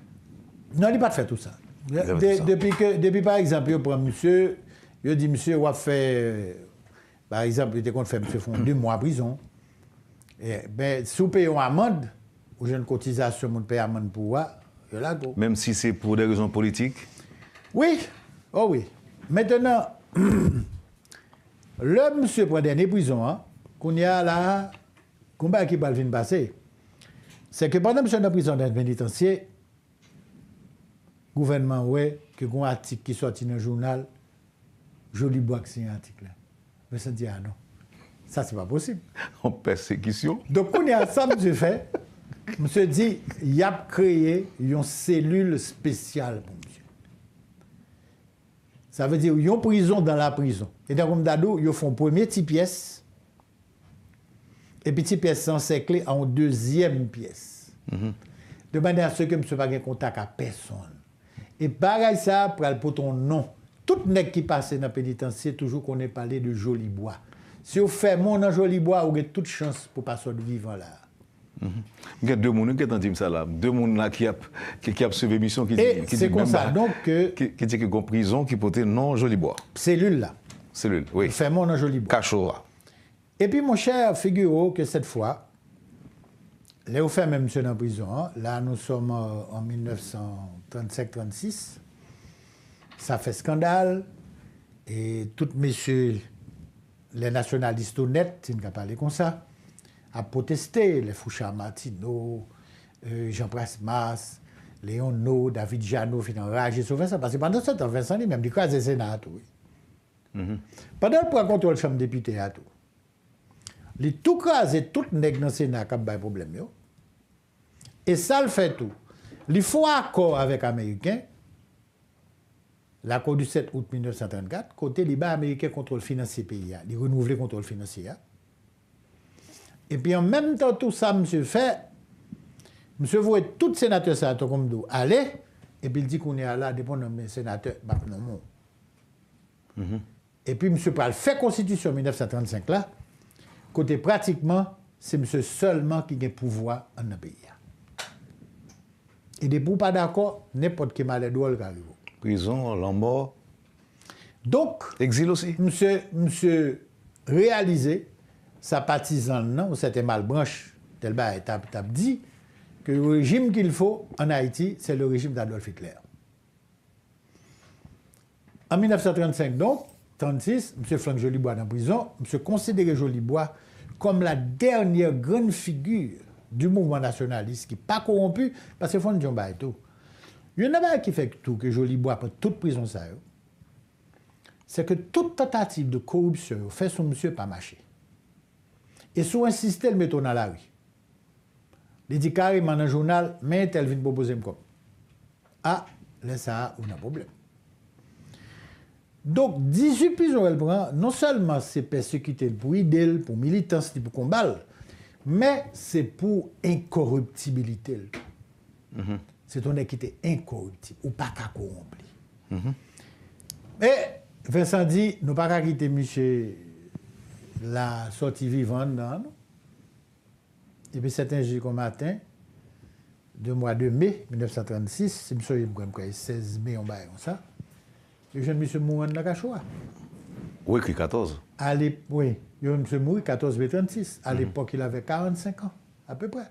Non, il n'a pas faire tout ça. depuis, par exemple, il prend monsieur, je dis « monsieur, on va faire. Euh, par exemple, il était contre faire monsieur fait deux mois prison. Et, ben, si vous payez une amende, ou j'ai une cotisation, vous payez amende pour moi, même si c'est pour des raisons politiques Oui, oh oui. Maintenant, (clears throat) le monsieur, prend des prison, hein, qu'on y a là, combat qui va venir passer, c'est que pendant que je suis en prison d'un pénitentiaire, le gouvernement, ouais, que un article qui sort dans le journal, joli bois que c'est un article là. Mais ça dit, ah non, ça c'est pas possible. (laughs) En persécution. Donc, on a ça, monsieur, fait. Mse di, y ap kreye yon selul spesyal, bon msye. Sa ve di yon prizon dan la prizon. E den koum dadou, yo fon premier ti piyes, epi ti piyes sansekle an deuxième piyes. Mm-hmm. De manè a seke mse pa gen kontak a peson. E parel sa, pral poton non. Tout nek ki pase nan penitensye, toujou konen pale de Jolibois. Se yo fè, moun nan Jolibois, oure tout chans pou pa son vivan la. Il y a deux personnes qui ont dit ça là. Deux personnes qui ont qui a mission qui dit c'est comme ça donc qui qui dit que une prison qui portait non joli bois. Cellule là. Cellule, oui. Fait mon non joli bois. Cachot. Et puis mon cher figure que cette fois les fait même monsieur en prison hein, là nous sommes euh, en 1935-36. Ça fait scandale et tout messieurs les nationalistes honnêtes, ils ne pas parler comme ça ap poteste le Fouchard-Martinot, euh, Jean-Prasmas, Léon Naud, David Jeannot finan raje sou Vincent. Pase pandan sa tan Vincent li mèm li krasè sè nan atou. Pandan pou a kontrol chanm deputè atou, li tou krasè tout nèk nan sè nan kap bay problem yo. E sa l fè tout. Li fwa akor avèk Amerikèn, l'akor du 7 ao 1934, kote li ba Amerikèn kontrol finanse piya, li renouvle kontrol finanse ya, Et puis en même temps, tout ça, monsieur fait, monsieur voit tout sénateur ça, comme nous, allez, et puis il dit qu'on est là, dépend de mes sénateurs, bah, non, mm-hmm. Et puis monsieur Pral fait constitution 1935 là, côté pratiquement, c'est monsieur seulement qui a le pouvoir en un pays. Et des bouts pas d'accord, n'importe qui malade ou le Prison, la Donc, exil aussi. Monsieur, monsieur réalisé, sa partisane ou c'était malbranche, tel ba tap, dit, que le régime qu'il faut en Haïti, c'est le régime d'Adolf Hitler. En 1935 donc, 1936, M. Franck Jolibois dans prison, M. considérait Jolibois comme la dernière grande figure du mouvement nationaliste qui n'est pas corrompu, parce que fond John tout. Il y en a qui fait tout, que Jolibois prend toute prison ça. C'est que toute tentative de corruption fait son monsieur pas marcher. E sou ansiste l meton al ari. L edikari man an jounal, men tel vin bo bozem kom. A, lè sa a ou nan boblem. Donk disupi zorel bran, non selman se persekite l pou idel, pou militans, li pou kombal, men se pou inkorruptibilite l. Se ton ekite inkorruptib, ou pak akorrompli. Mm-hmm. E, Vincent di, nou pak akite miche... la sortie vivante dans Et puis c'est un jour au matin, le mois de mai 1936, c'est je me 16 mai, on va ça. Le jeune monsieur suis dans la cachoua. Oui, qui 14. À oui, le monsieur 14 mai 36. À mhm. l'époque, il avait 45 ans, à peu près.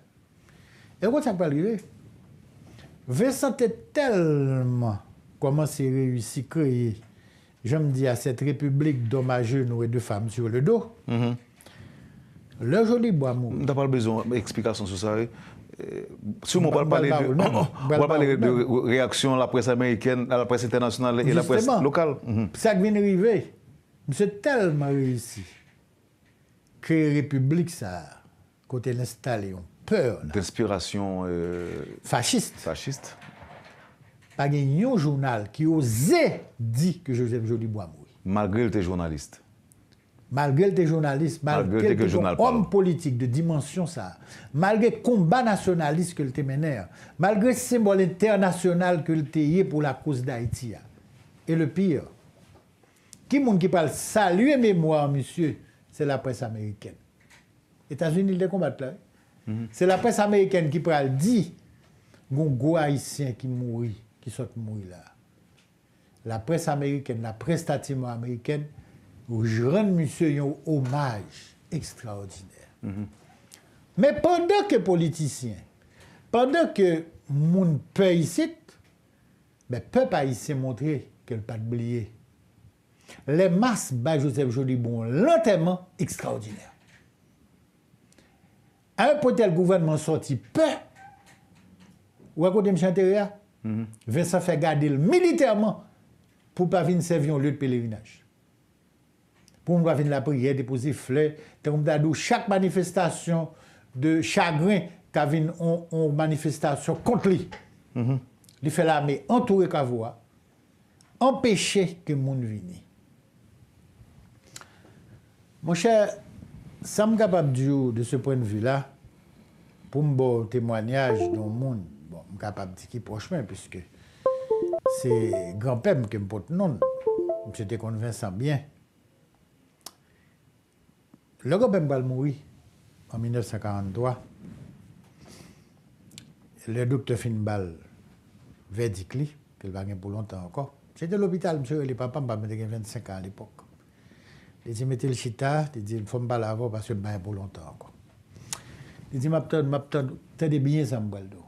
Et quand ça peut arriver, Vincent était tellement comment c'est réussi à créer je me dis à cette république dommageuse, nous et deux femmes sur le dos, mhm. le joli bois mou. Tu pas besoin d'explication sur ça. Eh? Si (coughs) on parle pas de, de réaction à la presse américaine, à la presse internationale et à la presse locale. Mhm. Ça vient arriver. C'est tellement réussi que la République, ça, quand elle installée, on peur. D'inspiration. Euh, fasciste. Fasciste. Pas gagné un journal qui osait dire que Joseph Jolibois mort. Malgré le journaliste. Malgré le journaliste, malgré, malgré le homme politique de dimension ça, malgré combat nationaliste que le mené. Malgré malgré symbole international que le pour la cause d'Haïti. Et le pire, qui monde qui parle saluer mémoire, monsieur, c'est la presse américaine. États-Unis, ils les combattent là. Mhm. C'est la presse américaine qui parle dit, gon gros haïtien qui mourit qui sont morts là. La presse américaine, la presse statistique américaine, je rends monsieur un hommage extraordinaire. Mhm. Mais pendant que politiciens, pendant que mon peut ici, peuple montrer ben, haïtien montré qu'elle pas oublier. Les masses bas Joseph Jolibon, lentement extraordinaire. Un tel gouvernement sorti, peu. Ou à côté de Mhm. Ve sa fe gade il militerman Pou pa vin sevi an lèd pelerinaj Pou mwa vin la priye Deposi fle Te koum dadou chak manifestasyon De chagrin Ta vin an manifestasyon kont li mhm. Li fe la me entoure bon kavwa Empèche Ke moun vini Mon chè Sam kapap diyo De se pren vi la Pou mbo temwanyaj Don moun M'kap ap di ki pochman, piske se granpèm ke m'pote non. M'jete konvensan byen. Logo ben m'bal moui, an 1943, le dopte fin m'bal vè di kli, ke l'bagèm pou lontan anko. Jè de l'hobital, m'se ou li papan, m'ba mède gen 25 an l'ipok. Lè di mette l'chita, lè di fòm m'bal avò, pasè m'bagèm pou lontan anko. Lè di m'apton, m'apton, tè de byen san m'bal do.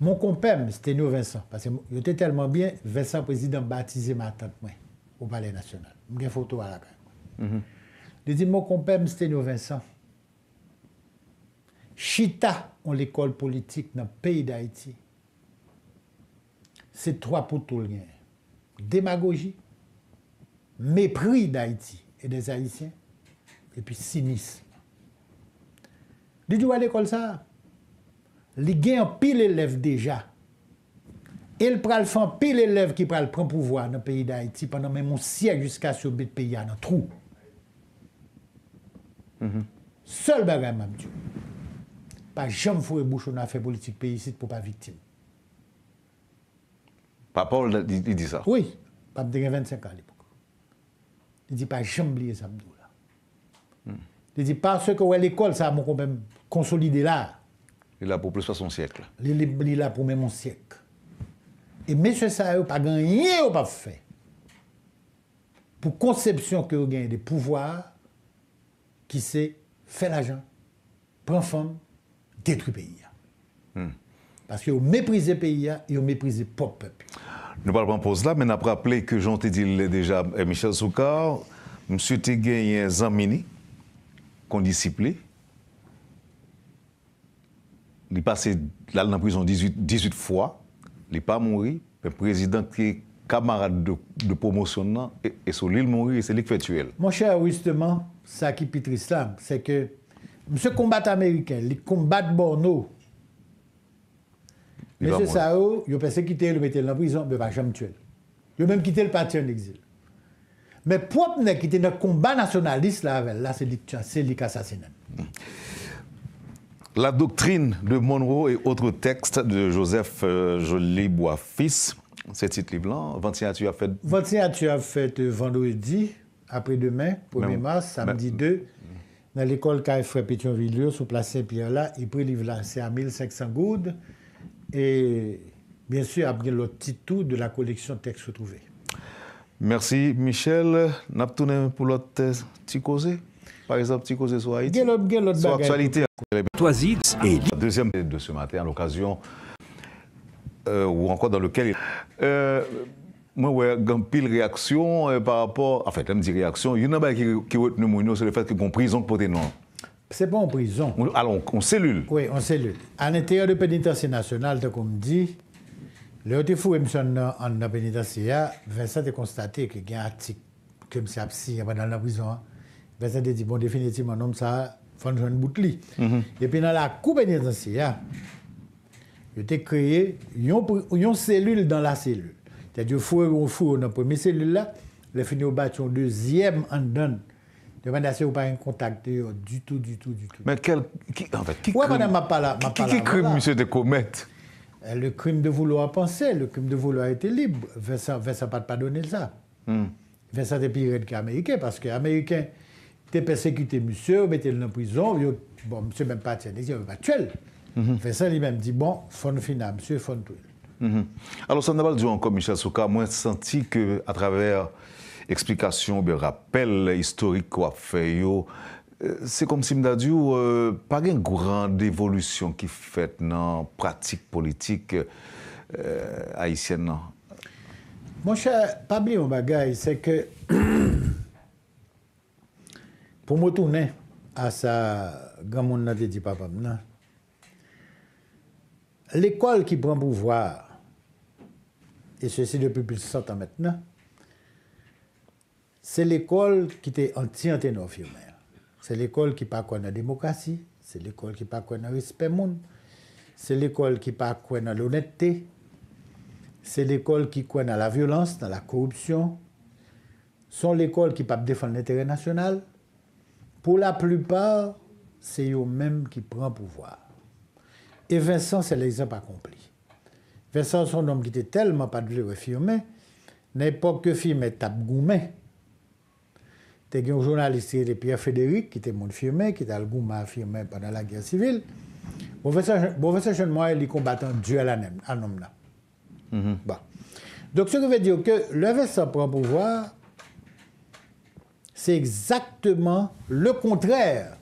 Mon kompèm, s'te nou Vincent, parce yote telman bien, Vincent Président baptize ma atante mwen, ou pale nasyonal. Mwen gen fotou a la kwen. Li di, mon kompèm, s'te nou Vincent, chita ou l'école politique nan peyi d'Haïti, se trwa pou tout l'yen. Demagogi, mepri d'Haïti, et des Haïtien, et puis sinis. Li di wè l'école sa a? li gen yon pil elev deja, el pral fan pil elev ki pral pran pouvoan nan peyi d'Haïti pandan men monsièk jusqu'a soubet peyi anan trou. Mhm. Sòl bè rè m'amdjou, pa jom fòre boucho nan afè politik peyi sit pou pa vitil. Pa Paul yi di sa? Oui, pa m'de gen 25 an l'épouk. Li di pa jom liye sa mdou la. Mhm. Li di pa se kò wè l'ekol sa moun konpèm konsolide la. Il a pour plus de 60 siècles. Il a pour même un siècle. Et monsieur ça, pas gagné ou pas fait. Pour conception que vous gagnez des pouvoirs qui c'est faire l'argent, prendre forme détruire le pays. Hmm. Parce que vous méprisez le pays et vous méprisez le peuple. Nous parlons la pause là, mais nous rappelé que Jean ai dit déjà eh, Michel Soukar, M. Tégué est un mini, disciple. Il est passé dans la prison 18, fois, il n'est pas mort. Le président qui est camarade de, de promotion, et, et sur l'île mourir, c'est lui qui fait tuer. Mon cher, justement, ça qui est l'islam, c'est que ce combat américain, il combat de Borno, M. Sao, il a pensé quitter, le mettre en prison, mais il va jamais tuer. Il a même quitté le parti en exil. Mais pour qu'il était dans le combat nationaliste, là, là c'est lui qui assassiné. Mm. La doctrine de Monroe et autres textes de Joseph euh, Joly Bois fils. C'est titre livre-là. tu as fait. tu as fait euh, vendredi, après-demain, 1er mars, samedi 2, dans l'école KFR Pétionville, sur place Saint-Pierre là. Il le livre là, c'est à 1500 goudes. Et bien sûr, après le titre de la collection texte Trouvé. Merci Michel. Naptoune pour l'autre petit euh, par exemple, si cause soit Haïti. Sur actualité. la deuxième de ce matin, à l'occasion, euh, ou encore dans lequel. Euh, moi, ouais, une pile réaction euh, par rapport. En fait, je me réaction. Il y a qui, qui mon c'est le fait est en prison pour des noms. C'est pas en prison. Alors, en cellule. Oui, en cellule. À l'intérieur de pénitencier national, comme dit, le haut fou, en pénitentiaire, Vincent a constaté qu'il y a un article que M. dans la prison. Hein a dit, bon, définitivement, non, ça, faut jouer une mhm. Et puis, dans la coupe pénitentiaire, eh il a créé une cellule dans la cellule. C'est-à-dire, il on four une première cellule là, le fini au en deuxième en donne. Demande si pas un contact euh, du tout, du tout, du tout. Mais quel. Qui, en fait, qui crime, pas qui, Quel crime, monsieur, de commettre euh, Le crime de vouloir penser, le crime de vouloir être libre. Vincent, n'a pas de pardonner ça. Mm. Vincent est pirates américains parce que américain. te persekute msè, ou mette lè nan prizon, yo msè men patien, lè di yo patien, fe san li men di, bon, fon fina, msè fon tout. Alors, s'en aval di an kon, Michel Souca, mwen senti ke, a travers eksplikasyon be rappel, historik wap feyo, se kom si mdadu, euh, pa gen gran devolusyon ki fet nan pratik politik euh, Haitien nan? Mwen chè, pa blin mwagay, se ke... (clears throat) Pou moutounen a sa gran moun nade di papam nan, l'ekol ki pran pouvwa, e se si depi plus 60 an mèt nan, se l'ekol ki te antien tenor firmen. Se l'ekol ki pa kwen a demokrasi, se l'ekol ki pa kwen a rispe moun, se l'ekol ki pa kwen a l'onette, se l'ekol ki kwen a la violans, nan la korupsyon, se l'ekol ki pa defan l'interre national, pour la plupart, c'est eux-mêmes qui prennent pouvoir. Et Vincent, c'est l'exemple accompli. Vincent, son homme qui était tellement pas de firmé, n'est pas que firmé tape gourmet. a un journaliste, Pierre frédéric qui était mon firmé, qui était le gourmet firmé pendant la guerre civile. Bon, Vincent, chez moi, il est combattant duel à l'homme là. Mm-hmm. Donc, ce qui veut dire que le Vincent prend pouvoir, c'est exactement le contraire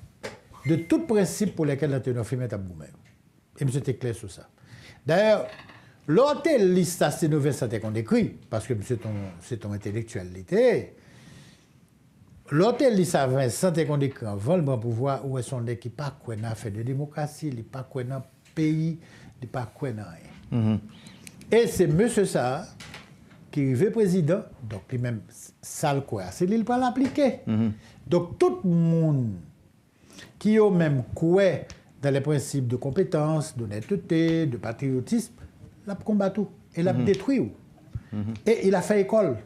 de tout principe pour lequel la fait est à bout-même. Et M. clair sur ça. D'ailleurs, l'hôtel liste à ces nouvelles qu'on écrit, parce que c'est ton intellectualité, l'hôtel liste à qu'on écrit vol le pouvoir où est son qui pas quoi n'a fait de démocratie, il pas quoi n'a pays, il pas quoi n'a rien. Mm-hmm. Et c'est M. ça qui est président, donc les mêmes sale quoi, c'est lui pas l'appliquer. Mhm. Donc tout le monde qui au même quoi dans les principes de compétence, d'honnêteté, de patriotisme, l'a combattu et l'a mhm. détruit. Mhm. Et il a fait école.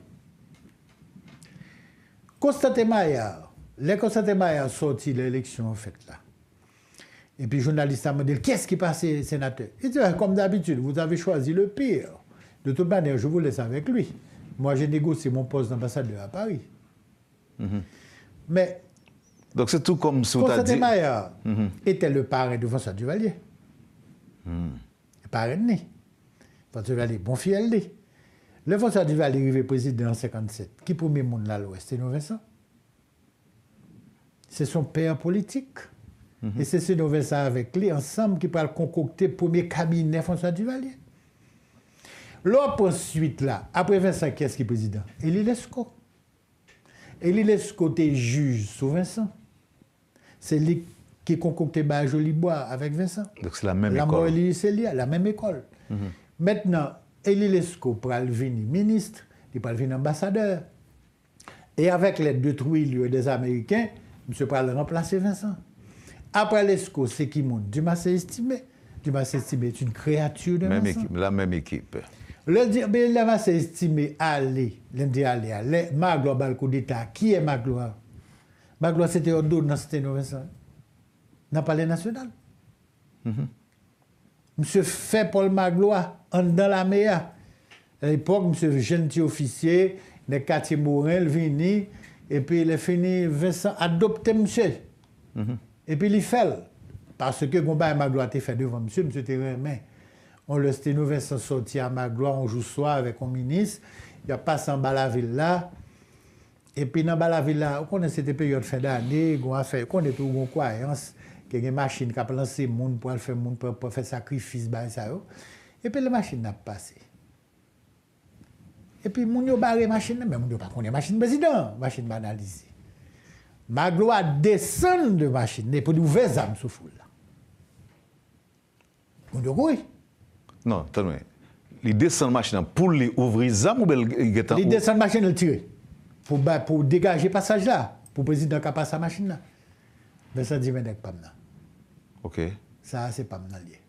Constantin Maillard, les Constantin Maillard sorti l'élection en fait là. Et puis le journaliste a dit qu'est-ce qui passait, sénateur Il dit ben, comme d'habitude, vous avez choisi le pire. De toute manière, je vous laisse avec lui. Moi, j'ai négocié mon poste d'ambassadeur à Paris. Mhm. Mais. Donc c'est tout comme sous... vous dit... mm était le parrain de François Duvalier. Mm. Le François Duvalier, bon fiel Le François Duvalier arrivé président en 1957, Qui premier monde là l'Ouest C'est Vincent. C'est son père politique. Mhm. Et c'est ce Vincent avec lui, ensemble, qui parle concocter le premier cabinet François Duvalier. L'autre ensuite, là, après Vincent, qui est-ce qui est président Elie Lesco. Elie Lesco était juge sous Vincent. C'est lui qui concoctait bas Joli Bois avec Vincent. Donc c'est la même la école. la même école. Mhm. Maintenant, Elie Lesco pral venir ministre, il pral venir ambassadeur. Et avec l'aide de Trouille des Américains, M. pral remplacer Vincent. Après Lesco, c'est qui monte Dumas est estimé. Dumas est estimé c'est une créature de Vincent. la même équipe. Le diyo, be la va se estime Ali, le diyo Ali Ali, maglo bal kou dita. Ki e maglo a? Maglo a se te odou nan se te nou ve san. Nan pale nasyonal. Mhm. Mse fe pol maglo a, an dan la me a. La epok mse jenti ofisye, ne kati mouren, l vini, epi l e fini ve san, adopte mse. Mhm. Epi li fel, paske kon baye maglo a te fe devan mse, mse te reme. On leste nou ven son soti an maglo anjou swa avek an minis. Ya pas an bala villa. Epi nan bala villa, konen sete pe yon fè dani, konen tou kon kwayans, genye masin ka planse moun pou al fè moun pou fè sakrifis ba yon sa yo. Epi le masin nan pase. Epi moun yo bare masin nan, men moun yo pa konen masin bezidan, masin banalize. Maglo a desen de masin, ne pou nou vezam sou foule. Moun yo kouye. Non, attendez. Les descend machine pour les ouvrir ça ou bien Les machine le tirer. Pour, pour dégager passage là. Pour le président qui passe la machine là. Mais ça dit pas là. OK. Ça, c'est pas lié.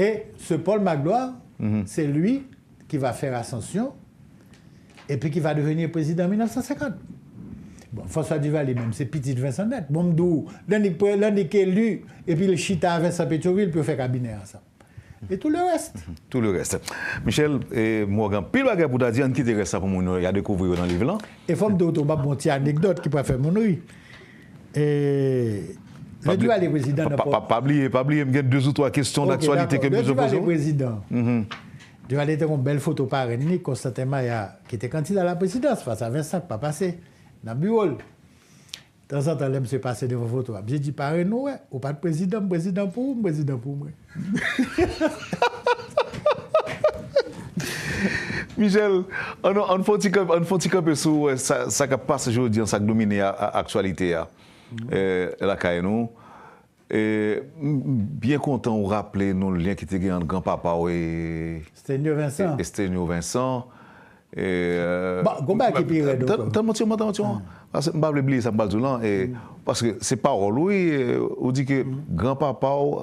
Et ce Paul Magloire, mhm. c'est lui qui va faire ascension et puis qui va devenir président en 1950. Bon, François Duval même c'est petit Vincent Net. Bon, l'un est élu, et puis le chita à Vincent Pétionville, il faire faire cabinet ensemble. Et tout le reste. (laughs) Tout le reste. Michel et Morgan, pil wakèp ou da diyan ki te ressa pou mounou ya dekouvri yo nan liv lan? E fòm de wotou mba bonti anekdot ki pou a fè mounou. Le djoual le prezident n'a pou... Pabli, pabli, mgen, deux ou trois questions d'aksoalite ke bizo bozou. Le djoual le prezident. Djoual ete yon bel fotou pa renini konstantèman ya ki te kantida la prezidans. Fas avè sa, pa pase. Nan bi wol. Dan sa tanle mse pase devan votwa. Mje di pare nou we. Ou pat prezidam, prezidam poum, prezidam poum we. Michel, an foti kapesou we. Sa ka pase jodi an sa gdomine a aktualite ya. La kae nou. Mm, bien kontan ou rappele nou le lyen ki te gen an gampapa we. Stenyo Vincent. Stenyo Vincent. Euh, bon, goma ki prive nou. Tan mouti mou, tan mouti mou. Mbap le bli, sa mbap le blan, paske se parol ou di ke granpapa ou,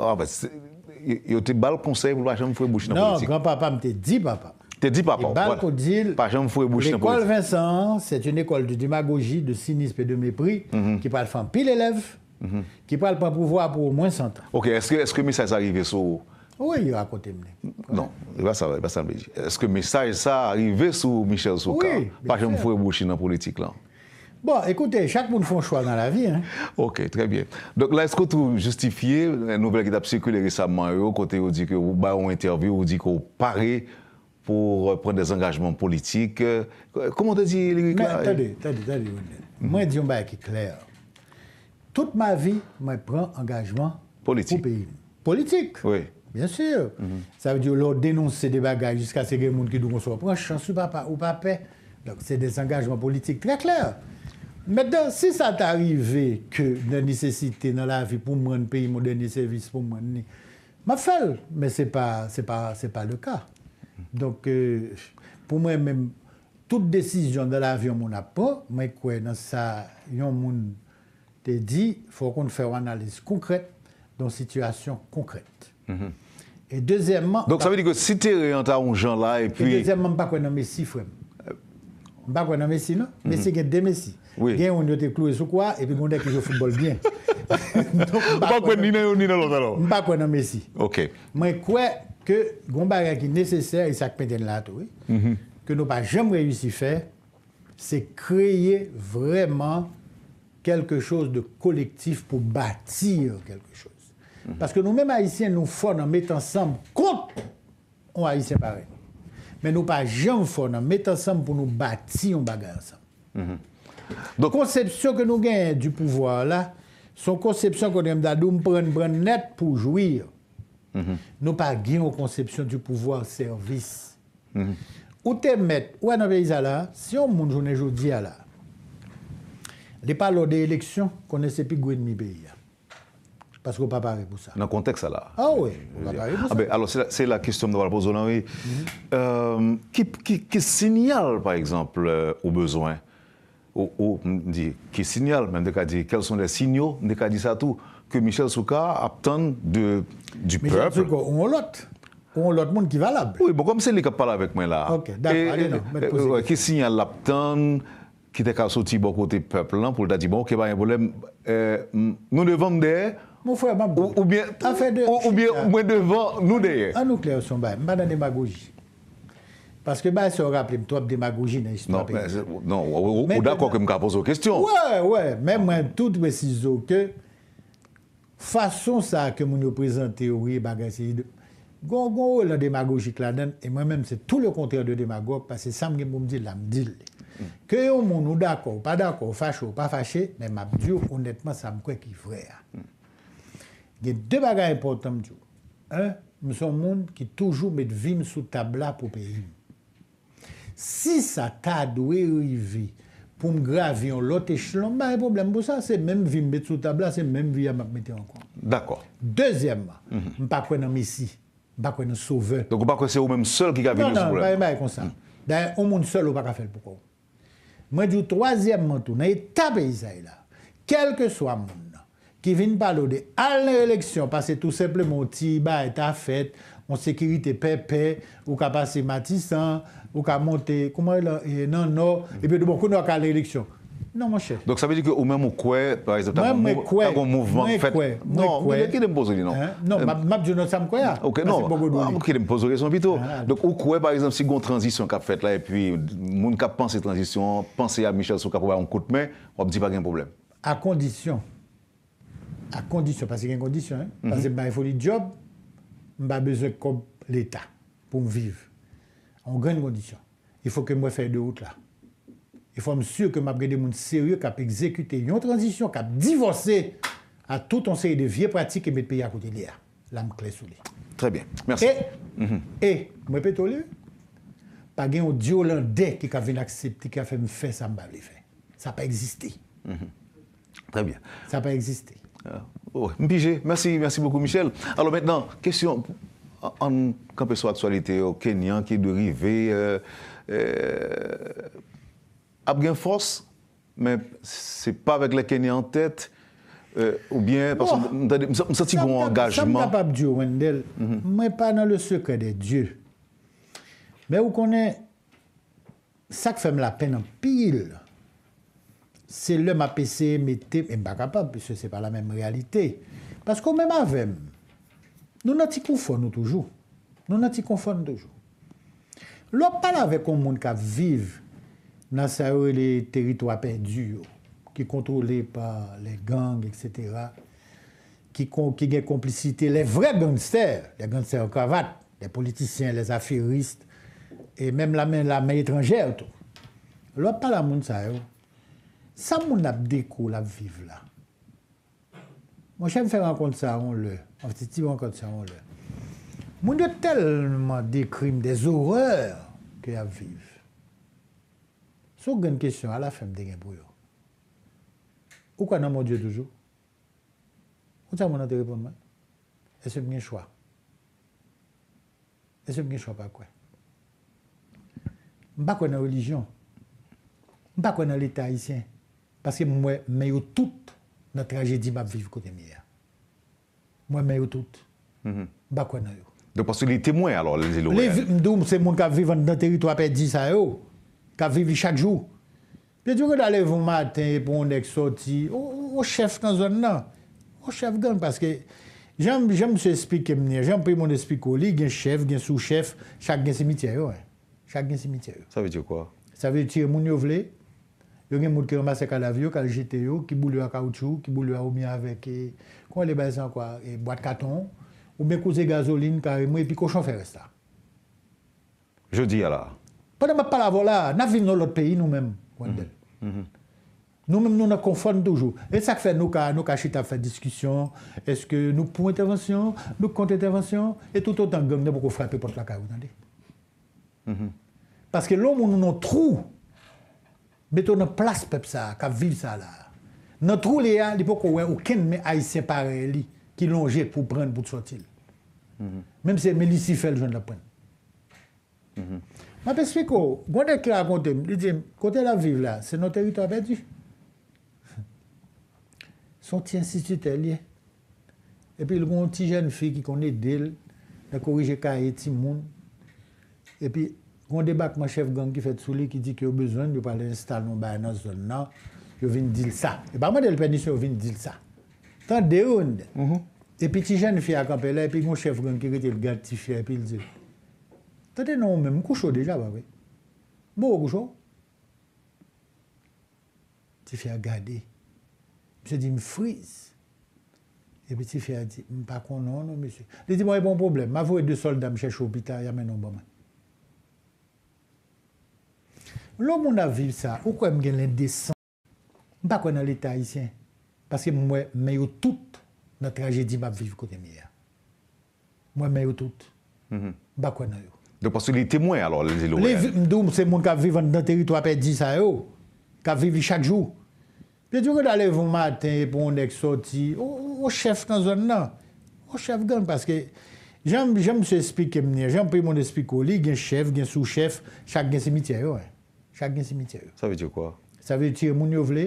yo te bal konsey pou lwa chanm fwe bouchi nan politik. Nan, granpapa mte di papa. Te di papa. E bal kou di l, l'ekol Vincent, se t'youn ekol di dimagogi, de sinispe, de mepri, ki pal fan pil elev, ki pal pa pouvo apou mwen santa. Ok, eske mesaj sa arrive sou? Ouye, yo akote mne. Nan, yon basa, yon basa mbe di. Eske mesaj sa arrive sou, Michel Soukane, pa chanm fwe bouchi nan politik lan? Bon, écoutez, chaque monde fait un choix dans la vie. Hein? Ok, très bien. Donc là, est-ce que vous justifiez une nouvelle qui a circulé récemment, au côté où dit que vous avez bah, une interview, vous dit que vous pour euh, prendre des engagements politiques. Euh, comment te dit, Lyric? Attendez, attendez, attendez. Moi, je dis un qui est clair. Toute ma vie, je prends engagement politique. pour le Politique. Oui. Bien sûr. Mhm. Ça veut dire leur dénoncer des bagages jusqu'à ce que les gens qui nous je ne ou pas ou pas paix. Donc, c'est des engagements politiques très clairs. Maintenant, si ça arrivé que la nécessité dans la vie pour moi, un pays, mon dernier service pour moi, m'a fait, mais ce n'est pas, pas le cas. Donc, euh, pour moi, même, toute décision dans la vie, on n'a pas, mais quoi, dans ça, on te dit, il faut qu'on fasse une analyse concrète dans une situation concrète. Mm-hmm. Et deuxièmement. Donc, ça veut dire que si tu es à un genre là, et puis. Et deuxièmement, pas quoi nommer ne frère. Pas quoi nommer si non? mais mm-hmm. c'est y a deux oui. Bien, on y a été cloué sur quoi Et puis, on a qui joue au football bien. Pas (laughs) quoi, ni ni l'autre Pas quoi, non, Messi. Ok. Mais quoi que ce qui est nécessaire, et ça que Pédène l'a là, que mhm. nous n'avons jamais réussi à faire, c'est créer vraiment quelque chose de collectif pour bâtir quelque chose. Mhm. Parce que nous-mêmes, Haïtiens, nous faisons en mettre ensemble contre on Haïtiens pareil. Mais nous n'avons jamais fait en mettre ensemble pour nous bâtir un bagage ensemble. Mhm. Donc, conception que nous gagnons du pouvoir là, son conception qu'on aime d'adou prendre prendre net pour jouir. Mm -hmm. Nous pas gagnons conception du pouvoir service. Mm -hmm. Ou te mettre ou dans pays là, si on monde journée à là. Les pas lors des élections connaissent plus gouin mi pays. Parce qu'on pas parler pour ça. Dans le contexte là. Ah oui, on pas pour ah, ça. Ben, alors c'est la, question que nous poser là, oui. Mhm. Euh, qui, qui, qui signale par exemple euh, au besoin. Ou ki sinyal, men de ka di, kel son de sinyo, men de ka di sa tou, ke Michel Soukha aptan du peop. Michel Soukha ou mwen lot, ou mwen lot moun ki valab. Oui, bon, kom se li kapal avek mwen la. Ok, d'akwa, alé nan, mwen te pose. Ki sinyal aptan, ki de ka soti bon kote peop lan, pou l'da di, bon, ke bayan volen, e, nou devan mdeye, ou mwen devan nou deye. Anouk lè ou son bayan, mbanan e magouji. Paske ba se ou rappele m tou ap demagogi nan jist m apen. Non, ou d'akon ke m ka pose ou kestyon. Ouè, ouè, men mwen tout wè si zo ke fason sa ke moun yo prezent teori bagan se yi de. Gon, gon ou oh, la demagogi kladen e mwen menm se tout le kontrèr de demagogi pasè sam gen moun di lam dil. Ke yon moun ou d'akon ou pa d'akon, fache ou pa fache, men m ap diyo honètman sa m kwe ki vre. Gen de bagan impotant m diyo. Un, m son moun ki toujou mèd vim sou tabla pou peyi m. Si sa ka dwe rive pou m gravi yon lot echelon, ba yon problem pou sa. Se menm vi m bet sou tabla, se menm vi yon makmete ankon. D'akor. Dezyemman, mhm. m pa kwen an misi, m pa kwen an sove. Donk ou pa kwen se ou menm sol ki gavine non, non, sou problem. Nan, nan, ba yon ba yon konsan. Da yon ou moun sol ou pa kafel pou kon. Mwen di ou troasyemman tou, nan yon tabe yon zay la. Kelke swa moun, ki vin palo de alnen releksyon, pase tout seplemon ti, ba etafet, on sekirite pepe, ou ka pase matisan, Ou ka monte, kouman e, e nan nou, epi do bon kou nou akal l'eleksyon. Nan manche. Donk sa pe di ki ou men moun kouè, par exemple, ta kon mouvment fèt. Mwen kouè, mwen kouè. Non, mwen kouè. Mwen kouè. Mwen kouè. Non, mwen kouè. Mwen kouè. Donk ou kouè, par exemple, si goun tranjisyon kap fèt la, epi moun kap panse tranjisyon, panse ya Michel Soukapoua an koutme, wap di pa gen problem. A kondisyon. A kondisyon, pasi gen kondisyon. Pasi ben founi job, mba bezè kom l'Etat pou m en grande condition. Il faut que moi fasse deux routes là. Il faut me sûr que m'a des gens sérieux qui ont exécuté une transition, qui ont divorcé à tout un série de vieilles pratiques et mettre pays à côté de l'IA. Là, clé sous Très bien. Merci. Et, mm -hmm. et je répète, pas un dieu qui a venu accepter, qui a fait me faire ça, m'a fait. Ça n'a pas existé. Mhm. Très bien. Ça n'a pas existé. Ah. Oh, merci, merci beaucoup Michel. Alors maintenant, question an kanpe sou aksualite ou kenyan ki de rive eh, eh, ap gen fos men se pa vek la kenyan tet eh, ou bien m sati goun an gajman m se pa nan le sekre de djou men ou konen sak fem la pen an pil se lè ma pese metem m pa kapab pise se pa la menm realite pas kon men ma vem Nou nan ti konfon nou toujou. Nou nan ti konfon nou toujou. Lò pala ve kon moun ka vive nan sa yo le teritwa pendu yo, ki kontrole pa le gang, et cetera, ki gen komplicite le vre gangster, le gangster kravat, le politisyen, le zafirist, e menm la men etranjè ou tou. Lò pala moun sa yo, sa moun ap dekou la vive la, Mwen chèm fèm an kont sa an lè. Mwen fèm an kont sa an lè. Mwen yo telman de krim, de zoureur ki aviv. Sou gen kèsyon ala fèm denye bouyo. Ou kwa nan moun diyo toujou? Ou tèm moun an te reponman? E se mwen chwa? E se mwen chwa pa kwen? Mwen pa kwen an relijyon? Mwen pa kwen an lè taïsyen? Paske mwen mè yo tout nan tragedi m ap viv kote mi ya. Mwen men yo tout. Mhm. Bak wè nan yo. De pwase li temwen alò? Li mdoum se moun ka vivan nan teritwa pe di sa yo. Ka vivi chak jou. Pye di wè d'alè voun maten, pou on ek sorti, o chef kan zon nan. O chef gan, paske jen m se espike m ni, jen m pri moun espikoli, gen chef, gen sou chef, chak gen semitye yo. Chak gen semitye yo. Sa ve ti wè kwa? Sa ve ti wè moun yo vle. Sa ve ti wè moun yo vle. yon gen moun ki remase kal avyo, kal jiteyo, ki boulyo a kaoutchou, ki boulyo a oumya aveke, kon le bayazan kwa, e boat katon, ou me kouze gazolin kare mou, epi kouchon fe resta. Je di ala. Ponen mwen pala vola, na vil nou lout peyi nou men. Nou men nou nan konfon toujou. E sak fe nou ka, nou ka chita fe diskusyon, eske nou pou intervensyon, nou kont intervensyon, e toutotan gen mwen pou kou frepe pot la kaoutan de. Paske loun moun nou nou trou, Meto nan plas pep sa, ka viv sa la. Nan trou le an, li pou kouwen, ouken me ay separe li, ki lon jek pou pran pou t'sotil. Mem se, me li si fel jen la pran. Ma pespe ko, gwen dek la kote, li di, kote la viv la, se nan terito apè di. Son ti insistite li. E pi, l kon ti jen fi ki kon e del, la korije ka e ti moun. E pi, Gonde bak man chev gang ki fet souli ki di ki yo bezon, yo pa le install nou bay nan son nan, yo vin dil sa. E pa man el penisyon yo vin dil sa. Tante deyon de. Mhm. E pi ti jen fi akampe la, e pi kon chev gang ki rete, el e gade ti fye, epi il zil. Tante nan ou men, mkou chou deja wap we. Mbo wakou chou. Ti fye a gade. Mse di m frize. E pi ti fye a di, m pa kon nan ou mse. Li di mwen e bon problem, ma vou e de solda mche chou pita, yamen nan ba man. Lò moun aviv sa, ou kwen mwen gen lende desan, bakwen nan l'Etat isyen. Pase mwen mèyo tout nan tragedi mwen viv kote mèya. Mwen mèyo tout, bakwen mhm. nan yon. De posi li temwen alò, lè zilou. Li mdoum se moun ka vivan nan teritou apè di sa yo, ka vivi chak jou. Pè di mwen alè voun maten, pou mwen ek soti, o chef kan zon nan, o chef gan. Pase gen mwen se esplike mnen, gen mwen esplike li, gen chef, gen souchef, chak gen semitye yo. Ça veut dire quoi Ça veut dire kwa? Sa ve diyo moun yo vle,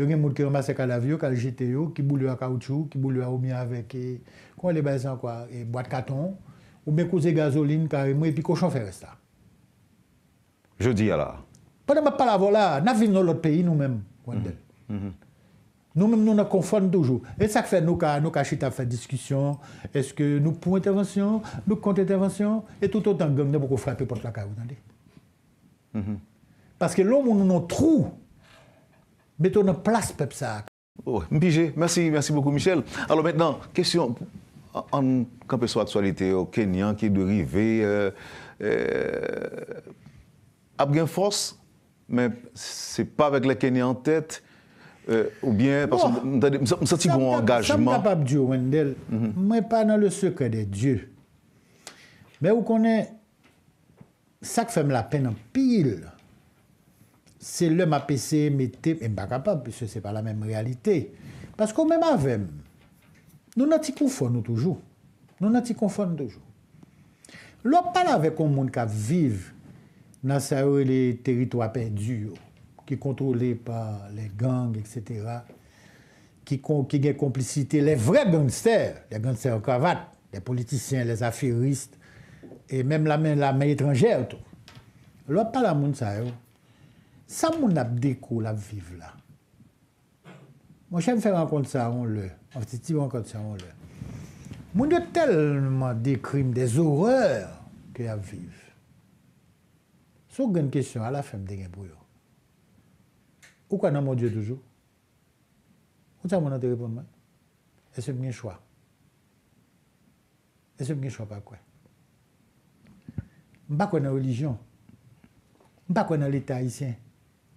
yo gen moun ki remase qui yo, kal qui yo, ki qui a kaoutchou, ki qui a oumi avec quoi les bases san kwa, e boat carton, ou ben gasoline, gazoline et puis cochon. ça. Je dis alors. Pendant ma mwen pala vola, nan notre pays nous peyi wendel. -hmm. Mhm. Nous mêmes nous nous confondons toujours. Et ça fait nous nous nous à faire discussion. Est-ce que nous pouvons intervention, nous contre intervention, et tout autant gang nous beaucoup frapper porte la carrière. Parce que l'homme, on a un trou, mais on a place, pour ça. Oh, merci, merci beaucoup, Michel. Alors maintenant, question, en campé sur l'actualité, au Kenyan qui est dérivé, euh, euh, A bien force, mais ce n'est pas avec le Kenya en tête, euh, ou bien, parce que je sens un engagement. Je suis pas dans le secret de Dieu. Mais vous connaissez, ça qui fait la peine en pile. Se lèm apese, mè te, mè baka pa, pè se se pa la mèm realite. Paske ou mèm avèm, nou nati konfon nou toujou. Nou nati konfon nou toujou. Lò pala vek ou moun ka vive nan sa ou lè teritwa pèndu yo, ki kontrole pa lè gang, et cetera, ki gen komplicite lè vrè gangster, lè gangster kravat, lè politisyen, lè zafirist, et mèm la mèn la mèn etranjè ou tou. Lò pala moun sa ou, San moun ap dekoul ap vive la? Moun chan mwen fè an kont sa an lè. An fè ti mwen kont sa an lè. Moun yo telman de krim, de zoureur ke ap vive. Sou gen kèsyon a la fèm de gen bouyo. Ou kwa nan moun diyo toujou? Ou chan moun an te repon man? E se mwen chwa? E se mwen chwa pa kwen? Mba kwen an religyon? Mba kwen an l'état hisyen?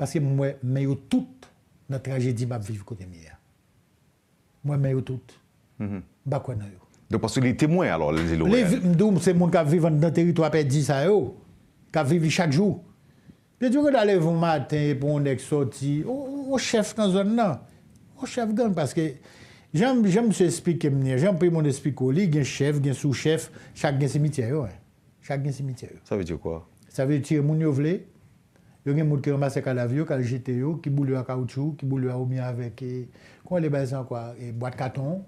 Paske mwen mèyo tout nan trajedi mwen vivi kote mèya. Mwen mèyo tout. Mhm. Bak wè nan yo. De posi li temwen alò? Li mdoum se mwen ka vivan nan teritwa apè 10 a yo. Ka vivi chak jou. Li djou kèd alè voun maten, pou on ek soti. O chef kan zon nan. O chef gan. Paske jen mwen se espike mènyan. Jen mwen espike koli. Gen chef, gen sou chef. Chak gen simitye yo. Chak gen simitye yo. Sa vè diyo kwa? Sa vè diyo moun yo vle. Sa vè diyo moun yo vle. Yon gen moun ki remase kal avyo, kal jete yo, ki boulyo a kaoutchou, ki boulyo a oumya aveke, kon le bay zan kwa, e boat katon,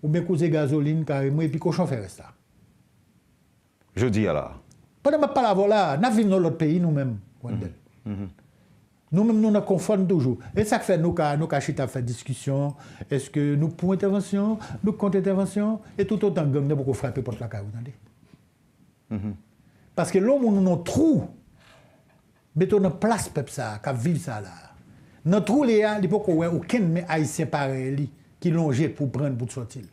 ou men kouze gazoline, ka remwe, epi kochon fe resta. Je di ala. Pwede mwen pala vola, nan vin nou lot peyi nou men. Mm-hmm. Mm-hmm. Nou men nou nan konfon toujou. E sak fè nou ka, nou ka chita fè diskusyon, eske nou pou intervensyon, nou kon intervensyon, e toutotan gen mwen mwen kou frape pot la kaoutchou. Paske loun moun nou nou trou. Meto nan plas pep sa, ka viv sa la. Nan trou le an, li pou kwen ou ken me a y separe li, ki lon jek pou pren bout sotil.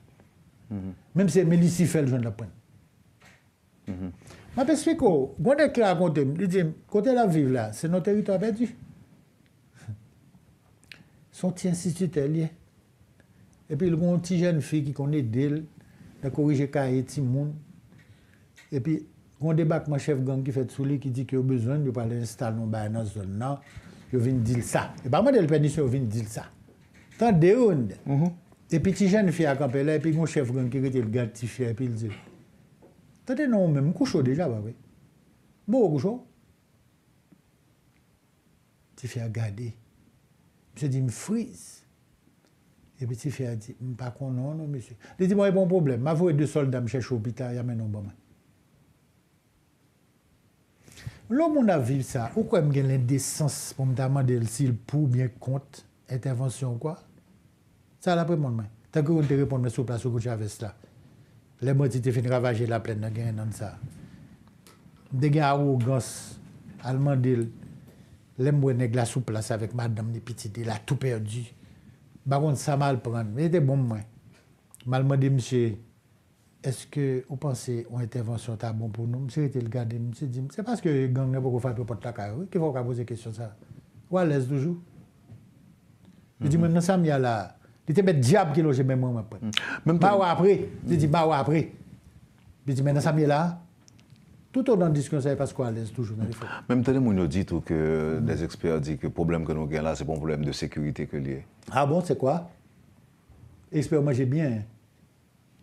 Mem se me lisifel jen la pren. Ma pespe ko, gwen dek la kontem, li jem, kontem la viv la, se nou teritwa perdu. Son ti insistite li. E pi, l kon ti jen fi ki kone del, la korije ka ye ti moun. E pi, Gonde bak man chef gang ki fet sou li ki di ki yo bezon, yo pa le install nou bay nan zon nan, yo vin dil sa. E pa mwen de l penisyon yo vin dil sa. Tante de yon de, mhm. epi ti jen fi akampe la, epi kon chef gang ki rete l gade ti fye epi l zi. Tante nou mwen mkou chou deja wap we. Bon, Mbo wakou chou? Ti fye a gade. Mse di m frize. Epi ti fye a di, m pa konon nou mse. Li di mwen e bon problem, ma vwe de solda mche chou pita yamen nou ba bon, man. Lo moun avil sa, ou kwa m gen lende sens pou m ta mandel si l pou mwen kont, etenvensyon ou kwa? Sa l apre moun mwen. Ta kou m te repon m souplas ou kou chaves la. Le mwen ti te fin ravaje la plen nan gen nan sa. De gen a ou gans, al mandel, le mwen neg la souplas avek madam ni piti de la tou perdi. Bakon sa mal pren, mwen te bom mwen. Mal mandel mse... est-ce que vous pensez que l'intervention est bon pour nous Je me suis je dit, c'est parce que les gangs ne peuvent pas faire de la caille. Qui va poser la question ça Ou à l'aise toujours Je me dis, mm-hmm. maintenant, ça y a là. Il était mettre diable qui logeait même moi mm-hmm. Même pas bah après. Je dis, pas mm-hmm. bah après. Je dis, maintenant, ça m'y là. Tout au long de la discussion, c'est parce qu'on a l'aise toujours. Même tenez, vous nous dit que les experts disent que le problème que nous avons là, c'est un problème de sécurité que lié. Ah bon, c'est quoi Experts, moi j'ai bien. Hein.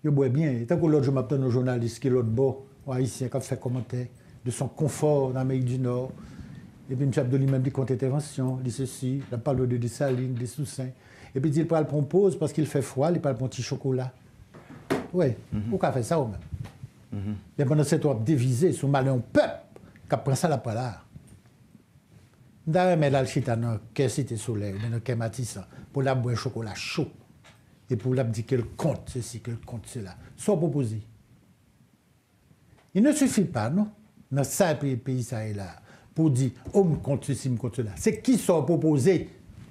Je bois bien. Tant que l'autre, je m'appelle aux journalistes qui l'autre bord, aux haïtiens, qui fait commentaire de son confort dans l'Amérique du Nord. Et puis, M. lui même dit contre-intervention, dit ceci, il parle de salines, des Soussains. Et puis, il parle pour pause parce qu'il fait froid, il parle pour petit chocolat. Oui, mhm. pourquoi faire ça au même Les mhm. pendant cette on dévisé, sous mal un peuple, qui pris ça la là. D'ailleurs, mais là, le chita, qu'est-ce que c'était soleil, mais le quest pour la boire chocolat chaud. Et pour l'abdiquer, qu'elle compte ceci, qu'elle compte cela. Soit proposé. Il ne suffit pas, non, dans ça, pays, ça et là, pour dire, oh, me compte ceci, me compte cela. C'est qui soit proposé,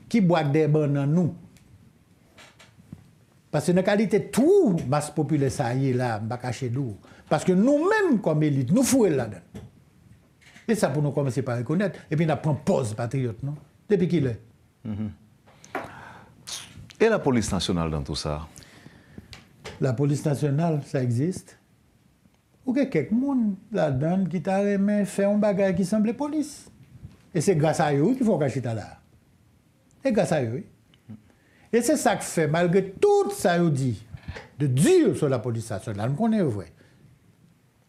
qui boit des bonnes en nous. Parce que la qualité, tout masse populaire, ça y est là, d'où. Parce que nous-mêmes, comme élite, nous fouillons là-dedans. Et ça, pour nous commencer par reconnaître. Et puis, on prend pause, patriote, non Depuis qu'il est. Mm-hmm. E la polis nasyonal dan tout sa? La polis nasyonal, sa existe. Ou kek kek moun la dan ki ta remen fe yon bagay ki semb le polis. E se grasa yo yon ki fok a chita la. E grasa yo yon. E se sa ke fe, malge tout sa yo di, de diyo sou la polis nasyonal, m konen yo vwe.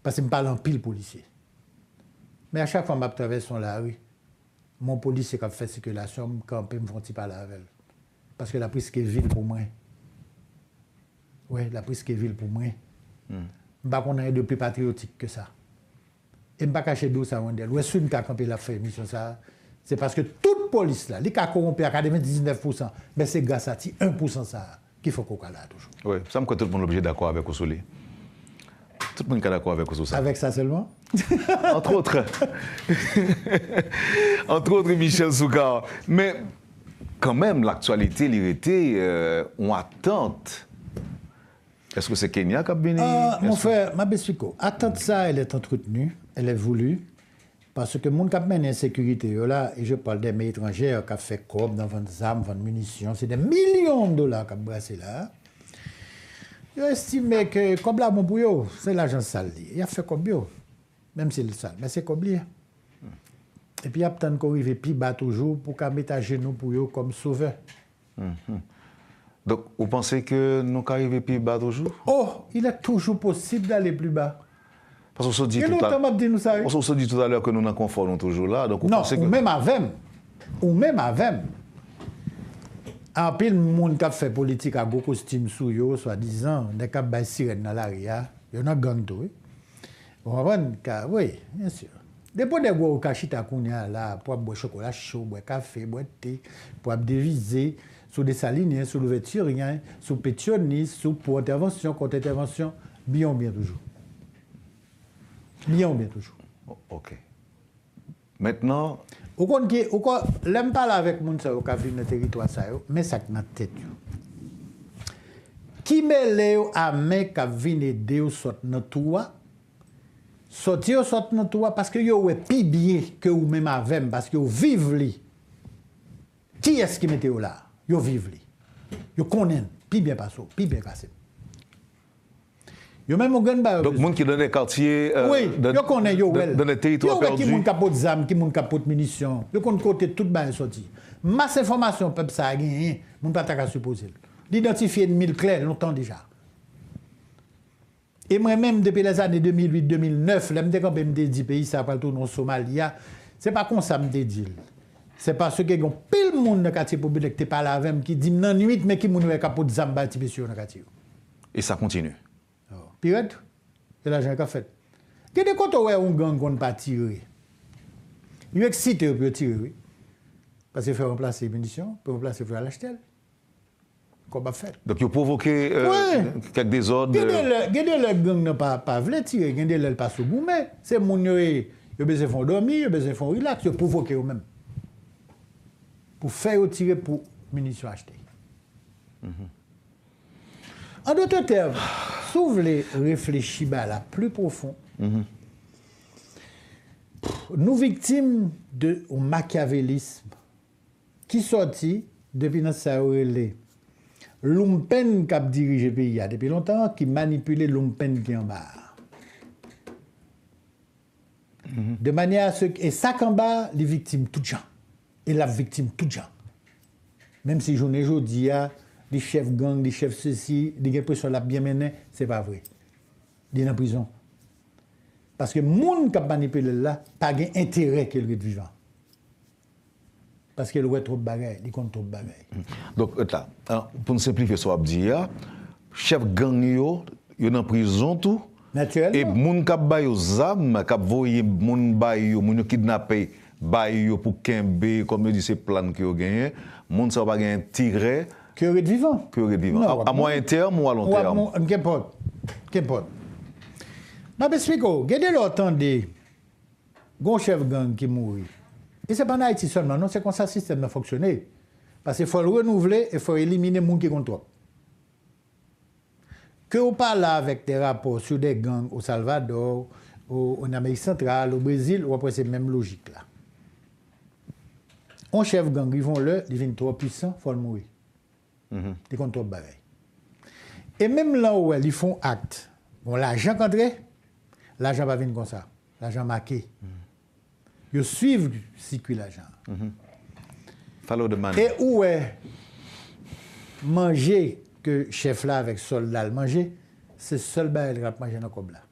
Pas se m palan pil polisye. Me a chak fwa m ap traves son la, m polis se ka fwe sekulasyon, m kampe, m fonti pala avèl. parce que la prise qui est ville pour moi. Oui, la prise qui est ville pour moi. Je ne sais de plus patriotique que ça. Et je ne cacher d'où ça Wendel. Ou est-ce qui a la fait mission ça C'est parce que toute police là, les qui a corrompu à 99%, mais c'est grâce à 1% ça qu'il faut qu'on là toujours. Oui, ça me tout le monde obligé d'accord avec Oussouli. Tout le monde est d'accord avec ça. Avec ça seulement Entre autres. (laughs) Entre autres, Michel Soukar. Mais Kanmèm l'aktualité, l'irété, euh, ou atente, est-ce que c'est Kenya kap bini? Mon frère, ma bespiko, atente sa, elle est entretenue, elle est voulue, parce que moun kap meni en sécurité, yo la, et je parle de mes étrangères, kap fè kob, dans vant de zarmes, vant de munitions, c'est des millions de dollars kap brasser là. Yo estime que Kobla Moubouyo, c'est l'agence Saldi, y a fè Kobli yo, mèm si l'agence Saldi, mèm si Kobli yo. Epi ap tan kon rive pi ba toujou pou ka met a genou pou yo kom souve. Mm-hmm. Dok, ou panse ke nou ka rive pi ba toujou? Oh, il non, a toujou posib d'ale plu ba. Pas ou se di tout a lèr... E nou tam ap di nou sa? Pas ou se di tout a lèr ke nou nan konfor non toujou la, donk ou panse ke... Non, ou men ma vem. Ou men ma vem. Anpil moun kap fe politik a goko stim sou yo, swa dizan, ne kap bay siret nan la ria, yo nan gantou. Ou avan ka, oui, bien sûr. Depo de gwa ou kashi takoun ya la, pou ap bwe chokola chou, bwe kafe, bwe te, pou ap devize, sou desalini, sou louveti riyan, sou petionis, sou pou antervensyon, kont antervensyon, biyan ou biyan toujou. Biyan ou biyan toujou. Ok. Mètnen. Ou kon ki, ou kon, lèm pala avèk moun sa yo ka vin nè teritwa sa yo, mè sak nan tèt yo. Ki mè lè yo a mè ka vin e deyo sot nan touwa, Soti yo sot nou to a, paske yo we pi biye ke ou mem avem, paske yo vive li. Ki eski mete yo la? Yo vive li. Yo konen, pi biye pa sou, pi biye ka se. Yo men mou gen ba yo. Donc euh, moun ki dene kartye, dene teritro a perdu. Yo we ki moun kapot zam, ki moun kapot munisyon, yo kon kote tout ba yon soti. Mas informasyon pep sa gen, moun pataka supozil. Li notifiye de mil kler, loutan deja. E mwè mèm depè les anè 2008-2009, lè mdè kòm pè mdè di peyi sa pral tou nou Somalya, se pa kon sa mdè di lè. Se pa sou kè gen pè l moun nò kati pou bèdè kè te pala avèm ki dim nan nuit, mè ki moun wè kapot zambati pè si yo nò kati yo. E sa kontinu. Piret, lè la jen kò fèt. Kè de kòt wè yon gang kon pa tirè? Yon eksite wè pè tirè wè. Pase fè remplase munisyon, pè remplase fè la lach telè. Donc, il a provoqué ordres. Euh, ouais. quelques désordres. des gens gangs ne pas pa quand tirer, ne le pas sous goumé. C'est mon yo, besoin font dormir, yo besoin font relax, yo provoqué eux même. Pour faire ou tirer pour munitions achetées. Mm-hmm. En d'autres termes, (sighs) si vous voulez réfléchir à bah, la plus profonde, mm-hmm. nous victimes de machiavélisme qui sortit depuis notre saurée. loun pen kap dirije pi ya depi lontan ki manipile loun pen ki anba. Mhm. De manya seke, e sa kanba, li viktim tout jan. E la viktim tout jan. Mem si joun e joun di ya, li chef gang, li chef sisi, li gen pou solap biyemene, se pa vre. Di nan prizon. Paske moun kap manipile la, pa gen entere ke lwit vivan. Paske louè troub bagay, li kont troub bagay. Donk, et la, pou nou seplife sou abdi ya, chev gang yo, yo nan prizon tou, et e non? moun kap bayo zam, kap voye moun bayo, moun yo kidnapay e bayo pou kenbe, konmè di se plan ki yo genye, moun sa bagay an tigre, ki yo redivan. Ki yo redivan. Non, a mwen ter, mwen alon ter. Mwen kempot, kempot. Mabes Miko, gede lò atan de, gon chev gang ki mouri, Et ce n'est pas en Haïti seulement, non, c'est comme ça le système a fonctionné. Parce qu'il faut le renouveler et il faut éliminer les gens qui contrôlent. Que vous parlez avec des rapports sur des gangs au Salvador, en Amérique centrale, au Brésil, ou après la même logique là On chef gang, ils vont le, ils viennent trop puissants, il faut le mourir. Mm -hmm. Ils contrôlent pareil. Et même là où ils font acte, bon, l'argent rentré, l'argent va venir comme ça, l'argent marqué. Mhm yo suivent circulation. faut Et où est manger que chef là avec soldat manger, c'est seul bail qu'il manger dans Kobla.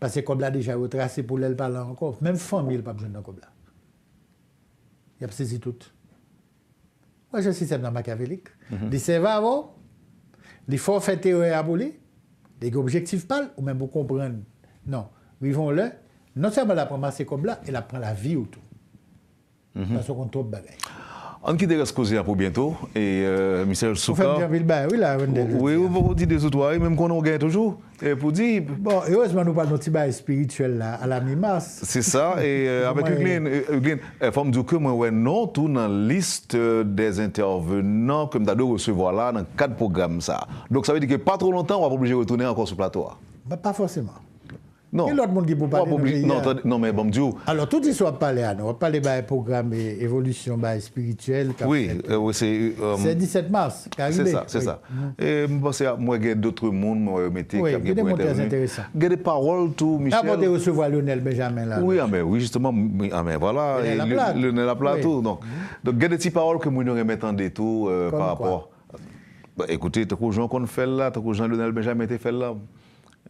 Parce que cobla déjà retracé pour l'aile parler encore. Même famille, pas besoin de cobla. Il a saisi tout. Moi, je suis dans machiavélique. Les mhm. avant, les forfaits théoriques abolis, les objectifs pas ou même vous comprendre. Non, vivons-le, Non seman la prema se kob la, (laughs) e la prema la vi ou tou. Pasok an trob bagay. An ki de reskozyan pou bientou, e Mr. Soukart, ou ou vou di de sou to, e mèm konon gen toujou, e pou di... Bon, e ou esman nou pal nou ti baye spirituel la, a la mi mas. Se sa, e avek Euglène, Euglène, e fòm djoukè mwen wè nou tou nan liste de intervenant kèm ta de recevo la nan kat program sa. Dok sa ve di ki pa tro lontan wap oblige retounen an kon sou plato a. Ba pa fòsèman. Non. E l'ot moun di pou pade nou mè yè. Non mè bom di ou. Alors tout di sou ap pale an. Ou pale ba e programme evolutyon ba e spirituel. Oui. C'est 17 euh, euh, mars. C'est ça. C'est ça. E mwen gè d'otre moun mwen wè mette kèm gè pou intermin. Oui. Gè dè moun tèz intèresan. Gè dè parol tou Michel. A mwen te recevo a Lionel Benjamin la. Oui. A ah, mè. Oui. Justement. A ah, mè. Voilà. Lionel mm. a plat tou. Non. Donk gè dè ti parol ke mwen yon remet an detou par apor. E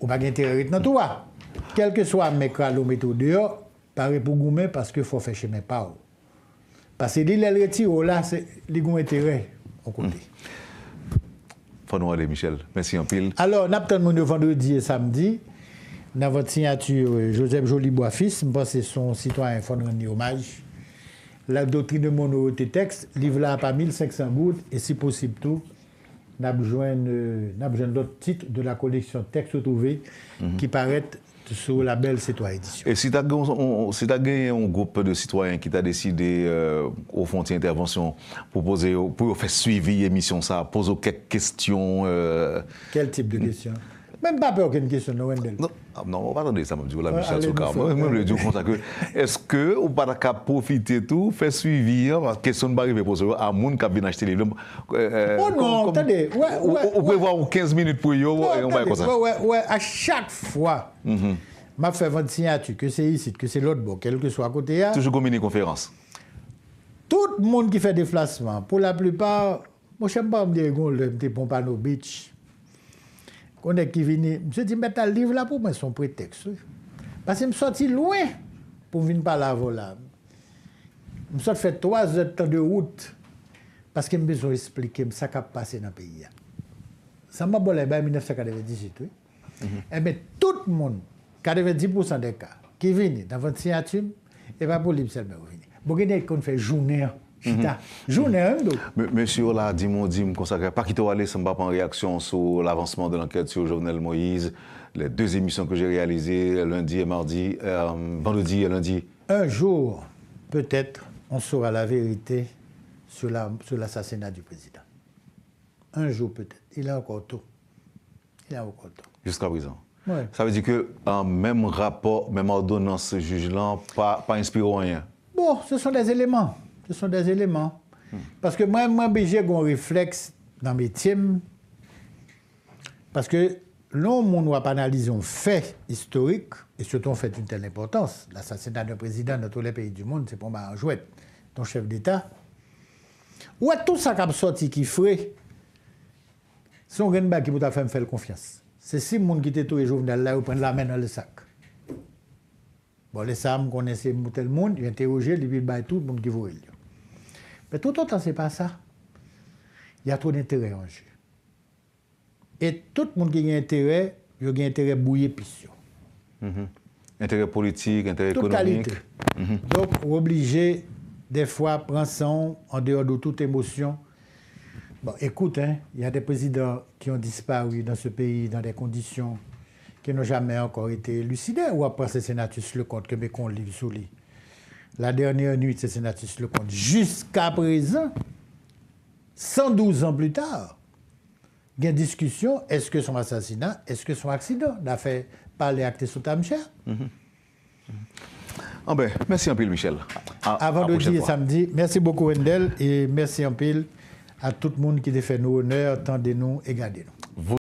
Ou bagen tererit nan touwa. Kelke swa mè kral ou mè tou deyo, pare pou goumen, paske fò fèche mè pa ou. Paske li lè lè ti ou la, li goumen terer, an kote. Fon wade Michel, mèsi an pil. Alors, nap tan moun yo fandredi e samdi, nan vòt sinyatur, euh, Josep Jolibois fils, mpa se son sitwa en fandren ni omaj, la doktrine moun nou wote tekst, liv la pa 1500 gout, e si posib tou, n'a besoin d'autres euh, titres de la collection texte trouvé mhm. qui paraît sous la belle Citoyen Édition. Et si tu as, gagné un groupe de citoyens qui t'a décidé, euh, au fond de intervention, pour, pour faire suivi l'émission, ça, poser quelques questions. Euh, Quel type de questions Mwen pa pe oken kesyon nou wenden. Non, ou pa rande yi sa mwen jougou. La michatou ka. Mwen mwen jougou kontakou. Eske ou pa la ka profite tou, fe suivi, kesyon bari ve poso, a moun ka bin achte li. Ou non, kante. Ou prevo ou 15 minute pou yo, ou a chak fwa. Mwen fe vant siyanchou, ke se yisit, ke se lot bo, kel ke sou akote ya. Toujou kon mini konferans. Tout moun ki fe deflasman, pou la plebar, mwen chan pa mwen dey goun le mte pompano beach. Konen ki vini, mse di metta liv la pou, mwen son pretext. Pase msoti loue pou vin pa la vola. Msoti fè 3 zèt tan de wout, paske m bezon esplike msaka pase nan peyi ya. Sanman bole, mwen 1998, mwen tout moun, 90% de ka, ki vini, davant siyatim, e pa pou li msel mwen vini. Bogue ne kon fè jouni an. Chita. Mhm. Journée, un -hmm. Monsieur, là, dis-moi, dis consacré, pas quitte au aller, pas en réaction sur l'avancement de l'enquête sur journal Moïse, les deux émissions que j'ai réalisées, lundi et mardi, euh, vendredi et lundi. Un jour, peut-être, on saura la vérité sur l'assassinat du président. Un jour, peut-être. Il est encore tôt. Il est encore tôt. Jusqu'à présent. Ça veut dire que même rapport, même ordonnance, ce juge pas, pas rien. Bon, ce sont des éléments. Se son des eleman. Paske mwen mwen beje goun refleks nan mi tim. Paske loun moun wapanalize yon fe historik e se ton fet yon tel importans. L'assasinat de prezident de tout le peyi du moun se pon mwen anjouet ton chef d'eta. Ou atou sak ap soti ki fre son gen ba ki bouta fe m fel konfians. Se si moun kite tou yon jovnel la ou pren la men al sak. Bon lesa m konense moutel moun yon enteroje li bil ba etou moun ki vorel yon. Mais tout autant, ce n'est pas ça. Il y a trop d'intérêt en jeu. Et tout le monde qui a intérêt, il y a intérêt bouillé mm-hmm. Intérêt politique, intérêt économique. Mm-hmm. Donc, on est obligé, des fois, prendre son en dehors de toute émotion. Bon, écoute, hein, il y a des présidents qui ont disparu dans ce pays dans des conditions qui n'ont jamais encore été élucidées. Ou après, c'est Sénatus le compte que mes qu'on livre sous lui la dernière nuit de le compte jusqu'à présent, 112 ans plus tard, il y a discussion, est-ce que son assassinat, est-ce que son accident n'a fait pas les actes sous Tamcher mm-hmm. mm-hmm. Merci un peu Michel. Avant de dire samedi, merci beaucoup, Wendel, et merci un peu à tout le monde qui a fait nous honneur, tendez-nous et gardez-nous.